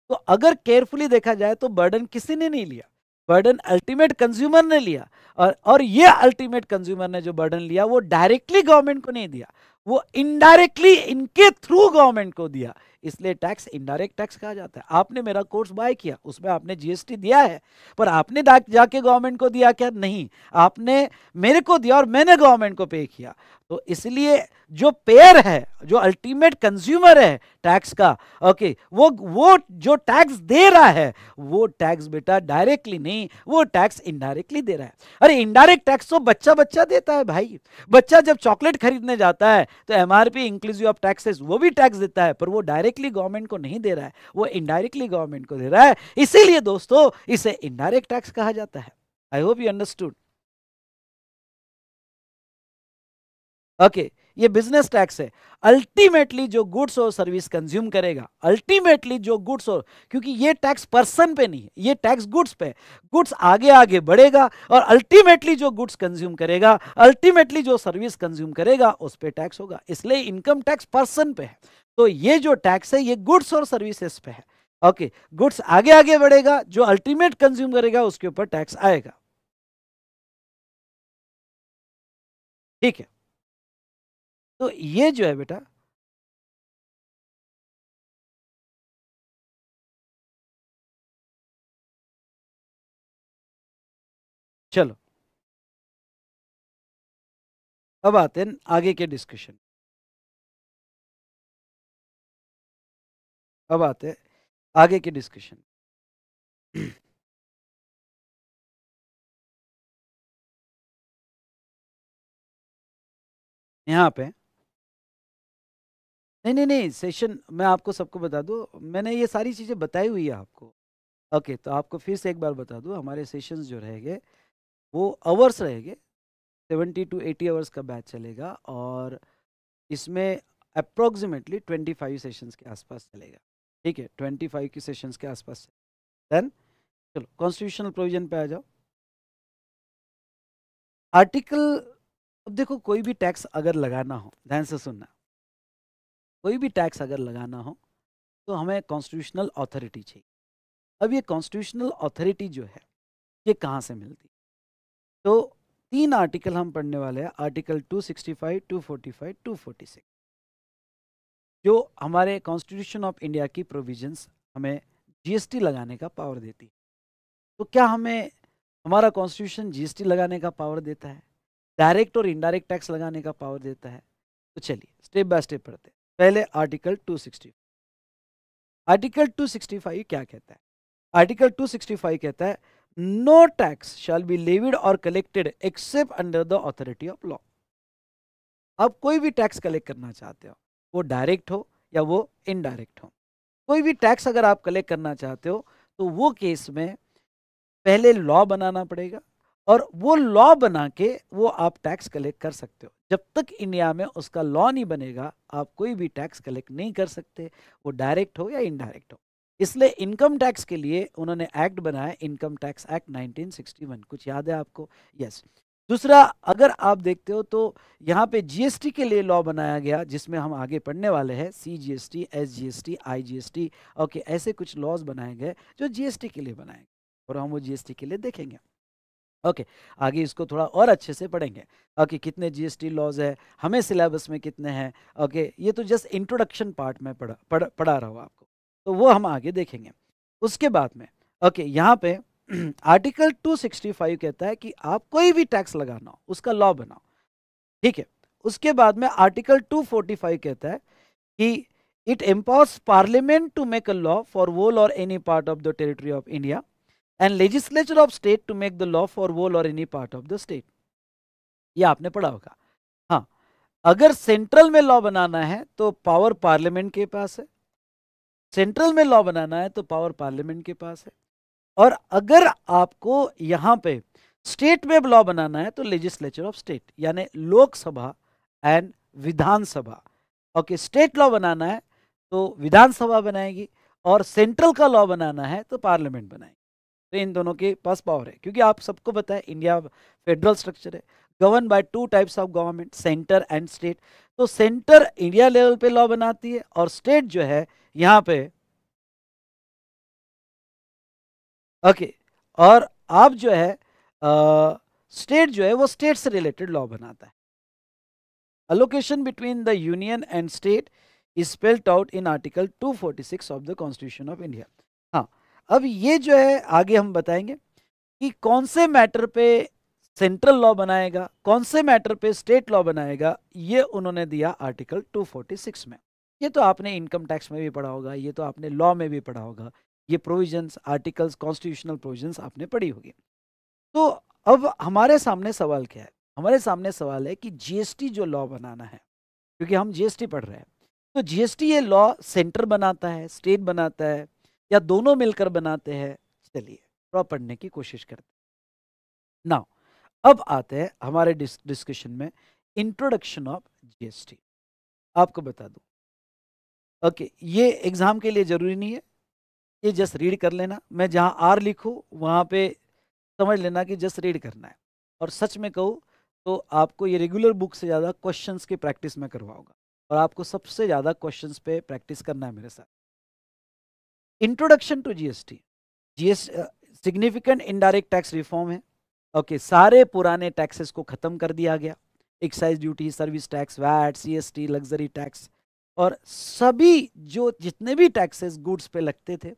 तो अगर केयरफुली देखा जाए तो बर्डन किसी ने नहीं लिया बर्डन अल्टीमेट कंज्यूमर ने लिया और और ये अल्टीमेट कंज्यूमर ने जो बर्डन लिया वो डायरेक्टली गवर्नमेंट को नहीं दिया वो इनडायरेक्टली इनके थ्रू गवर्नमेंट को दिया इसलिए टैक्स इनडायरेक्ट टैक्स कहा जाता है आपने मेरा कोर्स बाय किया उसमें आपने जीएसटी दिया है पर आपने जाके गवर्नमेंट को दिया क्या नहीं आपने मेरे को दिया और मैंने गवर्नमेंट को पे किया तो इसलिए जो पेयर है जो अल्टीमेट कंज्यूमर है टैक्स का ओके वो वो जो टैक्स दे रहा है वो टैक्स बेटा डायरेक्टली नहीं वो टैक्स इनडायरेक्टली दे रहा है अरे इनडायरेक्ट टैक्स तो बच्चा बच्चा देता है भाई बच्चा जब चॉकलेट खरीदने जाता है तो M R P inclusive of taxes वो भी टैक्स देता है पर वो डायरेक्टली गवर्नमेंट को नहीं दे रहा है वो इनडायरेक्टली गवर्नमेंट को दे रहा है इसीलिए दोस्तों इसे इनडायरेक्ट टैक्स कहा जाता है I hope you understood okay ये बिजनेस टैक्स है अल्टीमेटली जो गुड्स और सर्विस कंज्यूम करेगा अल्टीमेटली जो गुड्स और क्योंकि ये टैक्स पर्सन पे नहीं है ये टैक्स गुड्स पे गुड्स आगे आगे बढ़ेगा और अल्टीमेटली जो गुड्स कंज्यूम करेगा अल्टीमेटली जो सर्विस कंज्यूम करेगा उस पर टैक्स होगा इसलिए इनकम टैक्स पर्सन पे है तो ये जो टैक्स है ये गुड्स और सर्विसेस पे है ओके okay, गुड्स आगे आगे बढ़ेगा जो अल्टीमेट कंज्यूम करेगा उसके ऊपर टैक्स आएगा ठीक है तो ये जो है बेटा चलो अब आते हैं आगे के डिस्कशन अब आते हैं आगे के डिस्कशन यहाँ पे नहीं नहीं नहीं सेशन मैं आपको सबको बता दूँ मैंने ये सारी चीज़ें बताई हुई है आपको ओके तो आपको फिर से एक बार बता दूँ हमारे सेशंस जो रहेंगे वो आवर्स रहेंगे सेवेंटी टू एटी आवर्स का बैच चलेगा और इसमें अप्रोक्सीमेटली ट्वेंटी फाइव सेशन के आसपास चलेगा ठीक है ट्वेंटी फाइव के सेशन के आसपास देन चलो कॉन्स्टिट्यूशनल प्रोविजन पे आ जाओ आर्टिकल अब देखो कोई भी टैक्स अगर लगाना हो ध्यान से सुनना कोई भी टैक्स अगर लगाना हो तो हमें कॉन्स्टिट्यूशनल अथॉरिटी चाहिए अब ये कॉन्स्टिट्यूशनल अथॉरिटी जो है ये कहाँ से मिलती तो तीन आर्टिकल हम पढ़ने वाले हैं आर्टिकल 265, 245, 246 जो हमारे कॉन्स्टिट्यूशन ऑफ इंडिया की प्रोविजंस हमें जीएसटी लगाने का पावर देती है तो क्या हमें हमारा कॉन्स्टिट्यूशन जीएसटी लगाने का पावर देता है डायरेक्ट और इनडायरेक्ट टैक्स लगाने का पावर देता है तो चलिए स्टेप बाय स्टेप पढ़ते पहले आर्टिकल 265 आर्टिकल 265 क्या कहता है आर्टिकल 265 कहता है no tax shall be levied और collected except under the authority of law आप कोई भी टैक्स कलेक्ट करना चाहते हो वो डायरेक्ट हो या वो इनडायरेक्ट हो कोई भी टैक्स अगर आप कलेक्ट करना चाहते हो तो वो केस में पहले लॉ बनाना पड़ेगा और वो लॉ बना के वो आप टैक्स कलेक्ट कर सकते हो जब तक इंडिया में उसका लॉ नहीं बनेगा आप कोई भी टैक्स कलेक्ट नहीं कर सकते वो डायरेक्ट हो या इनडायरेक्ट हो इसलिए इनकम टैक्स के लिए उन्होंने एक्ट बनाया इनकम टैक्स एक्ट 1961 कुछ याद है आपको यस yes. दूसरा अगर आप देखते हो तो यहाँ पे जीएसटी के लिए लॉ बनाया गया जिसमें हम आगे पढ़ने वाले हैं C G S T S G S T I G S T okay ऐसे कुछ लॉज बनाए गए जो जीएसटी के लिए बनाए गए और हम वो जीएसटी के लिए देखेंगे ओके okay, आगे इसको थोड़ा और अच्छे से पढ़ेंगे ओके okay, कितने जीएसटी लॉज है हमें सिलेबस में कितने हैं ओके okay, ये तो जस्ट इंट्रोडक्शन पार्ट में पढ़ा पढ़ा, पढ़ा रहा हूँ आपको तो वो हम आगे देखेंगे उसके बाद में ओके यहाँ पे आर्टिकल 265 कहता है कि आप कोई भी टैक्स लगाना हो उसका लॉ बनाओ ठीक है उसके बाद में आर्टिकल टू कहता है कि it empowers parliament to make a law for whole or any part of the territory of India and legislature of state to make the law for whole or any part of the state ये आपने पढ़ा होगा हाँ अगर central में law बनाना है तो पावर पार्लियामेंट के पास है सेंट्रल में लॉ बनाना है तो पावर पार्लियामेंट के पास है और अगर आपको यहाँ पे स्टेट में लॉ बनाना है तो लेजिस्लेचर ऑफ स्टेट यानी Lok Sabha and Vidhan Sabha okay state law बनाना है तो विधानसभा बनाएगी और सेंट्रल का लॉ बनाना है तो पार्लियामेंट बनाएगी तो इन दोनों के पास पावर है क्योंकि आप सबको पता है इंडिया फेडरल स्ट्रक्चर है govern by two types of government centre and state तो सेंटर इंडिया लेवल पे लॉ बनाती है और स्टेट जो है यहाँ पे ओके okay, और आप जो है स्टेट जो है वो स्टेट से रिलेटेड लॉ बनाता है allocation between the union and state is spelt out in article 246 of the constitution of India अब ये जो है आगे हम बताएंगे कि कौन से मैटर पे सेंट्रल लॉ बनाएगा कौन से मैटर पे स्टेट लॉ बनाएगा ये उन्होंने दिया आर्टिकल 246 में ये तो आपने इनकम टैक्स में भी पढ़ा होगा ये तो आपने लॉ में भी पढ़ा होगा ये प्रोविजंस आर्टिकल्स कॉन्स्टिट्यूशनल प्रोविजंस आपने पढ़ी होगी तो अब हमारे सामने सवाल क्या है हमारे सामने सवाल है कि जीएसटी जो लॉ बनाना है क्योंकि हम जीएसटी पढ़ रहे हैं तो जीएसटी ये लॉ सेंटर बनाता है स्टेट बनाता है या दोनों मिलकर बनाते हैं चलिए थोड़ा पढ़ने की कोशिश करते हैं नाउ अब आते हैं हमारे डिस्कशन में इंट्रोडक्शन ऑफ जीएसटी आपको बता दूं ओके ये एग्ज़ाम के लिए ज़रूरी नहीं है ये जस्ट रीड कर लेना मैं जहाँ आर लिखूँ वहां पे समझ लेना कि जस्ट रीड करना है और सच में कहूँ तो आपको ये रेगुलर बुक से ज़्यादा क्वेश्चंस की प्रैक्टिस में करवाऊंगा और आपको सबसे ज़्यादा क्वेश्चंस पे प्रैक्टिस करना है मेरे साथ introduction to GST GS significant indirect tax reform है ओके okay, सारे पुराने टैक्सेस को ख़त्म कर दिया गया excise duty service tax VAT CST luxury tax और सभी जो जितने भी टैक्सेस गुड्स पे लगते थे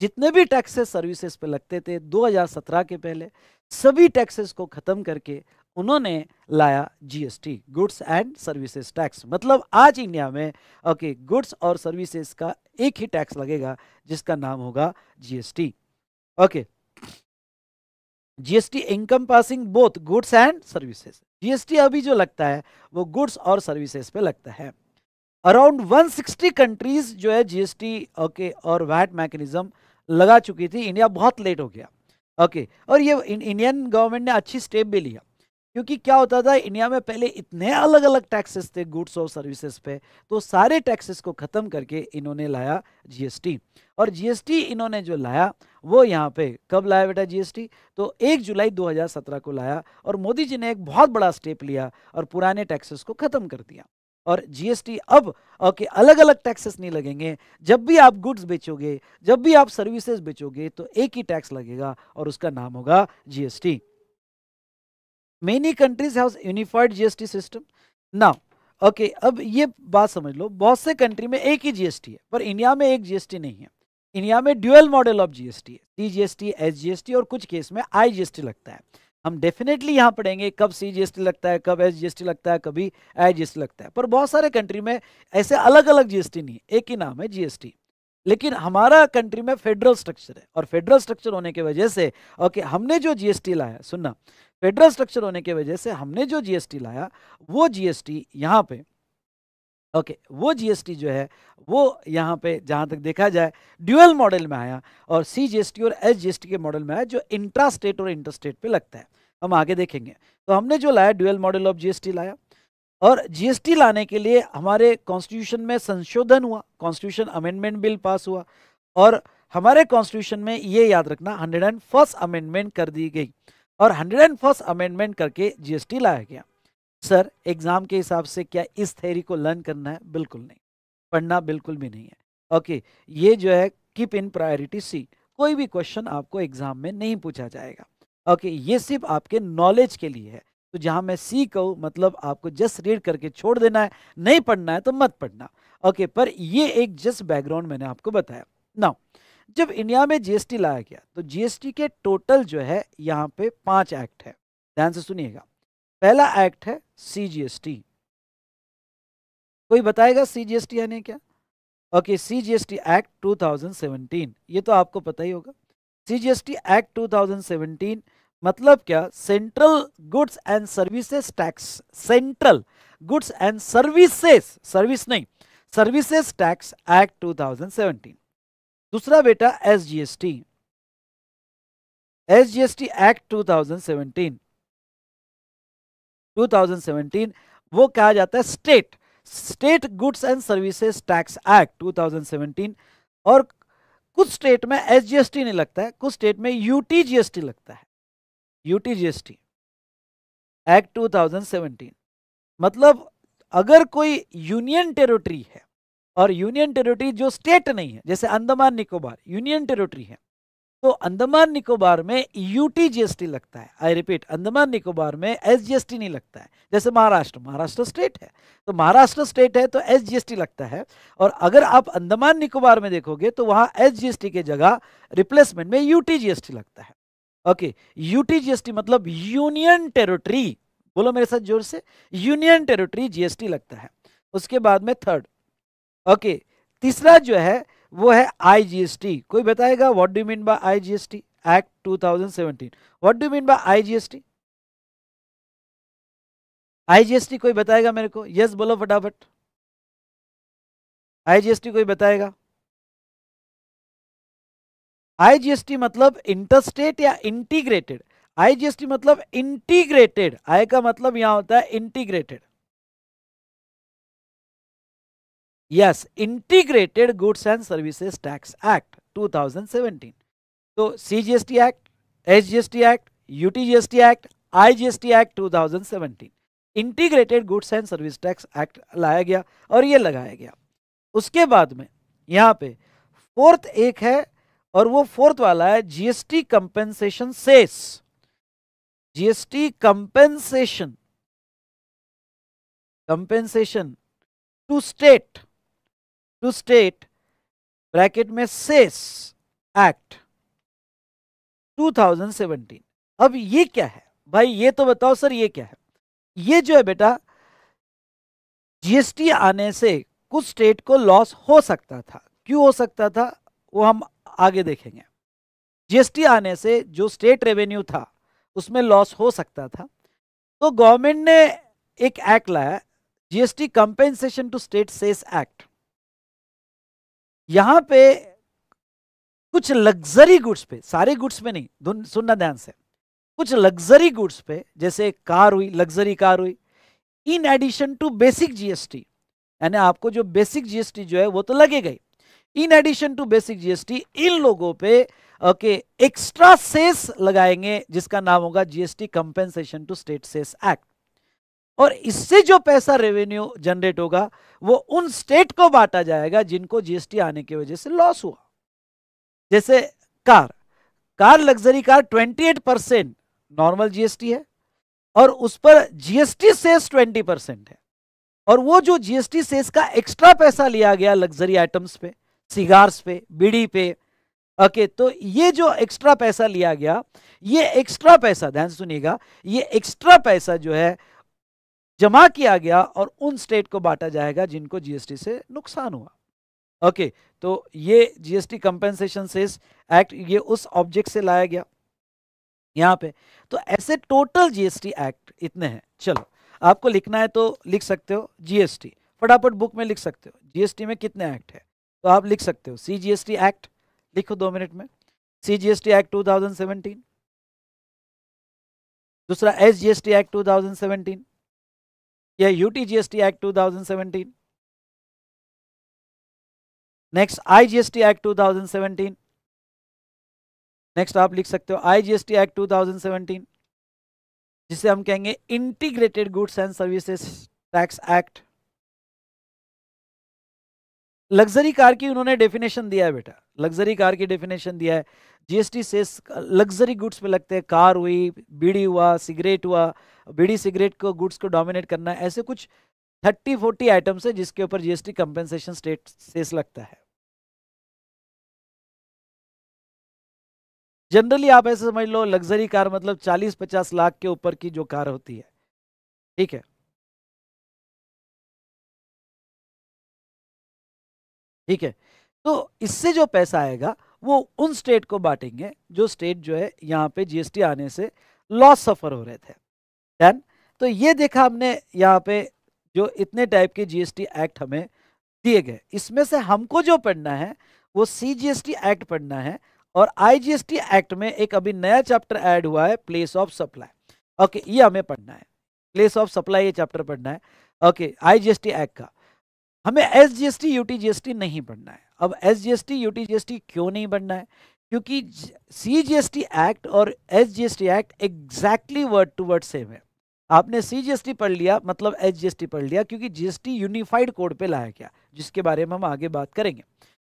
जितने भी टैक्सेस सर्विसेज पे लगते थे 2017 के पहले सभी टैक्सेस को ख़त्म करके उन्होंने लाया GST goods and services tax मतलब आज इंडिया में ओके गुड्स और सर्विसेज का एक ही टैक्स लगेगा जिसका नाम होगा GST okay GST encompassing both goods and services GST अभी जो लगता है वो गुड्स और सर्विसेज पे लगता है अराउंड 160 कंट्रीज जो है जीएसटी ओके और वैट मैकेनिज्म लगा चुकी थी इंडिया बहुत लेट हो गया ओके और ये इंडियन गवर्नमेंट ने अच्छी स्टेप भी लिया क्योंकि क्या होता था इंडिया में पहले इतने अलग अलग टैक्सेस थे गुड्स और सर्विसेज पे तो सारे टैक्सेस को ख़त्म करके इन्होंने लाया जीएसटी और जीएसटी इन्होंने जो लाया वो यहाँ पे कब लाया बेटा जीएसटी तो 1 जुलाई 2017 को लाया और मोदी जी ने एक बहुत बड़ा स्टेप लिया और पुराने टैक्सेस को ख़त्म कर दिया और जीएसटी अब ओके अलग अलग टैक्सेस नहीं लगेंगे जब भी आप गुड्स बेचोगे जब भी आप सर्विसेज बेचोगे तो एक ही टैक्स लगेगा और उसका नाम होगा GST many countries have unified GST system now okay अब ये बात समझ लो बहुत से कंट्री में एक ही जीएसटी है पर इंडिया में एक जीएसटी नहीं है इंडिया में ड्यूअल मॉडल ऑफ जीएसटी है सी जीएसटी एस जीएसटी और कुछ केस में आई जीएसटी लगता है हम डेफिनेटली यहाँ पढ़ेंगे कब सी जीएसटी लगता है कब एस जीएसटी लगता है कभी आई जीएसटी लगता है पर बहुत सारे कंट्री में ऐसे अलग अलग जीएसटी नहीं है एक ही नाम है जीएसटी लेकिन हमारा कंट्री में फेडरल स्ट्रक्चर है और फेडरल स्ट्रक्चर होने की वजह से ओके हमने जो जीएसटी लाया सुनना फेडरल स्ट्रक्चर होने की वजह से हमने जो जीएसटी लाया वो जीएसटी यहाँ पे ओके okay, वो जीएसटी जो है वो यहाँ पे जहाँ तक देखा जाए ड्यूअल मॉडल में आया और सी जीएसटी और एस जीएसटी के मॉडल में आया जो इंट्रा स्टेट और इंटर स्टेट पे लगता है हम आगे देखेंगे तो हमने जो लाया ड्यूअल मॉडल ऑफ जीएसटी लाया और जीएसटी लाने के लिए हमारे कॉन्स्टिट्यूशन में संशोधन हुआ कॉन्स्टिट्यूशन अमेंडमेंट बिल पास हुआ और हमारे कॉन्स्टिट्यूशन में ये याद रखना हंड्रेड एंड फर्स्ट अमेंडमेंट कर दी गई और हंड्रेड एंड फर्स्ट अमेंडमेंट करके जीएसटी लाया गया सर एग्ज़ाम के हिसाब से क्या इस थेरी को लर्न करना है बिल्कुल नहीं पढ़ना बिल्कुल भी नहीं है ओके ये जो है कीप इन प्रायोरिटी सी कोई भी क्वेश्चन आपको एग्ज़ाम में नहीं पूछा जाएगा ओके ये सिर्फ आपके नॉलेज के लिए है तो जहां मैं सी कहूं मतलब आपको जस्ट रीड करके छोड़ देना है नहीं पढ़ना है तो मत पढ़ना ओके पर ये एक जस्ट बैकग्राउंड मैंने आपको बताया ना जब इंडिया में जीएसटी लाया गया तो जीएसटी के टोटल जो है यहाँ पे पांच एक्ट है ध्यान से सुनिएगा पहला एक्ट है सीजीएसटी कोई बताएगा सीजीएसटी यानी क्या ओके सीजीएसटी एक्ट 2017 ये तो आपको पता ही होगा सीजीएसटी एक्ट 2017 मतलब क्या central goods and services tax central goods and services service नहीं सर्विसेज टैक्स एक्ट 2017 दूसरा बेटा एसजीएसटी एसजीएसटी एक्ट 2017 2017 वो कहा जाता है state state goods and services tax act 2017 और कुछ स्टेट में एसजीएसटी नहीं लगता है कुछ स्टेट में यूटीजीएसटी लगता है यूटी टी एक्ट 2017 मतलब अगर कोई यूनियन टेरिटरी है और यूनियन टेरिटरी जो स्टेट नहीं है जैसे अंडमान निकोबार यूनियन टेरिटरी है तो अंडमान निकोबार में यूटी जीएसटी लगता है आई रिपीट अंडमान निकोबार में एसजीएसटी नहीं लगता है जैसे महाराष्ट्र महाराष्ट्र स्टेट है तो महाराष्ट्र स्टेट है तो एसजीएसटी लगता है और अगर आप अंडमान निकोबार में देखोगे तो एस एसजीएसटी के जगह रिप्लेसमेंट में यूटी लगता है ओके यूटी जीएसटी मतलब यूनियन टेरिटरी बोलो मेरे साथ जोर से यूनियन टेरिटरी जीएसटी लगता है उसके बाद में थर्ड ओके तीसरा जो है वो है आईजीएसटी कोई बताएगा what do mean by IGST act 2017 what do mean by IGST IGST कोई बताएगा मेरे को यस बोलो फटाफट आईजीएसटी कोई बताएगा आईजीएसटी मतलब इंटरस्टेट या इंटीग्रेटेड आईजीएसटी मतलब इंटीग्रेटेड आई का मतलब यहां होता है integrated yes integrated goods and services tax act 2017 तो CGST act SGST act UTGST act IGST act 2017 integrated goods and service tax act लाया गया और ये लगाया गया उसके बाद में यहां पर फोर्थ एक है और वो फोर्थ वाला है GST compensation cess GST compensation compensation to state to state bracket में सेस एक्ट 2017 अब ये क्या है भाई ये तो बताओ सर ये क्या है ये जो है बेटा जीएसटी आने से कुछ स्टेट को लॉस हो सकता था क्यों हो सकता था वो हम आगे देखेंगे जीएसटी आने से जो स्टेट रेवेन्यू था उसमें लॉस हो सकता था तो गवर्नमेंट ने एक एक्ट लाया GST compensation to state cess act यहां पे कुछ लग्जरी गुड्स पे सारे गुड्स पे नहीं सुनना ध्यान से कुछ लग्जरी गुड्स पे जैसे कार हुई लग्जरी कार हुई in addition to basic GST यानी आपको जो बेसिक जीएसटी जो है वो तो लगेगा ही in addition to basic GST इन लोगों पे ओके एक्स्ट्रा सेस लगाएंगे जिसका नाम होगा GST compensation to state cess act और इससे जो पैसा रेवेन्यू जनरेट होगा वो उन स्टेट को बांटा जाएगा जिनको जीएसटी आने की वजह से लॉस हुआ जैसे car car luxury car 28 percent normal GST है और उस पर जीएसटी सेस 20 परसेंट है और वो जो जीएसटी सेस का एक्स्ट्रा पैसा लिया गया लग्जरी आइटम्स पे सिगार्स पे बीड़ी पे ओके तो ये जो एक्स्ट्रा पैसा लिया गया ये एक्स्ट्रा पैसा ध्यान सुनिएगा ये एक्स्ट्रा पैसा जो है जमा किया गया और उन स्टेट को बांटा जाएगा जिनको जीएसटी से नुकसान हुआ ओके तो ये जीएसटी कंपेंसेशन सेस एक्ट ये उस ऑब्जेक्ट से लाया गया यहाँ पे तो ऐसे टोटल जीएसटी एक्ट इतने हैं चलो आपको लिखना है तो लिख सकते हो जीएसटी फटाफट बुक में लिख सकते हो जीएसटी में कितने एक्ट है तो आप लिख सकते हो C G S T act लिखो दो मिनट में C G S T act seventeen दूसरा S G S T act 2017 या U T G S T act seventeen next I G S T act seventeen next आप लिख सकते हो I G S T act two thousand seventeen जिसे हम कहेंगे integrated goods and services tax act luxury car की उन्होंने definition दिया है बेटा लग्जरी कार की डेफिनेशन दिया है जीएसटी से लग्जरी गुड्स पे लगते हैं कार हुई बीड़ी हुआ सिगरेट हुआ बीड़ी सिगरेट को गुड्स को डोमिनेट करना ऐसे कुछ थर्टी फोर्टी आइटम्स है जिसके ऊपर जीएसटी कंपेंसेशन स्टेट सेस लगता है जनरली आप ऐसे समझ लो लग्जरी कार मतलब चालीस पचास लाख के ऊपर की जो कार होती है ठीक है ठीक है तो इससे जो पैसा आएगा वो उन स्टेट को बांटेंगे जो स्टेट जो है यहाँ पे जीएसटी आने से लॉस सफ़र हो रहे थे दैन तो ये देखा हमने यहाँ पे जो इतने टाइप के जीएसटी एक्ट हमें दिए गए इसमें से हमको जो पढ़ना है वो सी एक्ट पढ़ना है और आईजीएसटी एक्ट में एक अभी नया चैप्टर ऐड हुआ है प्लेस ऑफ सप्लाई ओके ये हमें पढ़ना है प्लेस ऑफ सप्लाई ये चैप्टर पढ़ना है ओके आईजीएसटी एक्ट का हमें S G S T U T G S T नहीं बढ़ना है अब S G S T U T G S T क्यों नहीं बढ़ना है क्योंकि C G S T act और S G S T act exactly word to word same है आपने सी जी एस टी पढ़ लिया मतलब एस जी एस टी पढ़ लिया क्योंकि G S T unified code पे लाया गया जिसके बारे में हम आगे बात करेंगे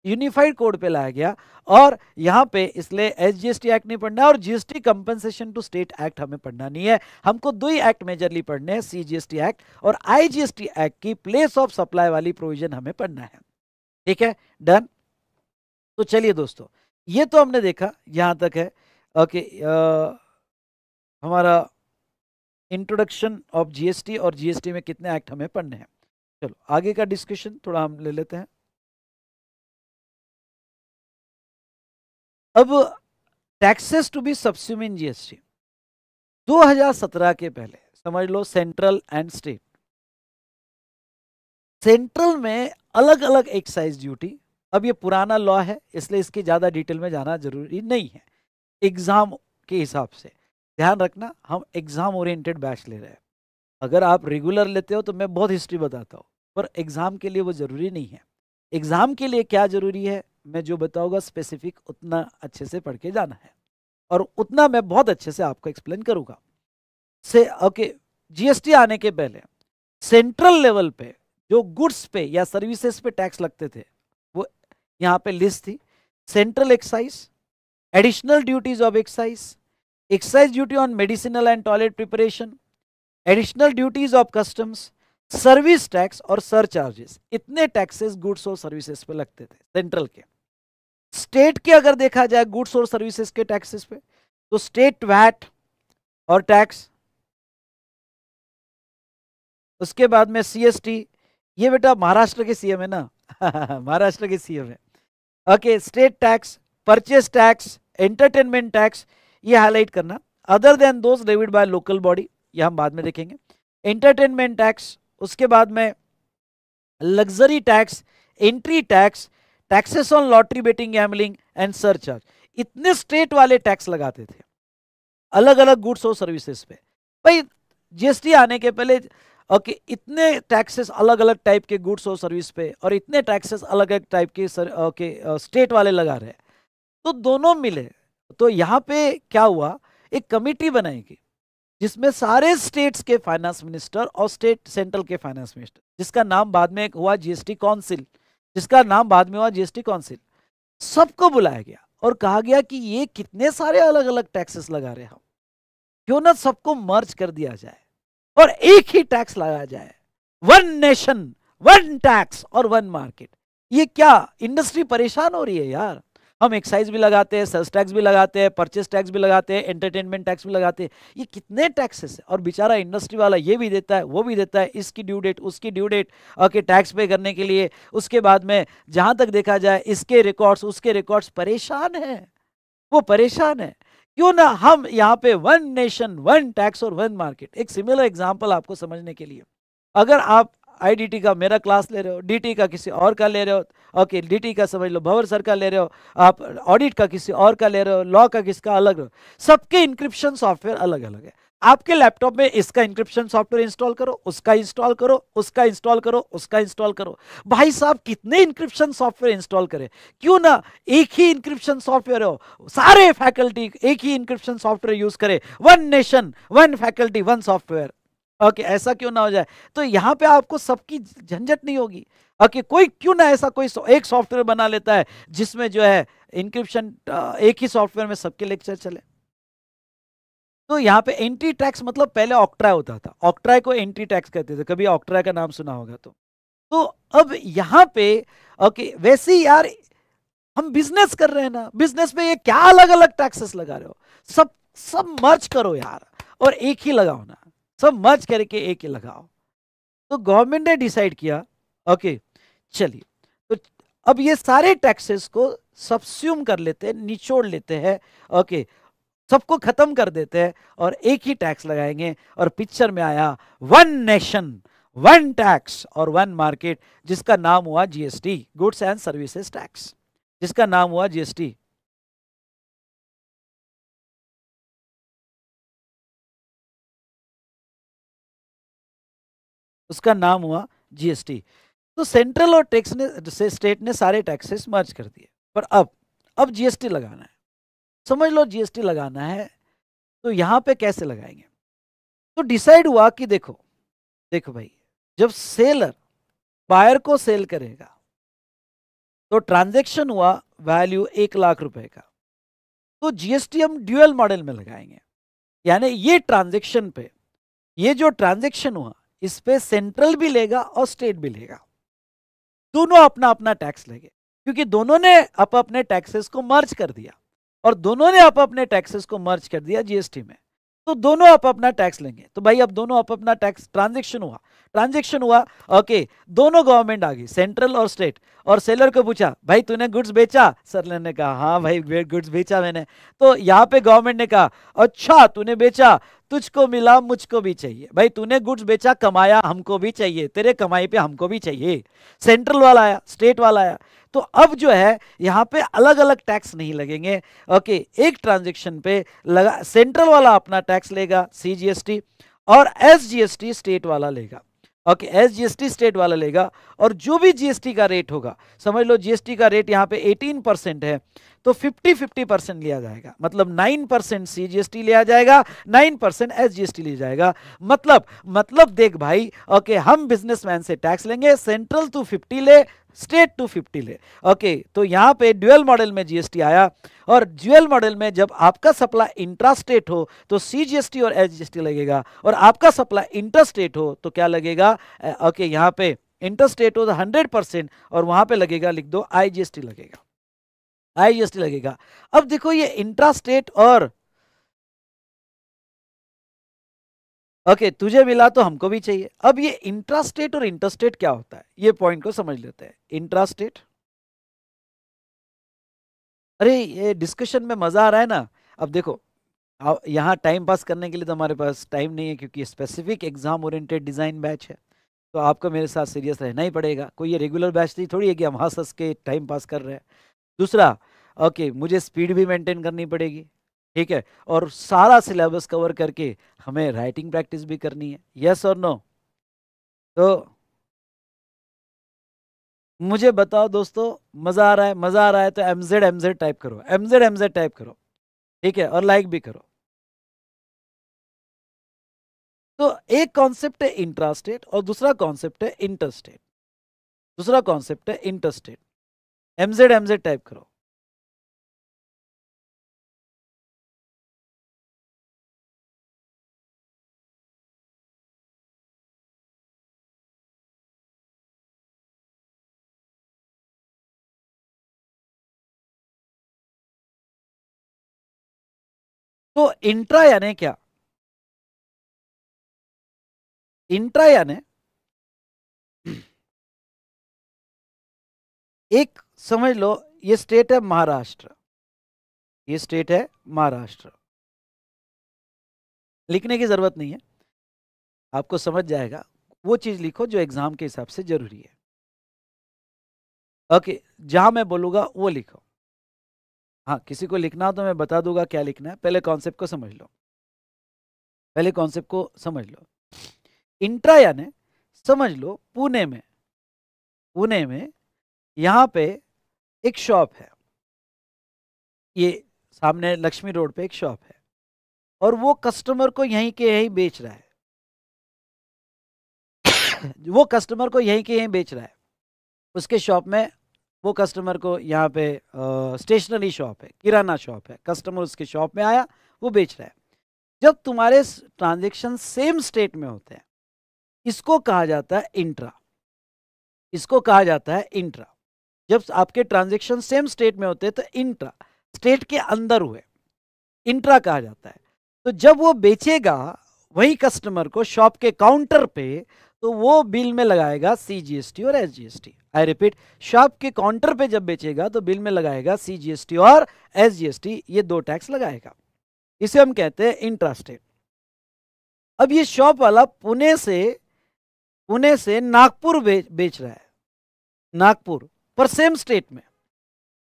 यूनिफाइड कोड पे लाया गया और यहाँ पे इसलिए एसजीएसटी एक्ट नहीं पढ़ना है और GST compensation to state act हमें पढ़ना नहीं है हमको दो ही एक्ट मेजरली पढ़ने हैं सीजीएसटी एक्ट और आईजीएसटी एक्ट की प्लेस ऑफ सप्लाई वाली प्रोविजन हमें पढ़ना है ठीक है डन तो चलिए दोस्तों ये तो हमने देखा यहां तक है ओके आ, हमारा इंट्रोडक्शन ऑफ जीएसटी और जीएसटी में कितने एक्ट हमें पढ़ने हैं चलो आगे का डिस्कशन थोड़ा हम ले लेते हैं अब taxes to be subsumed in GST 2017 के पहले समझ लो सेंट्रल एंड स्टेट सेंट्रल में अलग अलग एक्साइज ड्यूटी अब ये पुराना लॉ है इसलिए इसकी ज़्यादा डिटेल में जाना जरूरी नहीं है एग्ज़ाम के हिसाब से ध्यान रखना हम एग्ज़ाम ओरिएंटेड बैच ले रहे हैं अगर आप रेगुलर लेते हो तो मैं बहुत हिस्ट्री बताता हूँ पर एग्ज़ाम के लिए वो ज़रूरी नहीं है एग्ज़ाम के लिए क्या ज़रूरी है मैं जो बताऊंगा स्पेसिफिक उतना अच्छे से पढ़ के जाना है और उतना मैं बहुत अच्छे से आपको एक्सप्लेन करूंगा से ओके जीएसटी आने के पहले सेंट्रल लेवल पे जो गुड्स पे या सर्विसेज पे टैक्स लगते थे वो यहाँ पे लिस्ट थी central excise additional duties of excise excise duty on medicinal and toilet preparation additional duties of customs service tax और सर चार्जेस इतने टैक्सेस गुड्स और सर्विसेज पे लगते थे सेंट्रल के स्टेट के अगर देखा जाए गुड्स और सर्विसेज के टैक्सेस पे तो स्टेट वैट और टैक्स उसके बाद में सीएसटी ये बेटा महाराष्ट्र के सीएम है ना महाराष्ट्र के सीएम है okay state tax purchase tax entertainment tax ये हाईलाइट करना other than those levied by local body ये हम बाद में देखेंगे एंटरटेनमेंट टैक्स उसके बाद में luxury tax entry tax taxes on lottery betting gambling and surcharge इतने स्टेट वाले टैक्स लगाते थे अलग अलग गुड्स और सर्विसेज पे भाई जीएसटी आने के पहले ओके okay, इतने टैक्सेस अलग अलग टाइप के गुड्स और सर्विस पे और इतने टैक्सेस अलग अलग टाइप के ओके स्टेट वाले लगा रहे तो दोनों मिले तो यहाँ पे क्या हुआ एक कमेटी बनाएगी जिसमें सारे स्टेट्स के फाइनेंस मिनिस्टर और स्टेट सेंट्रल के फाइनेंस मिनिस्टर जिसका नाम बाद में हुआ जीएसटी काउंसिल जिसका नाम बाद में हुआ जीएसटी काउंसिल सबको बुलाया गया और कहा गया कि ये कितने सारे अलग अलग टैक्सेस लगा रहे हम क्यों ना सबको मर्ज कर दिया जाए और एक ही टैक्स लगाया जाए वन नेशन वन टैक्स और वन मार्केट ये क्या इंडस्ट्री परेशान हो रही है यार हम एक्साइज भी लगाते हैं सेल्स टैक्स भी लगाते हैं परचेस टैक्स भी लगाते हैं एंटरटेनमेंट टैक्स भी लगाते हैं ये कितने टैक्सेस है और बेचारा इंडस्ट्री वाला ये भी देता है वो भी देता है इसकी ड्यू डेट उसकी due date okay tax pay करने के लिए उसके बाद में जहाँ तक देखा जाए इसके रिकॉर्ड्स उसके रिकॉर्ड्स परेशान है वो परेशान है क्यों ना हम यहाँ पे वन नेशन वन टैक्स और वन मार्केट एक सिमिलर एग्जाम्पल आपको समझने के लिए अगर आप आईडीटी का मेरा क्लास ले रहे हो डीटी का किसी और का ले रहे हो ओके डीटी का समझ लो भंवर सर का ले रहे हो आप ऑडिट का किसी और का ले रहे हो लॉ का किसका अलग हो सबके इंक्रिप्शन सॉफ्टवेयर अलग अलग है आपके लैपटॉप में इसका इंक्रिप्शन सॉफ्टवेयर इंस्टॉल करो उसका इंस्टॉल करो उसका इंस्टॉल करो उसका इंस्टॉल करो भाई साहब कितने इंक्रिप्शन सॉफ्टवेयर इंस्टॉल करें क्यों ना एक ही इंक्रिप्शन सॉफ्टवेयर हो सारे फैकल्टी एक ही इंक्रिप्शन सॉफ्टवेयर यूज करें one nation one faculty one software okay ऐसा क्यों ना हो जाए तो यहाँ पे आपको सबकी झंझट नहीं होगी ओके कोई क्यों ना ऐसा कोई एक सॉफ्टवेयर बना लेता है जिसमें जो है इंक्रिप्शन एक ही सॉफ्टवेयर में सबके लेक्चर चले तो यहाँ पे एंट्री टैक्स मतलब पहले ऑक्ट्रा होता था ऑक्ट्रा को एंट्री टैक्स कहते थे कभी ऑक्ट्रा का नाम सुना होगा तो तो अब यहाँ पे ओके वैसे ही यार हम बिजनेस कर रहे हैं ना बिजनेस में ये क्या अलग अलग टैक्सेस लगा रहे हो सब सब मर्ज करो यार और एक ही लगाओ ना सब मर्ज करके एक ही लगाओ तो गवर्नमेंट ने डिसाइड किया ओके चलिए तो अब ये सारे टैक्सेस को सब्स्यूम कर लेते हैं निचोड़ लेते हैं ओके सबको खत्म कर देते हैं और एक ही टैक्स लगाएंगे और पिक्चर में आया वन नेशन वन टैक्स और वन मार्केट जिसका नाम हुआ GST goods and services tax जिसका नाम हुआ जीएसटी उसका नाम हुआ जीएसटी तो सेंट्रल और टैक्स ने से स्टेट ने सारे टैक्सेस मर्ज कर दिए पर अब अब जीएसटी लगाना है समझ लो जीएसटी लगाना है तो यहाँ पे कैसे लगाएंगे तो डिसाइड हुआ कि देखो देखो भाई जब सेलर बायर को सेल करेगा तो ट्रांजैक्शन हुआ वैल्यू एक लाख रुपए का तो जीएसटी हम ड्यूएल मॉडल में लगाएंगे यानी ये ट्रांजैक्शन पे ये जो ट्रांजैक्शन हुआ इस पे सेंट्रल भी लेगा और स्टेट भी लेगा दोनों अपना अपना टैक्स लेंगे क्योंकि दोनों ने अप अपने टैक्सेस को मर्ज कर दिया और दोनों ने अप अपने टैक्सेस को मर्ज कर दिया जीएसटी में तो दोनों अप अपना टैक्स लेंगे तो भाई अब दोनों अप अपना टैक्स ट्रांजेक्शन हुआ ट्रांजेक्शन हुआ ओके दोनों गवर्नमेंट आ गई सेंट्रल और स्टेट और सेलर को पूछा भाई तूने गुड्स बेचा सर ने कहा हाँ भाई गुड्स बेचा मैंने तो यहाँ पे गवर्नमेंट ने कहा अच्छा तूने बेचा तुझको मिला मुझको भी चाहिए भाई तूने गुड्स बेचा कमाया हमको भी चाहिए तेरे कमाई पे हमको भी चाहिए सेंट्रल वाला आया स्टेट वाला आया तो अब जो है यहाँ पे अलग अलग टैक्स नहीं लगेंगे ओके एक ट्रांजेक्शन पे लगा सेंट्रल वाला अपना टैक्स लेगा सी और एस स्टेट वाला लेगा ओके एस जीएसटी स्टेट वाला लेगा और जो भी जीएसटी का रेट होगा समझ लो जीएसटी का रेट यहाँ पे 18 परसेंट है तो 50 50 परसेंट लिया जाएगा मतलब 9 percent C G S T लिया जाएगा 9 percent S G S T लिया जाएगा मतलब मतलब देख भाई ओके हम बिजनेसमैन से टैक्स लेंगे सेंट्रल टू 50 ले स्टेट टू 50 ले ओके तो यहाँ पे ड्यूएल मॉडल में जीएसटी आया और ड्यूएल मॉडल में जब आपका सप्लाई इंट्रा स्टेट हो तो सीजीएसटी और एस लगेगा और आपका सप्लाई इंटर स्टेट हो तो क्या लगेगा ओके यहाँ पे इंटर स्टेट हो तो हंड्रेड परसेंट और वहाँ पे लगेगा लिख दो आईजीएसटी लगेगा आईजीएसटी e लगेगा अब देखो ये इंट्रा स्टेट और ओके okay, तुझे मिला तो हमको भी चाहिए अब ये इंट्रा स्टेट और इंटरस्टेट क्या होता है ये पॉइंट को समझ लेते हैं इंट्रा स्टेट अरे ये डिस्कशन में मजा आ रहा है ना अब देखो यहाँ टाइम पास करने के लिए तो हमारे पास टाइम नहीं है क्योंकि specific exam oriented design batch है तो आपको मेरे साथ सीरियस रहना ही पड़ेगा कोई ये रेगुलर बैच नहीं थोड़ी है कि हम हंस हंस के टाइम पास कर रहे हैं दूसरा ओके मुझे स्पीड भी मेंटेन करनी पड़ेगी ठीक है और सारा सिलेबस कवर करके हमें राइटिंग प्रैक्टिस भी करनी है यस और नो तो मुझे बताओ दोस्तों मज़ा आ रहा है मज़ा आ रहा है तो एमजेड एमजेड टाइप करो एमजेड एमजेड टाइप करो ठीक है और लाइक भी करो तो एक कॉन्सेप्ट है इंट्रास्टेट और दूसरा कॉन्सेप्ट है इंटरस्टेट दूसरा कॉन्सेप्ट है इंटरस्टेट एमजेड एमजेड टाइप करो तो इंट्रा यानी क्या इंट्रा यानी एक समझ लो ये स्टेट है महाराष्ट्र ये स्टेट है महाराष्ट्र लिखने की ज़रूरत नहीं है आपको समझ जाएगा वो चीज़ लिखो जो एग्ज़ाम के हिसाब से ज़रूरी है ओके जहां मैं बोलूंगा वो लिखो हाँ किसी को लिखना हो तो मैं बता दूंगा क्या लिखना है पहले कॉन्सेप्ट को समझ लो पहले कॉन्सेप्ट को समझ लो इंट्रा यानी समझ लो पुणे में पुणे में यहां पे एक शॉप है ये सामने लक्ष्मी रोड पे एक शॉप है और वो कस्टमर को यहीं के यहीं बेच रहा है वो कस्टमर को यहीं के यहीं बेच रहा है उसके शॉप में वो कस्टमर को यहाँ पे स्टेशनरी शॉप है किराना शॉप है कस्टमर उसके शॉप में आया वो बेच रहा है जब तुम्हारे ट्रांजेक्शन सेम स्टेट में होते हैं इसको कहा जाता है इंट्रा इसको कहा जाता है इंट्रा जब आपके ट्रांजेक्शन सेम स्टेट में होते हैं तो इंट्रा स्टेट के अंदर हुए इंट्रा कहा जाता है तो जब वो बेचेगा वही कस्टमर को शॉप के काउंटर पे तो वो बिल में लगाएगा सी जी एस टी और एस आई रिपीट शॉप के काउंटर पे जब बेचेगा तो बिल में लगाएगा सी और एस ये दो टैक्स लगाएगा इसे हम कहते हैं इंट्रा स्टेट अब ये शॉप वाला पुणे से पुणे से नागपुर बेच रहा है नागपुर पर सेम स्टेट में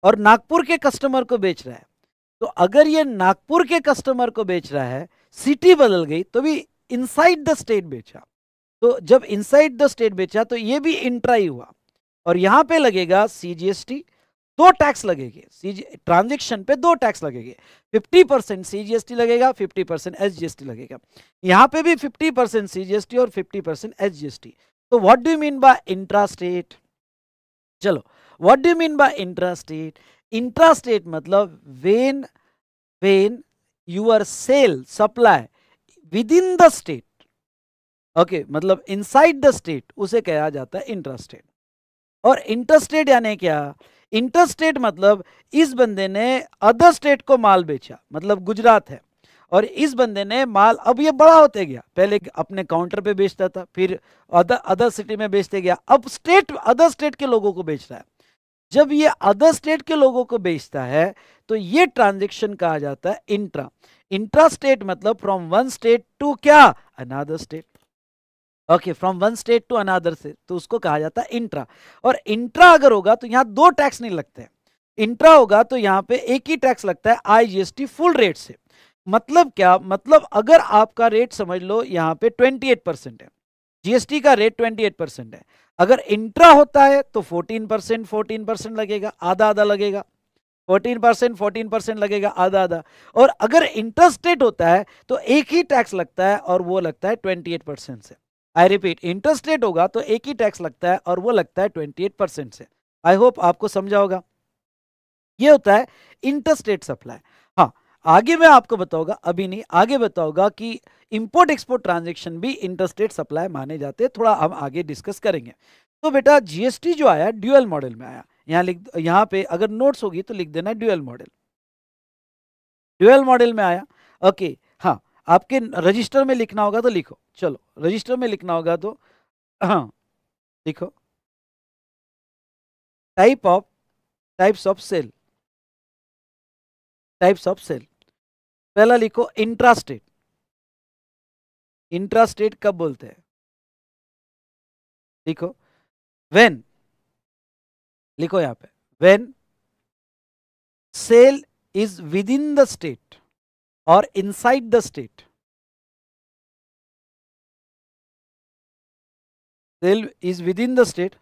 और नागपुर के कस्टमर को बेच रहा है तो अगर ये नागपुर के कस्टमर को बेच रहा है सिटी बदल गई तो भी इनसाइड द स्टेट बेचा तो जब इनसाइड द स्टेट बेचा तो ये भी इंट्राई हुआ और यहां पे लगेगा सीजीएसटी दो टैक्स लगेंगे ट्रांजेक्शन पे दो टैक्स लगेंगे 50 परसेंट सीजीएसटी लगेगा 50 परसेंट एसजीएसटी लगेगा यहां पे भी 50 परसेंट सीजीएसटी और 50 परसेंट एस तो what do mean by intra state चलो what do you mean by intrastate intrastate मतलब when when your sale supply within the state okay okay, मतलब इनसाइड द स्टेट उसे कहा जाता है इंटरस्टेट और इंटरस्टेट यानी क्या इंटरस्टेट मतलब इस बंदे ने अदर स्टेट को माल बेचा मतलब गुजरात है और इस बंदे ने माल अब ये बड़ा होते गया पहले अपने काउंटर पे बेचता था फिर अदर अदर सिटी में बेचते गया अब स्टेट अदर स्टेट के लोगों को बेच रहा है जब ये अदर स्टेट के लोगों को बेचता है तो ये ट्रांजेक्शन कहा जाता है इंट्रा इंट्रा स्टेट मतलब फ्रॉम वन स्टेट टू क्या another state okay from one state to another से तो उसको कहा जाता है इंट्रा और इंट्रा अगर होगा तो यहां दो टैक्स नहीं लगते हैं इंट्रा होगा तो यहां पे एक ही टैक्स लगता है आईजीएसटी फुल रेट से मतलब क्या मतलब अगर आपका रेट समझ लो यहां पे 28 परसेंट है जीएसटी का रेट ट्वेंटी एट परसेंट है अगर इंट्रा होता है तो फोर्टीन परसेंट फोर्टीन परसेंट लगेगा आधा आधा लगेगा फोर्टीन परसेंट फोर्टीन परसेंट लगेगा आधा आधा और अगर इंटरस्टेट होता है तो एक ही टैक्स लगता है और वो लगता है ट्वेंटी एट परसेंट से आई रिपीट इंटरस्टेट होगा तो एक ही टैक्स लगता है और वो लगता है ट्वेंटी एट परसेंट से आई होप आपको समझा होगा ये होता है इंटरस्टेट सप्लाई हाँ आगे मैं आपको बताऊंगा अभी नहीं आगे बताऊंगा कि इंपोर्ट एक्सपोर्ट ट्रांजेक्शन भी इंटरस्टेट सप्लाई माने जाते हैं थोड़ा हम आगे डिस्कस करेंगे तो बेटा जीएसटी जो आया ड्यूएल मॉडल में आया यहाँ लिख यहाँ पे अगर नोट्स होगी तो लिख देना ड्यूएल मॉडल ड्यूएल मॉडल में आया ओके हाँ आपके रजिस्टर में लिखना होगा तो लिखो चलो रजिस्टर में लिखना होगा तो हाँ लिखो type of types of sale types of sale पहला लिखो इंट्रास्टेट इंट्रा स्टेट कब बोलते हैं लिखो वेन लिखो यहां पे when sale is within the state और inside the state sale is within the state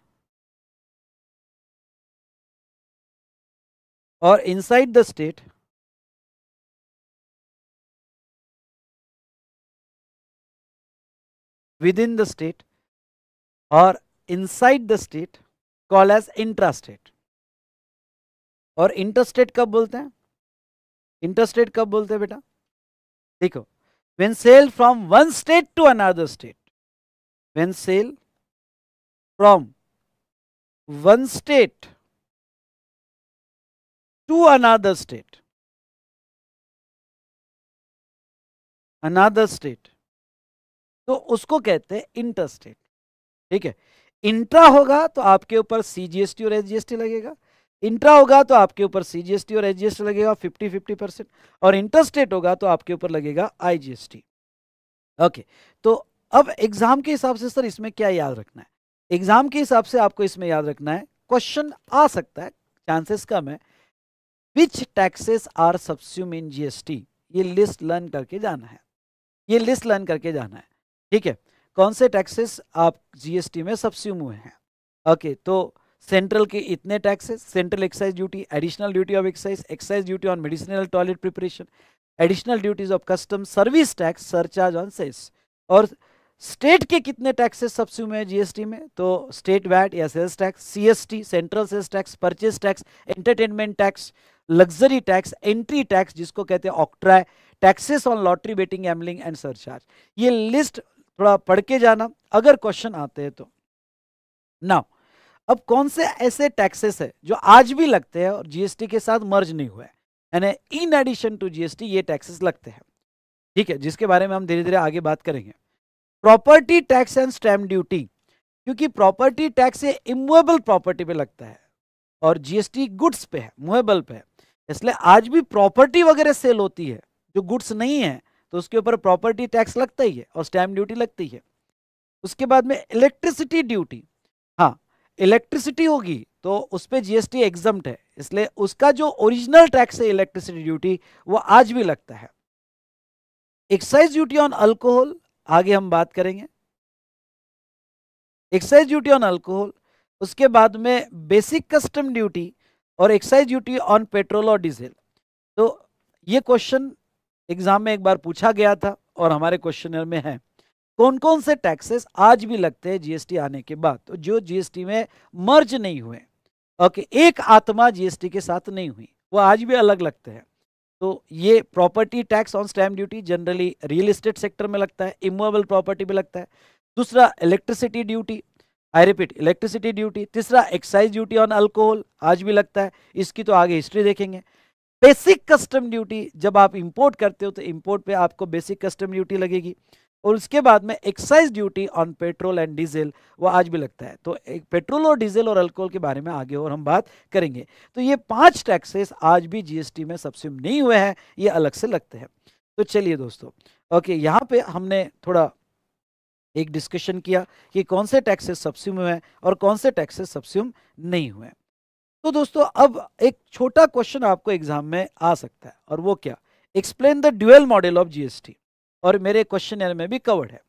और inside the state within the state or inside the state called as intrastate Or interstate, कब बोलते हैं interstate कब बोलते हैं बेटा देखो when sail from one state to another state when sail from one state to another state another state तो उसको कहते हैं इंटरस्टेट ठीक है इंट्रा होगा तो आपके ऊपर सीजीएसटी और एसजीएसटी लगेगा इंट्रा होगा तो आपके ऊपर सीजीएसटी और एसजीएसटी लगेगा फिफ्टी फिफ्टी परसेंट और इंटरस्टेट होगा तो आपके ऊपर लगेगा आईजीएसटी ओके तो अब एग्जाम के हिसाब से सर इसमें क्या याद रखना है एग्जाम के हिसाब से आपको इसमें याद रखना है क्वेश्चन आ सकता है चांसेस कम है which taxes are subsumed in GST ये लिस्ट लर्न करके जाना है ये लिस्ट लर्न करके जाना है ठीक है कौन से टैक्सेस आप जीएसटी में सबस्यूम हुए हैं ओके तो सेंट्रल के इतने taxes central excise duty additional duty of excise excise duty on medicinal toilet preparation additional duties of custom service tax surcharge on sales और स्टेट के कितने टैक्सेस सब्स्यूम हैं जीएसटी में तो स्टेट वैट या sales tax CST central sales tax purchase tax entertainment tax luxury tax entry tax जिसको कहते हैं octroi taxes on lottery betting gambling and surcharge ये लिस्ट थोड़ा पढ़ के जाना अगर क्वेश्चन आते हैं तो नाउ अब कौन से ऐसे टैक्सेस है जो आज भी लगते हैं और जीएसटी के साथ मर्ज नहीं हुआ यानी इन एडिशन टू जीएसटी ये टैक्सेस लगते हैं ठीक है जिसके बारे में हम धीरे धीरे आगे बात करेंगे property tax and stamp duty क्योंकि प्रॉपर्टी टैक्स ये इमुएबल प्रॉपर्टी पे लगता है और जीएसटी गुड्स पे है मुएबल पे है इसलिए आज भी प्रॉपर्टी वगैरह सेल होती है जो गुड्स नहीं है तो उसके ऊपर प्रॉपर्टी टैक्स लगता ही है और स्टैम्प ड्यूटी लगती है उसके बाद में इलेक्ट्रिसिटी ड्यूटी हाँ इलेक्ट्रिसिटी होगी तो उस पर जीएसटी एग्जम्प्ट है इसलिए उसका जो ओरिजिनल टैक्स है इलेक्ट्रिसिटी ड्यूटी वो आज भी लगता है एक्साइज ड्यूटी ऑन अल्कोहल आगे हम बात करेंगे एक्साइज ड्यूटी ऑन अल्कोहल उसके बाद में बेसिक कस्टम ड्यूटी और एक्साइज ड्यूटी ऑन पेट्रोल और डीजल तो ये क्वेश्चन एग्जाम में एक बार पूछा गया था और हमारे क्वेश्चनर में है कौन कौन से टैक्सेस आज भी लगते हैं जीएसटी आने के बाद तो जो जीएसटी में मर्ज नहीं हुए ओके एक आत्मा जीएसटी के साथ नहीं हुई वो आज भी अलग लगते हैं तो ये property tax on stamp duty generally real estate sector में लगता है इमोबल प्रॉपर्टी में लगता है दूसरा electricity duty I repeat electricity duty तीसरा एक्साइज ड्यूटी ऑन अल्कोहल आज भी लगता है इसकी तो आगे हिस्ट्री देखेंगे बेसिक कस्टम ड्यूटी जब आप इंपोर्ट करते हो तो इंपोर्ट पे आपको बेसिक कस्टम ड्यूटी लगेगी और उसके बाद में excise duty on petrol and diesel वो आज भी लगता है तो एक पेट्रोल और डीजल और अल्कोहल के बारे में आगे और हम बात करेंगे तो ये पांच टैक्सेस आज भी जीएसटी में सबसे नहीं हुए हैं ये अलग से लगते हैं तो चलिए दोस्तों ओके यहाँ पे हमने थोड़ा एक डिस्कशन किया कि कौन से टैक्सेस सब्स्यूम हुए हैं और कौन से टैक्सेस सब्स्यूम नहीं हुए हैं तो दोस्तों अब एक छोटा क्वेश्चन आपको एग्जाम में आ सकता है और वो क्या explain the dual model of GST और मेरे क्वेश्चन में भी कवर्ड है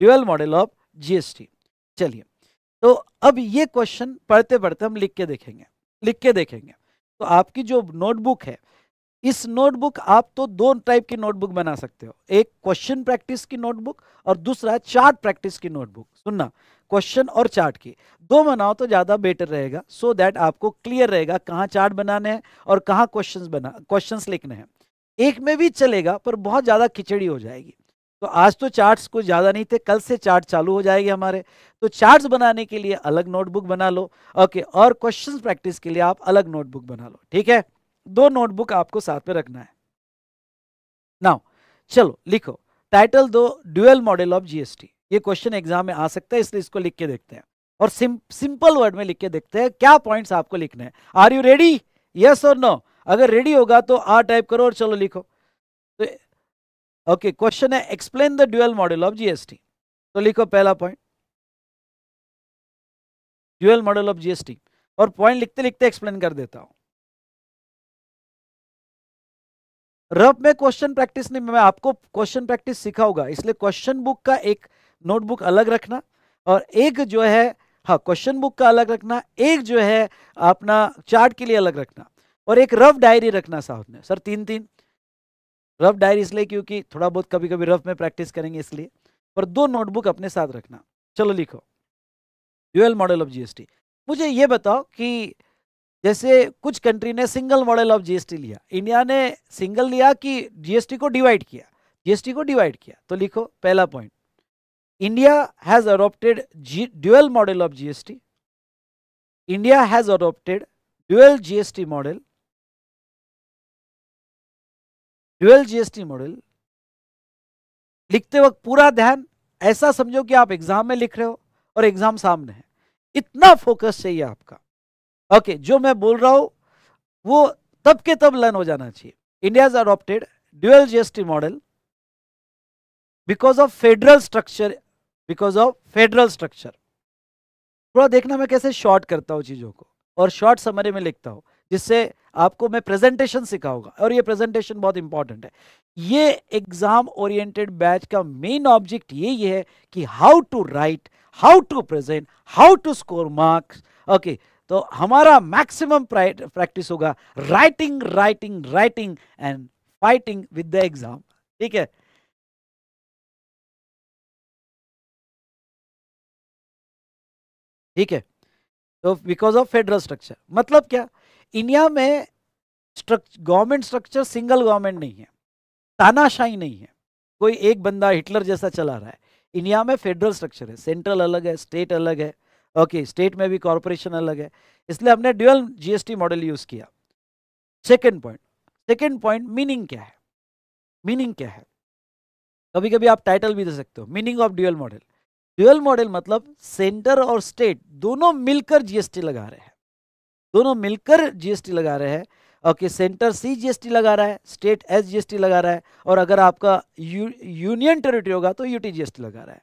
ड्यूएल मॉडल ऑफ जीएसटी चलिए तो अब ये क्वेश्चन पढ़ते पढ़ते हम लिख के देखेंगे लिख के देखेंगे तो आपकी जो नोटबुक है इस नोटबुक आप तो दो टाइप की नोटबुक बना सकते हो एक क्वेश्चन प्रैक्टिस की नोटबुक और दूसरा चार्ट प्रैक्टिस की नोटबुक सुनना क्वेश्चन और चार्ट की दो बनाओ तो ज़्यादा बेटर रहेगा सो so दैट आपको क्लियर रहेगा कहाँ चार्ट बनाने हैं और कहाँ क्वेश्चन बना क्वेश्चन लिखने हैं एक में भी चलेगा पर बहुत ज़्यादा खिचड़ी हो जाएगी तो आज तो चार्ट्स कुछ ज़्यादा नहीं थे कल से चार्ट चालू हो जाएगी हमारे तो चार्ट्स बनाने के लिए अलग नोटबुक बना लो ओके और क्वेश्चंस प्रैक्टिस के लिए आप अलग नोटबुक बना लो ठीक है दो नोटबुक आपको साथ में रखना है नाउ चलो लिखो टाइटल दो ड्यूएल मॉडल ऑफ जीएसटी ये क्वेश्चन एग्जाम में आ सकता है इसलिए इसको लिख के देखते हैं और सिंपल वर्ड में लिख के देखते हैं क्या पॉइंट्स आपको लिखने हैं आर यू रेडी यस और नो अगर रेडी होगा तो आ टाइप करो और चलो लिखो तो ओके क्वेश्चन है explain the dual model of GST तो लिखो पहला point dual model of GST और पॉइंट लिखते लिखते एक्सप्लेन कर देता हूं रफ में क्वेश्चन प्रैक्टिस नहीं मैं आपको क्वेश्चन प्रैक्टिस सिखाऊंगा इसलिए क्वेश्चन बुक का एक नोटबुक अलग रखना और एक जो है हाँ क्वेश्चन बुक का अलग रखना एक जो है अपना चार्ट के लिए अलग रखना और एक रफ डायरी रखना साउथ में सर तीन तीन रफ डायरी इसलिए क्योंकि थोड़ा बहुत कभी कभी रफ में प्रैक्टिस करेंगे इसलिए और दो नोटबुक अपने साथ रखना चलो लिखो ड्यूएल मॉडल ऑफ जीएसटी मुझे ये बताओ कि जैसे कुछ कंट्री ने सिंगल मॉडल ऑफ जीएसटी लिया इंडिया ने सिंगल लिया कि जीएसटी को डिवाइड किया जीएसटी को डिवाइड किया तो लिखो पहला point India has adopted G dual model of GST. India has adopted dual GST model. Dual GST model. लिखते वक्त पूरा ध्यान ऐसा समझो कि आप एग्जाम में लिख रहे हो और एग्जाम सामने है इतना फोकस चाहिए आपका ओके okay, जो मैं बोल रहा हूं वो तब के तब लर्न हो जाना चाहिए India is adopted dual GST model because of federal structure because of federal structure थोड़ा देखना मैं कैसे शॉर्ट करता हूँ चीज़ों को और शॉर्ट समय में लिखता हूँ जिससे आपको मैं प्रेजेंटेशन सिखाऊंगा और ये प्रेजेंटेशन बहुत इंपॉर्टेंट है ये एग्जाम ओरिएंटेड बैच का मेन ऑब्जेक्ट यही है कि how to write how to present how to score marks okay तो हमारा मैक्सिमम प्रैक्टिस होगा writing writing writing and fighting with the exam ठीक है ठीक है तो बिकॉज ऑफ फेडरल स्ट्रक्चर मतलब क्या इंडिया में गवर्नमेंट स्ट्रक्चर सिंगल गवर्नमेंट नहीं है तानाशाही नहीं है कोई एक बंदा हिटलर जैसा चला रहा है इंडिया में फेडरल स्ट्रक्चर है सेंट्रल अलग है स्टेट अलग है ओके okay, स्टेट में भी कॉरपोरेशन अलग है इसलिए हमने ड्यूअल जीएसटी मॉडल यूज़ किया second point second point meaning क्या है मीनिंग क्या है कभी कभी आप टाइटल भी दे सकते हो meaning of dual model dual model मतलब सेंटर और स्टेट दोनों मिलकर जीएसटी लगा रहे हैं दोनों मिलकर जीएसटी लगा रहे हैं ओके सेंटर सी जीएसटी लगा रहा है स्टेट एस जीएसटी लगा रहा है और अगर आपका यू, यूनियन टेरिटरी होगा तो यूटी जीएसटी लगा रहा है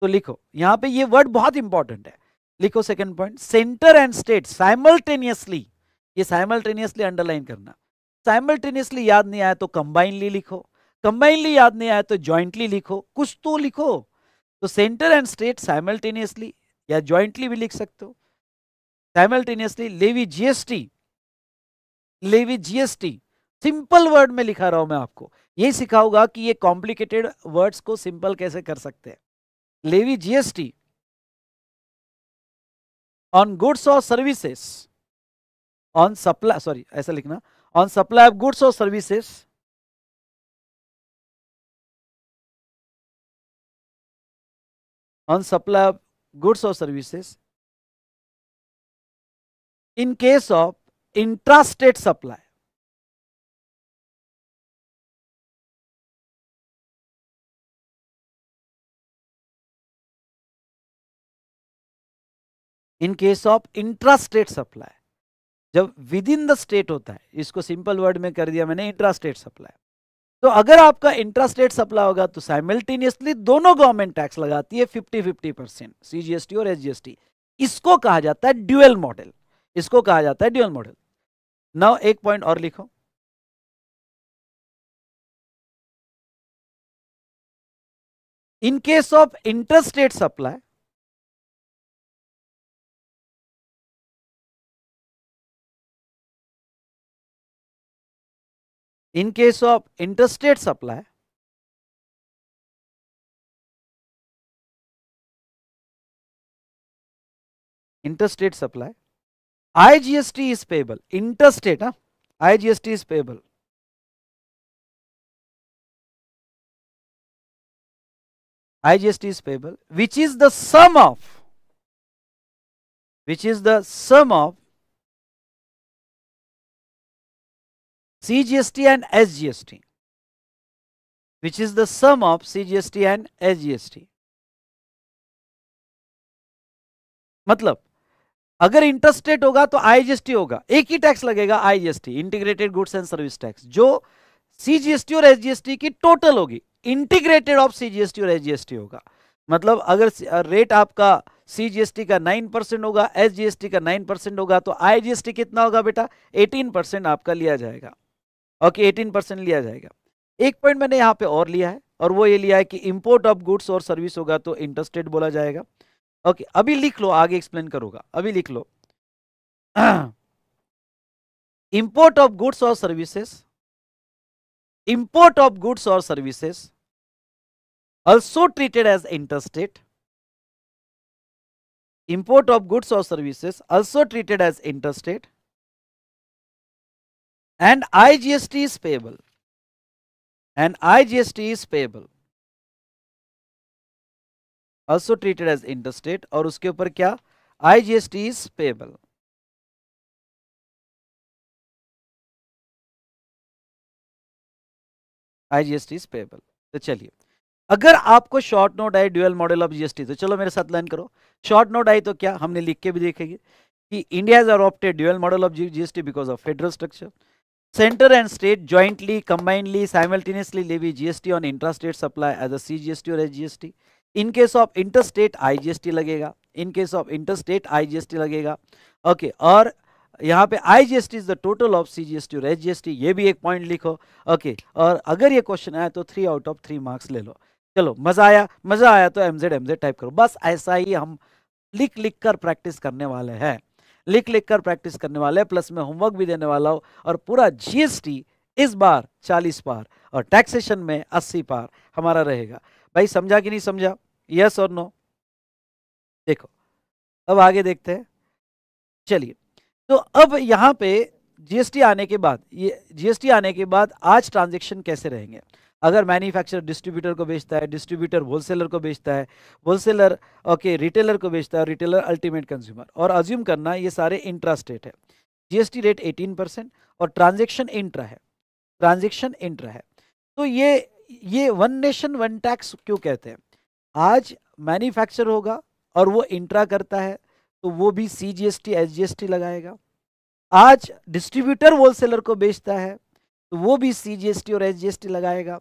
तो लिखो यहाँ पे ये वर्ड बहुत इंपॉर्टेंट है लिखो second point centre and state simultaneously ये साइमल्टेनियसली अंडरलाइन करना साइमल्टेनियसली याद नहीं आया तो कंबाइनली लिखो कंबाइनली याद नहीं आया तो ज्वाइंटली लिखो कुछ तो लिखो तो सेंटर एंड स्टेट साइमल्टेनियसली या ज्वाइंटली भी लिख सकते हो simultaneously levy GST levy GST simple word में लिखा रहा हूं मैं आपको यही सिखाऊंगा कि ये कॉम्प्लिकेटेड वर्ड्स को सिंपल कैसे कर सकते हैं लेवी जीएसटी ऑन गुड्स और सर्विसेस ऑन सप्लाई सॉरी ऐसा लिखना ऑन सप्लाई ऑफ गुड्स और services on supply of goods or services in case of intrastate supply in case of intra state supply जब within the state होता है इसको simple word में कर दिया मैंने इंट्रा स्टेट सप्लाई तो अगर आपका इंटरेस्ट रेट सप्लाई होगा तो साइमल्टेनियसली दोनों गवर्नमेंट टैक्स लगाती है फिफ्टी फिफ्टी परसेंट सीजीएसटी और एसजीएसटी इसको कहा जाता है ड्यूएल मॉडल इसको कहा जाता है ड्यूएल मॉडल नौ एक पॉइंट और लिखो in case of interest rate supply In case of interstate supply, interstate supply, IGST is payable, interstate, huh? IGST is payable. IGST is payable, which is the sum of, which is the sum of CGST and SGST, which is the sum of CGST and SGST. मतलब अगर interstate होगा तो IGST होगा एक ही tax लगेगा IGST integrated goods and service tax जो CGST और एसजीएसटी की टोटल होगी इंटीग्रेटेड ऑफ सीजीएसटी और एसजीएसटी होगा मतलब अगर रेट आपका सीजीएसटी का नाइन परसेंट होगा एसजीएसटी का नाइन परसेंट होगा तो आईजीएसटी कितना होगा बेटा एटीन परसेंट आपका लिया जाएगा ओके एटीन परसेंट लिया जाएगा एक पॉइंट मैंने यहाँ पे और लिया है और वो ये लिया है कि इम्पोर्ट ऑफ गुड्स और सर्विस होगा तो इंटरस्टेट बोला जाएगा ओके अभी लिख लो आगे एक्सप्लेन करूंगा अभी लिख लो इम्पोर्ट ऑफ गुड्स और सर्विसेस इंपोर्ट ऑफ गुड्स और services also treated as interstate import of goods और services also treated as interstate and IGST is payable and IGST is payable also treated as interstate और उसके ऊपर क्या IGST is payable IGST is payable तो चलिए अगर आपको short note आई ड्यूएल मॉडल ऑफ जीएसटी तो चलो मेरे साथ लाइन करो शॉर्ट नोट आई तो क्या हमने लिख के भी देखेंगे कि India is adopted dual model of GST because of federal structure Center and state jointly, combinely, simultaneously levy GST on intrastate supply as a CGST or SGST. In case of interstate IGST लगेगा. In case of interstate IGST लगेगा. Okay. और यहाँ पे I G S T is the total of C G S T और H G S T ये भी एक point लिखो ओके okay, और अगर ये क्वेश्चन आया तो three out of three marks ले लो चलो मज़ा आया मज़ा आया तो M Z M Z type करो बस ऐसा ही हम लिख लिख कर प्रैक्टिस करने वाले हैं लिख लिख कर प्रैक्टिस करने वाले प्लस मैं होमवर्क भी देने वाला हूँ और पूरा जीएसटी इस बार 40 पार और टैक्सेशन में 80 पार हमारा रहेगा भाई समझा कि नहीं समझा यस और नो देखो अब आगे देखते हैं चलिए तो अब यहाँ पे जीएसटी आने के बाद ये जीएसटी आने के बाद आज ट्रांजेक्शन कैसे रहेंगे अगर मैन्युफैक्चरर डिस्ट्रीब्यूटर को बेचता है डिस्ट्रीब्यूटर होलसेलर को बेचता है होलसेलर ओके रिटेलर को बेचता है रिटेलर अल्टीमेट कंज्यूमर और अज्यूम करना ये सारे इंट्रा स्टेट है जीएसटी रेट 18 परसेंट और ट्रांजेक्शन इंट्रा है ट्रांजेक्शन इंट्रा है तो ये ये वन नेशन वन टैक्स क्यों कहते हैं आज मैन्युफैक्चर होगा और वो इंट्रा करता है तो वो भी C G S T S G S T लगाएगा आज डिस्ट्रीब्यूटर होलसेलर को बेचता है तो वो भी सी जी एस टी और एस जी एस टी लगाएगा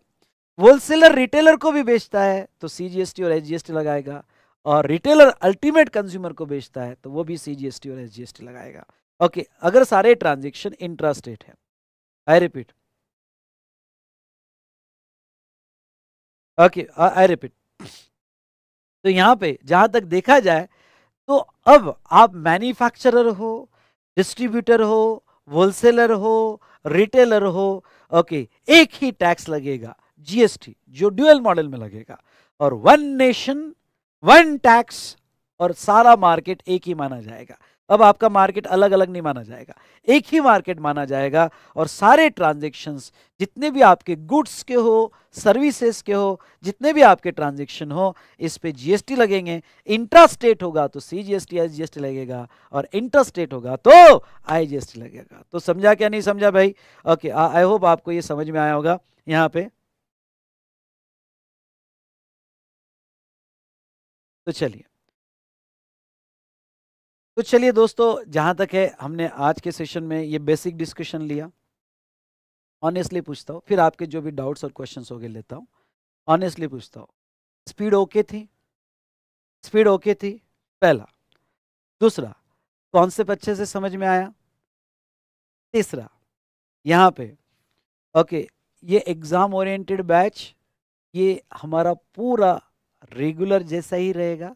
होलसेलर रिटेलर को भी बेचता है तो सीजीएसटी और एसजीएसटी लगाएगा और रिटेलर अल्टीमेट कंज्यूमर को बेचता है तो वो भी सीजीएसटी और एसजीएसटी लगाएगा ओके अगर सारे ट्रांजेक्शन इंट्रास्टेट है I repeat okay I repeat तो यहां पे जहां तक देखा जाए तो अब आप मैन्युफैक्चरर हो डिस्ट्रीब्यूटर हो होलसेलर हो रिटेलर हो ओके एक ही टैक्स लगेगा जीएसटी जो ड्यूएल मॉडल में लगेगा और वन नेशन वन टैक्स और सारा मार्केट एक ही माना जाएगा अब आपका मार्केट अलग अलग नहीं माना जाएगा एक ही मार्केट माना जाएगा और सारे ट्रांजेक्शन्स जितने भी आपके गुड्स के हो सर्विसेज के हो जितने भी आपके ट्रांजेक्शन हो इस पे जीएसटी लगेंगे इंट्रा स्टेट होगा तो सी जीएसटी आई जीएसटी लगेगा और इंटर स्टेट होगा तो आई जीएसटी लगेगा तो समझा क्या नहीं समझा भाई ओके आई होप आपको ये समझ में आया होगा यहाँ पे तो चलिए तो चलिए दोस्तों जहां तक है हमने आज के सेशन में ये बेसिक डिस्कशन लिया ऑनेस्टली पूछता हूँ फिर आपके जो भी डाउट्स और क्वेश्चंस गए लेता हूँ ऑनेस्टली पूछता हूँ स्पीड ओके थी स्पीड ओके थी पहला दूसरा कॉन्सेप्ट अच्छे से समझ में आया तीसरा यहाँ पे ओके ये एग्ज़ाम ओरिएंटेड बैच ये हमारा पूरा रेगुलर जैसा ही रहेगा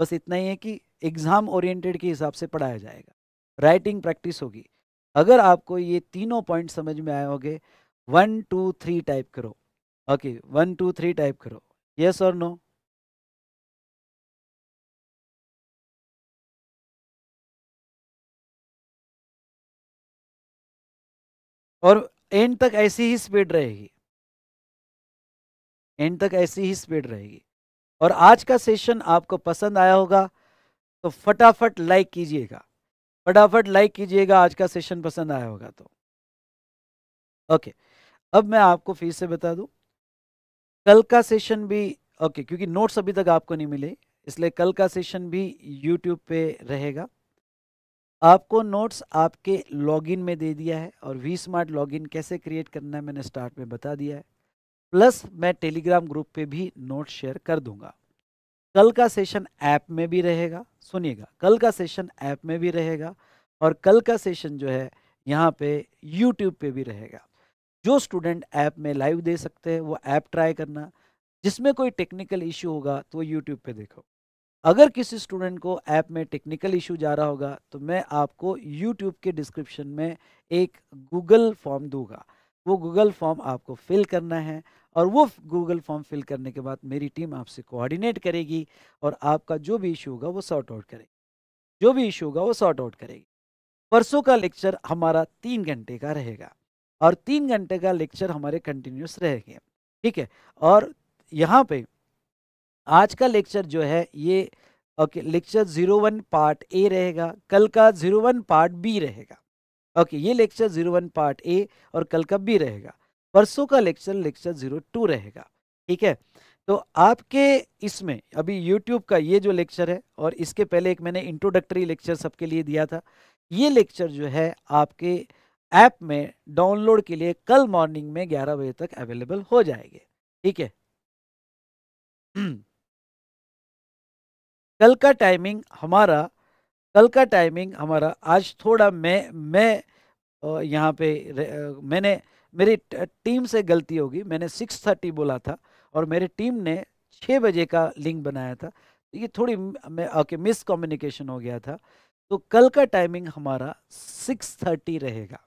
बस इतना ही है कि एग्ज़ाम ओरिएंटेड के हिसाब से पढ़ाया जाएगा राइटिंग प्रैक्टिस होगी अगर आपको ये तीनों पॉइंट समझ में आए होंगे वन टू थ्री टाइप करो okay one two three type करो यस और नो और एंड तक ऐसी ही स्पीड रहेगी एंड तक ऐसी ही स्पीड रहेगी और आज का सेशन आपको पसंद आया होगा तो फटाफट लाइक कीजिएगा फटाफट लाइक कीजिएगा आज का सेशन पसंद आया होगा तो ओके अब मैं आपको फिर से बता दूं कल का सेशन भी ओके क्योंकि नोट्स अभी तक आपको नहीं मिले इसलिए कल का सेशन भी यूट्यूब पे रहेगा आपको नोट्स आपके लॉगिन में दे दिया है और वी स्मार्ट लॉगिन कैसे क्रिएट करना है मैंने स्टार्ट में बता दिया है प्लस मैं टेलीग्राम ग्रुप पे भी नोट शेयर कर दूंगा कल का सेशन ऐप में भी रहेगा सुनिएगा कल का सेशन ऐप में भी रहेगा और कल का सेशन जो है यहाँ पे यूट्यूब पे भी रहेगा जो स्टूडेंट ऐप में लाइव दे सकते हैं वो ऐप ट्राई करना जिसमें कोई टेक्निकल इशू होगा तो वो यूट्यूब पे देखो अगर किसी स्टूडेंट को ऐप में टेक्निकल इशू जा रहा होगा तो मैं आपको यूट्यूब के डिस्क्रिप्शन में एक गूगल फॉर्म दूंगा वो गूगल फॉर्म आपको फिल करना है और वो गूगल फॉर्म फिल करने के बाद मेरी टीम आपसे कोऑर्डिनेट करेगी और आपका जो भी इशू होगा वो सॉर्ट आउट करेगी जो भी इशू होगा वो सॉर्ट आउट करेगी परसों का लेक्चर हमारा तीन घंटे का रहेगा और तीन घंटे का लेक्चर हमारे कंटिन्यूस रहेंगे ठीक है और यहाँ पे आज का लेक्चर जो है ये okay lecture zero one part A रहेगा कल का जीरो वन पार्ट बी रहेगा ओके ये lecture zero one part A और कल का बी रहेगा परसों का लेक्चर लेक्चर जीरो टू रहेगा ठीक है तो आपके इसमें अभी यूट्यूब का ये जो लेक्चर है और इसके पहले एक मैंने इंट्रोडक्टरी लेक्चर सबके लिए दिया था ये लेक्चर जो है आपके ऐप में डाउनलोड के लिए कल मॉर्निंग में ग्यारह बजे तक अवेलेबल हो जाएंगे ठीक है कल का टाइमिंग हमारा कल का टाइमिंग हमारा आज थोड़ा मैं मैं यहाँ पे मैंने मेरी टीम से गलती होगी मैंने सिक्स थर्टी बोला था और मेरी टीम ने छः बजे का लिंक बनाया था ये थोड़ी ओके मिस कम्युनिकेशन हो गया था तो कल का टाइमिंग हमारा सिक्स थर्टी रहेगा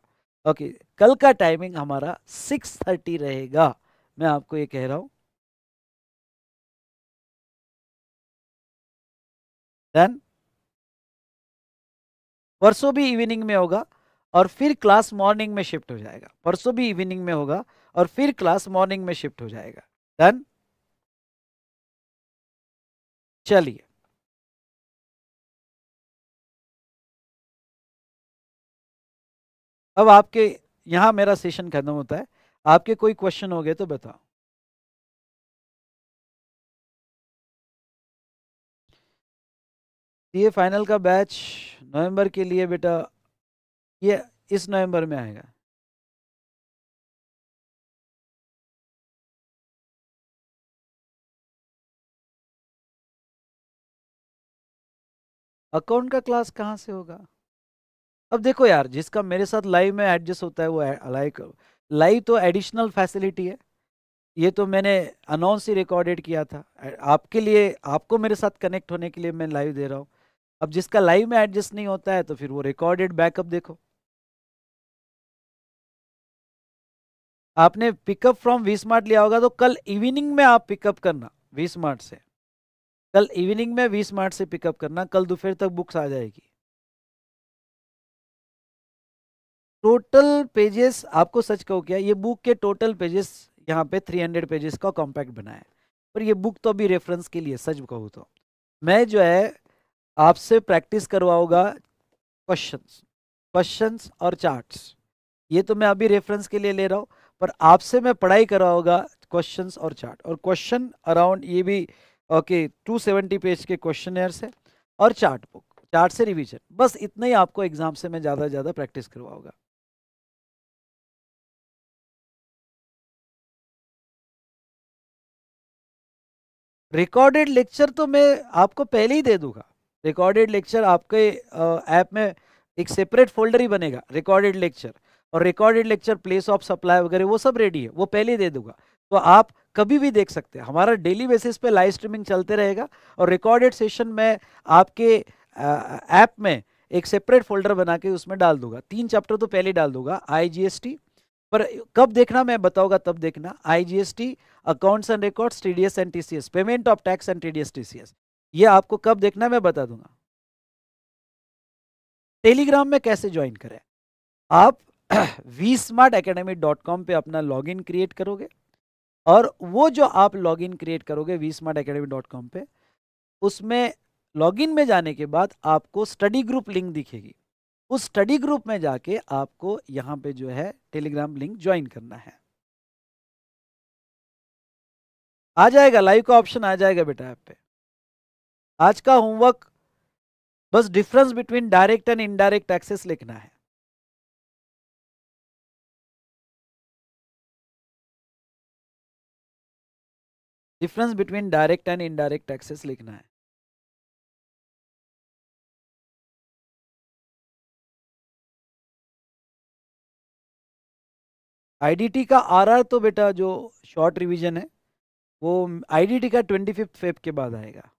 ओके कल का टाइमिंग हमारा सिक्स थर्टी रहेगा मैं आपको ये कह रहा हूँ डन परसों भी इवनिंग में होगा और फिर क्लास मॉर्निंग में शिफ्ट हो जाएगा परसों भी इवनिंग में होगा और फिर क्लास मॉर्निंग में शिफ्ट हो जाएगा डन चलिए अब आपके यहां मेरा सेशन खत्म होता है आपके कोई क्वेश्चन हो गए तो बताओ ये फाइनल का बैच नवंबर के लिए बेटा ये इस नवंबर में आएगा अकाउंट का क्लास कहाँ से होगा अब देखो यार जिसका मेरे साथ लाइव में एडजस्ट होता है वो लाइक लाइव तो एडिशनल फैसिलिटी है ये तो मैंने अनाउंस ही रिकॉर्डेड किया था आपके लिए आपको मेरे साथ कनेक्ट होने के लिए मैं लाइव दे रहा हूँ अब जिसका लाइव में एडजस्ट नहीं होता है तो फिर वो रिकॉर्डेड बैकअप देखो आपने पिकअप फ्रॉम वी स्मार्ट लिया होगा तो कल इवनिंग में आप पिकअप करना वी स्मार्ट से कल इवनिंग में वी स्मार्ट से पिकअप करना कल दोपहर तक बुक्स आ जाएगी टोटल पेजेस आपको सच कहो क्या ये बुक के टोटल पेजेस यहाँ पे 300 पेजेस का कॉम्पैक्ट बना है पर ये बुक तो अभी रेफरेंस के लिए सच कहूँ तो मैं जो है आपसे प्रैक्टिस करवाओगा क्वेश्चंस क्वेश्चंस और चार्ट्स ये तो मैं अभी रेफरेंस के लिए ले रहा हूँ पर आपसे मैं पढ़ाई करवाऊंगा क्वेश्चंस और चार्ट और क्वेश्चन अराउंड ये भी ओके टू सेवेंटी पेज के क्वेश्चन है और चार्ट बुक चार्ट से रिविजन बस इतना ही आपको एग्जाम से मैं ज़्यादा से ज़्यादा प्रैक्टिस करवाऊंगा रिकॉर्डेड लेक्चर तो मैं आपको पहले ही दे दूंगा रिकॉर्डेड लेक्चर आपके ऐप में एक सेपरेट फोल्डर ही बनेगा रिकॉर्डेड लेक्चर और recorded lecture place of supply वगैरह वो सब रेडी है वो पहले दे दूंगा तो आप कभी भी देख सकते हैं हमारा डेली बेसिस पे लाइव स्ट्रीमिंग चलते रहेगा और रिकॉर्डेड सेशन में आपके ऐप में एक सेपरेट फोल्डर बना के उसमें डाल दूंगा तीन चैप्टर तो पहले डाल दूंगा आई पर कब देखना मैं बताऊंगा तब देखना T accounts and records S and S payment of tax and C S ये आपको कब देखना है मैं बता दूंगा टेलीग्राम में कैसे ज्वाइन करें आप V smart academy dot com पर अपना लॉगिन क्रिएट करोगे और वो जो आप लॉगिन क्रिएट करोगे V smart academy dot com पर उसमें लॉगिन में जाने के बाद आपको स्टडी ग्रुप लिंक दिखेगी उस स्टडी ग्रुप में जाके आपको यहाँ पे जो है टेलीग्राम लिंक ज्वाइन करना है आ जाएगा लाइव का ऑप्शन आ जाएगा बेटा ऐप पे आज का होमवर्क बस difference between direct and indirect taxes लिखना है difference between direct and indirect taxes लिखना है आईडीटी का आरआर तो बेटा जो शॉर्ट रिवीजन है वो आईडीटी का ट्वेंटी फिफ्थ फेब के बाद आएगा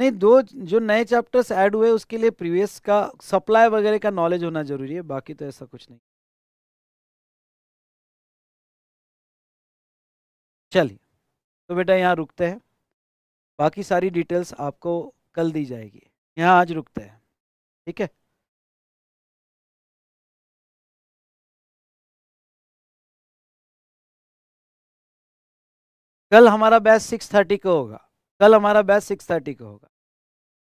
नहीं दो जो नए चैप्टर्स ऐड हुए उसके लिए प्रीवियस का सप्लाई वगैरह का नॉलेज होना जरूरी है बाकी तो ऐसा कुछ नहीं चलिए तो बेटा यहाँ रुकते हैं बाकी सारी डिटेल्स आपको कल दी जाएगी यहाँ आज रुकते हैं ठीक है कल हमारा बैच सिक्स थर्टी को होगा कल हमारा बैच सिक्स थर्टी का होगा